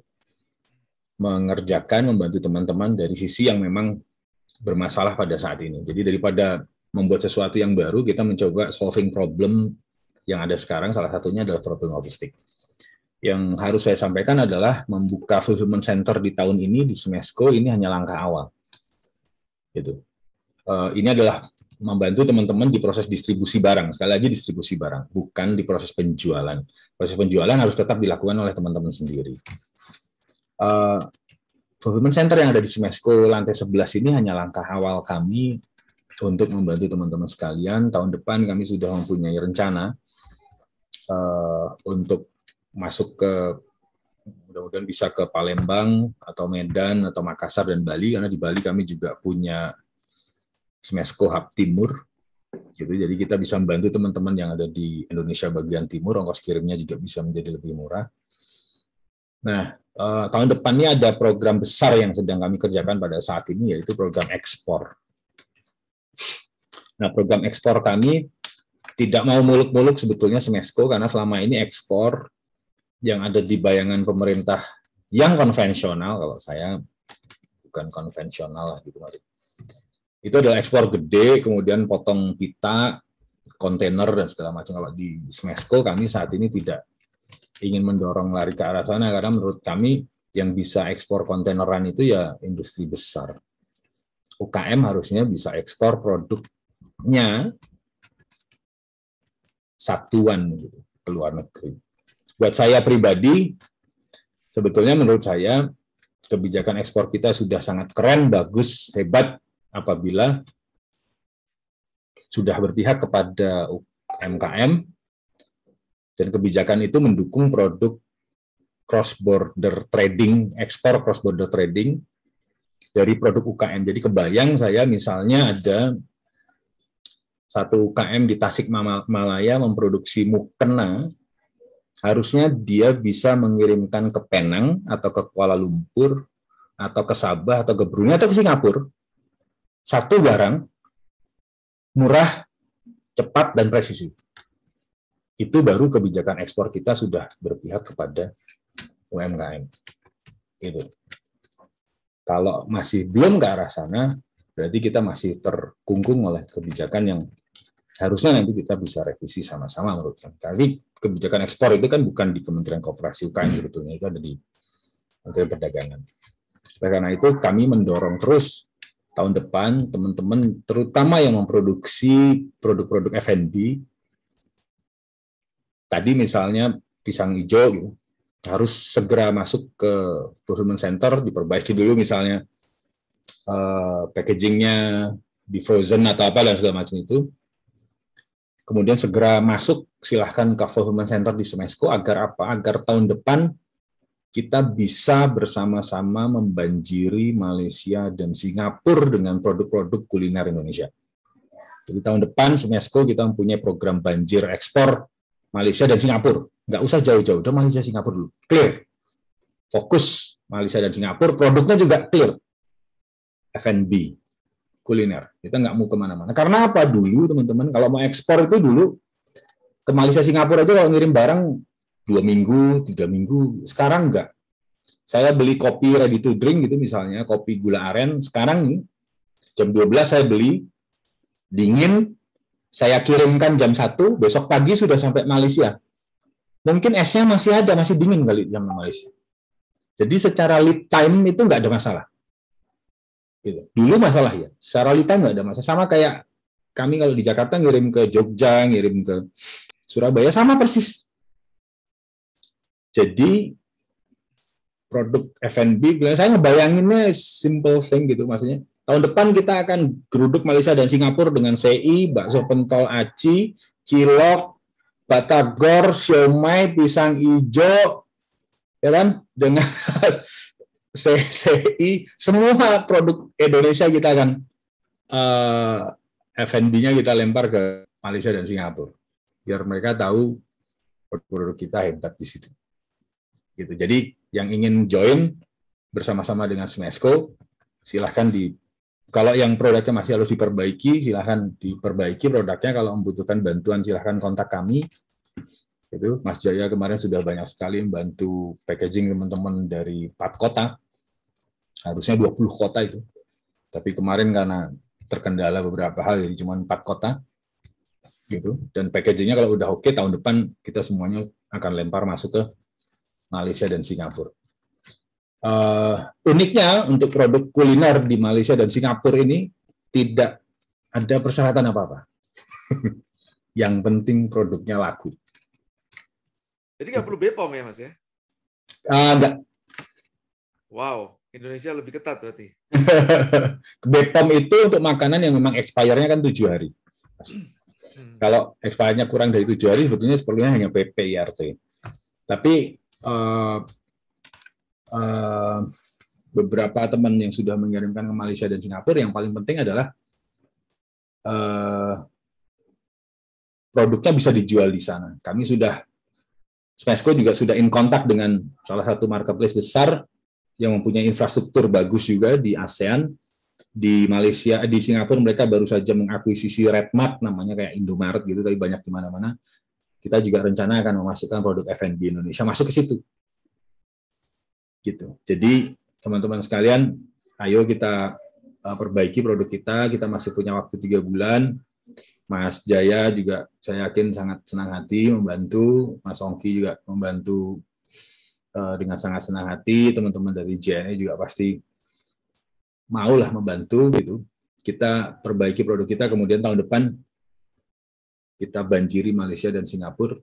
mengerjakan membantu teman-teman dari sisi yang memang bermasalah pada saat ini. Jadi daripada membuat sesuatu yang baru, kita mencoba solving problem yang ada sekarang. Salah satunya adalah problem logistik yang harus saya sampaikan adalah membuka fulfillment center di tahun ini di Smesco ini hanya langkah awal. Gitu. Uh, ini adalah membantu teman-teman di proses distribusi barang. Sekali lagi distribusi barang, bukan di proses penjualan. Proses penjualan harus tetap dilakukan oleh teman-teman sendiri. Uh, fulfillment center yang ada di Smesco lantai 11 ini hanya langkah awal kami untuk membantu teman-teman sekalian. Tahun depan kami sudah mempunyai rencana uh, untuk masuk ke mudah-mudahan bisa ke Palembang atau Medan atau Makassar dan Bali karena di Bali kami juga punya smesco Hub Timur gitu jadi kita bisa membantu teman-teman yang ada di Indonesia bagian timur ongkos kirimnya juga bisa menjadi lebih murah nah eh, tahun depannya ada program besar yang sedang kami kerjakan pada saat ini yaitu program ekspor nah program ekspor kami tidak mau muluk-muluk sebetulnya smesco karena selama ini ekspor yang ada di bayangan pemerintah yang konvensional kalau saya bukan konvensional lah gitu Mari itu adalah ekspor gede kemudian potong pita kontainer dan segala macam kalau di Smesco kami saat ini tidak ingin mendorong lari ke arah sana karena menurut kami yang bisa ekspor kontaineran itu ya industri besar UKM harusnya bisa ekspor produknya satuan gitu ke luar negeri buat saya pribadi sebetulnya menurut saya kebijakan ekspor kita sudah sangat keren, bagus, hebat apabila sudah berpihak kepada UMKM dan kebijakan itu mendukung produk cross border trading, ekspor cross border trading dari produk UKM. Jadi kebayang saya misalnya ada satu UKM di Tasik Malaya memproduksi mukena harusnya dia bisa mengirimkan ke Penang atau ke Kuala Lumpur atau ke Sabah atau ke Brunei atau ke Singapura satu barang murah, cepat dan presisi. Itu baru kebijakan ekspor kita sudah berpihak kepada UMKM. Itu. Kalau masih belum ke arah sana, berarti kita masih terkungkung oleh kebijakan yang harusnya nanti kita bisa revisi sama-sama menurut kami. Tapi kebijakan ekspor itu kan bukan di Kementerian Kooperasi UKM sebetulnya itu ada di Kementerian Perdagangan. Oleh karena itu kami mendorong terus tahun depan teman-teman terutama yang memproduksi produk-produk F&B tadi misalnya pisang hijau gitu, harus segera masuk ke fulfillment center diperbaiki dulu misalnya uh, packagingnya di frozen atau apa dan segala macam itu kemudian segera masuk silahkan ke Fulfillment Center di Semesco agar apa? Agar tahun depan kita bisa bersama-sama membanjiri Malaysia dan Singapura dengan produk-produk kuliner Indonesia. Jadi tahun depan Semesco kita mempunyai program banjir ekspor Malaysia dan Singapura. Nggak usah jauh-jauh, udah Malaysia Singapura dulu. Clear. Fokus Malaysia dan Singapura, produknya juga clear. F&B, kuliner. Kita nggak mau kemana-mana. Karena apa dulu teman-teman? Kalau mau ekspor itu dulu ke Malaysia Singapura aja kalau ngirim barang dua minggu, tiga minggu. Sekarang nggak. Saya beli kopi ready to drink gitu misalnya, kopi gula aren. Sekarang nih, jam 12 saya beli, dingin, saya kirimkan jam 1, besok pagi sudah sampai Malaysia. Mungkin esnya masih ada, masih dingin kali jam Malaysia. Jadi secara lead time itu nggak ada masalah. Gitu. Dulu masalah ya, secara lita nggak ada masalah. Sama kayak kami kalau di Jakarta ngirim ke Jogja, ngirim ke Surabaya, sama persis. Jadi produk F&B, saya ngebayanginnya simple thing gitu maksudnya. Tahun depan kita akan geruduk Malaysia dan Singapura dengan CI, bakso pentol aci, cilok, batagor, siomay, pisang hijau ya kan? Dengan CCI semua produk Indonesia kita akan uh, eh, F&B-nya kita lempar ke Malaysia dan Singapura biar mereka tahu produk kita hebat di situ. Gitu. Jadi yang ingin join bersama-sama dengan Smesco silahkan di kalau yang produknya masih harus diperbaiki silahkan diperbaiki produknya kalau membutuhkan bantuan silahkan kontak kami itu Mas Jaya kemarin sudah banyak sekali membantu packaging teman-teman dari empat kota harusnya 20 kota itu. Tapi kemarin karena terkendala beberapa hal, jadi cuma empat kota gitu. Dan packagingnya kalau udah oke tahun depan kita semuanya akan lempar masuk ke Malaysia dan Singapura. Uh, uniknya untuk produk kuliner di Malaysia dan Singapura ini tidak ada persyaratan apa-apa. Yang penting produknya laku.
Jadi nggak perlu bepom ya mas ya? Uh, eh, enggak. Wow. Indonesia lebih ketat berarti.
BPOM itu untuk makanan yang memang expirednya kan tujuh hari.
Hmm.
Kalau expirednya kurang dari tujuh hari, sebetulnya sepertinya hanya PPIRT. Tapi uh, uh, beberapa teman yang sudah mengirimkan ke Malaysia dan Singapura, yang paling penting adalah uh, produknya bisa dijual di sana. Kami sudah, Smesco juga sudah in kontak dengan salah satu marketplace besar yang mempunyai infrastruktur bagus juga di ASEAN. Di Malaysia, eh, di Singapura mereka baru saja mengakuisisi Redmart namanya kayak Indomaret gitu, tapi banyak di mana-mana. Kita juga rencana akan memasukkan produk F&B Indonesia masuk ke situ. Gitu. Jadi teman-teman sekalian, ayo kita eh, perbaiki produk kita. Kita masih punya waktu tiga bulan. Mas Jaya juga saya yakin sangat senang hati membantu, Mas Ongki juga membantu Eh, dengan sangat senang hati teman-teman dari JNE juga pasti maulah membantu gitu kita perbaiki produk kita kemudian tahun depan kita banjiri Malaysia dan Singapura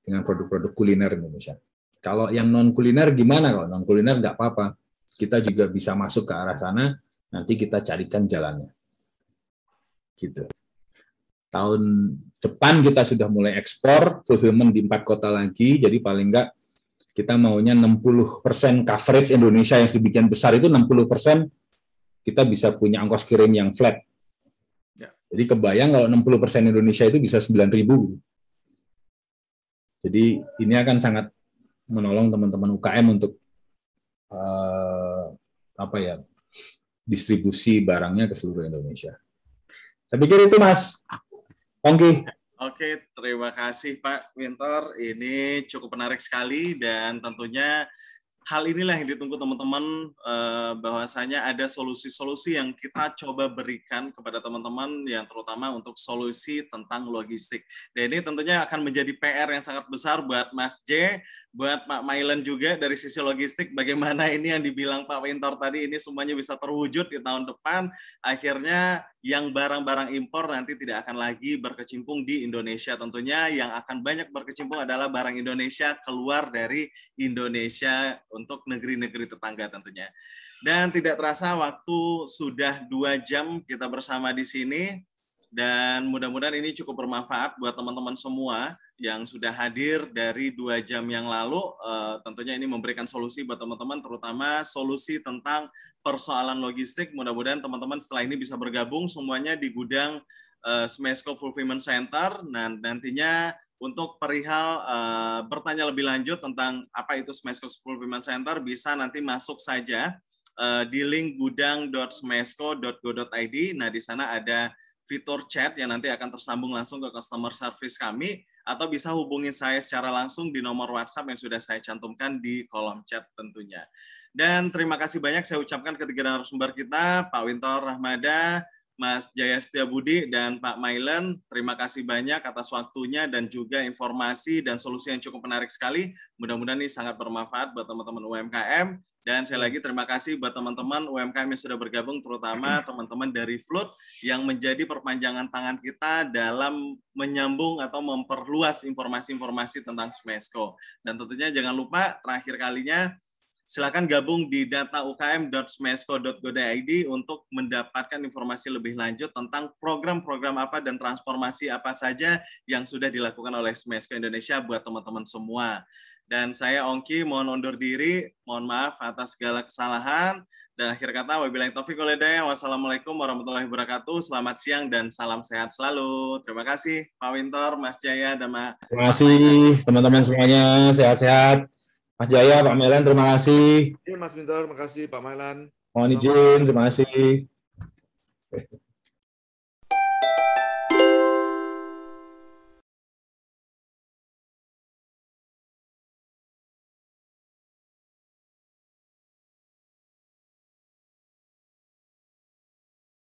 dengan produk-produk kuliner Indonesia kalau yang non kuliner gimana kalau non kuliner nggak apa-apa kita juga bisa masuk ke arah sana nanti kita carikan jalannya gitu tahun depan kita sudah mulai ekspor fulfillment di empat kota lagi jadi paling nggak kita maunya 60% coverage Indonesia yang sedemikian besar itu 60% kita bisa punya ongkos kirim yang flat. Ya. Jadi kebayang kalau 60% Indonesia itu bisa ribu. Jadi ini akan sangat menolong teman-teman UKM untuk uh, apa ya distribusi barangnya ke seluruh Indonesia. Saya pikir itu Mas Okay.
Oke, terima kasih Pak Mentor. Ini cukup menarik sekali dan tentunya hal inilah yang ditunggu teman-teman eh, bahwasanya ada solusi-solusi yang kita coba berikan kepada teman-teman yang terutama untuk solusi tentang logistik. Dan ini tentunya akan menjadi PR yang sangat besar buat Mas J, buat Pak Mailen juga dari sisi logistik bagaimana ini yang dibilang Pak Winter tadi ini semuanya bisa terwujud di tahun depan akhirnya yang barang-barang impor nanti tidak akan lagi berkecimpung di Indonesia tentunya yang akan banyak berkecimpung adalah barang Indonesia keluar dari Indonesia untuk negeri-negeri tetangga tentunya dan tidak terasa waktu sudah dua jam kita bersama di sini dan mudah-mudahan ini cukup bermanfaat buat teman-teman semua yang sudah hadir dari dua jam yang lalu. Uh, tentunya ini memberikan solusi buat teman-teman, terutama solusi tentang persoalan logistik. Mudah-mudahan teman-teman setelah ini bisa bergabung semuanya di gudang uh, Smesco Fulfillment Center. Nah, nantinya untuk perihal uh, bertanya lebih lanjut tentang apa itu Smesco Fulfillment Center, bisa nanti masuk saja uh, di link gudang.smesco.go.id. Nah, di sana ada fitur chat yang nanti akan tersambung langsung ke customer service kami atau bisa hubungi saya secara langsung di nomor WhatsApp yang sudah saya cantumkan di kolom chat tentunya. Dan terima kasih banyak saya ucapkan ke tiga narasumber kita, Pak Wintor Rahmada, Mas Jaya Setia Budi, dan Pak Mailen. Terima kasih banyak atas waktunya dan juga informasi dan solusi yang cukup menarik sekali. Mudah-mudahan ini sangat bermanfaat buat teman-teman UMKM. Dan saya lagi terima kasih buat teman-teman UMKM yang sudah bergabung, terutama teman-teman dari Float yang menjadi perpanjangan tangan kita dalam menyambung atau memperluas informasi-informasi tentang Smesco. Dan tentunya jangan lupa terakhir kalinya silakan gabung di dataukm.smesco.go.id untuk mendapatkan informasi lebih lanjut tentang program-program apa dan transformasi apa saja yang sudah dilakukan oleh Smesco Indonesia buat teman-teman semua. Dan saya Ongki mohon undur diri, mohon maaf atas segala kesalahan. Dan akhir kata, wabillahi taufiq walhidayah. Wassalamualaikum warahmatullahi wabarakatuh. Selamat siang dan salam sehat selalu. Terima kasih Pak Winter, Mas Jaya, dan Mas... Terima
kasih teman-teman semuanya. Sehat-sehat. Mas Jaya, Pak Melan, terima kasih.
Iya, Mas Winter, terima kasih. Pak Melan.
Mohon izin, terima kasih.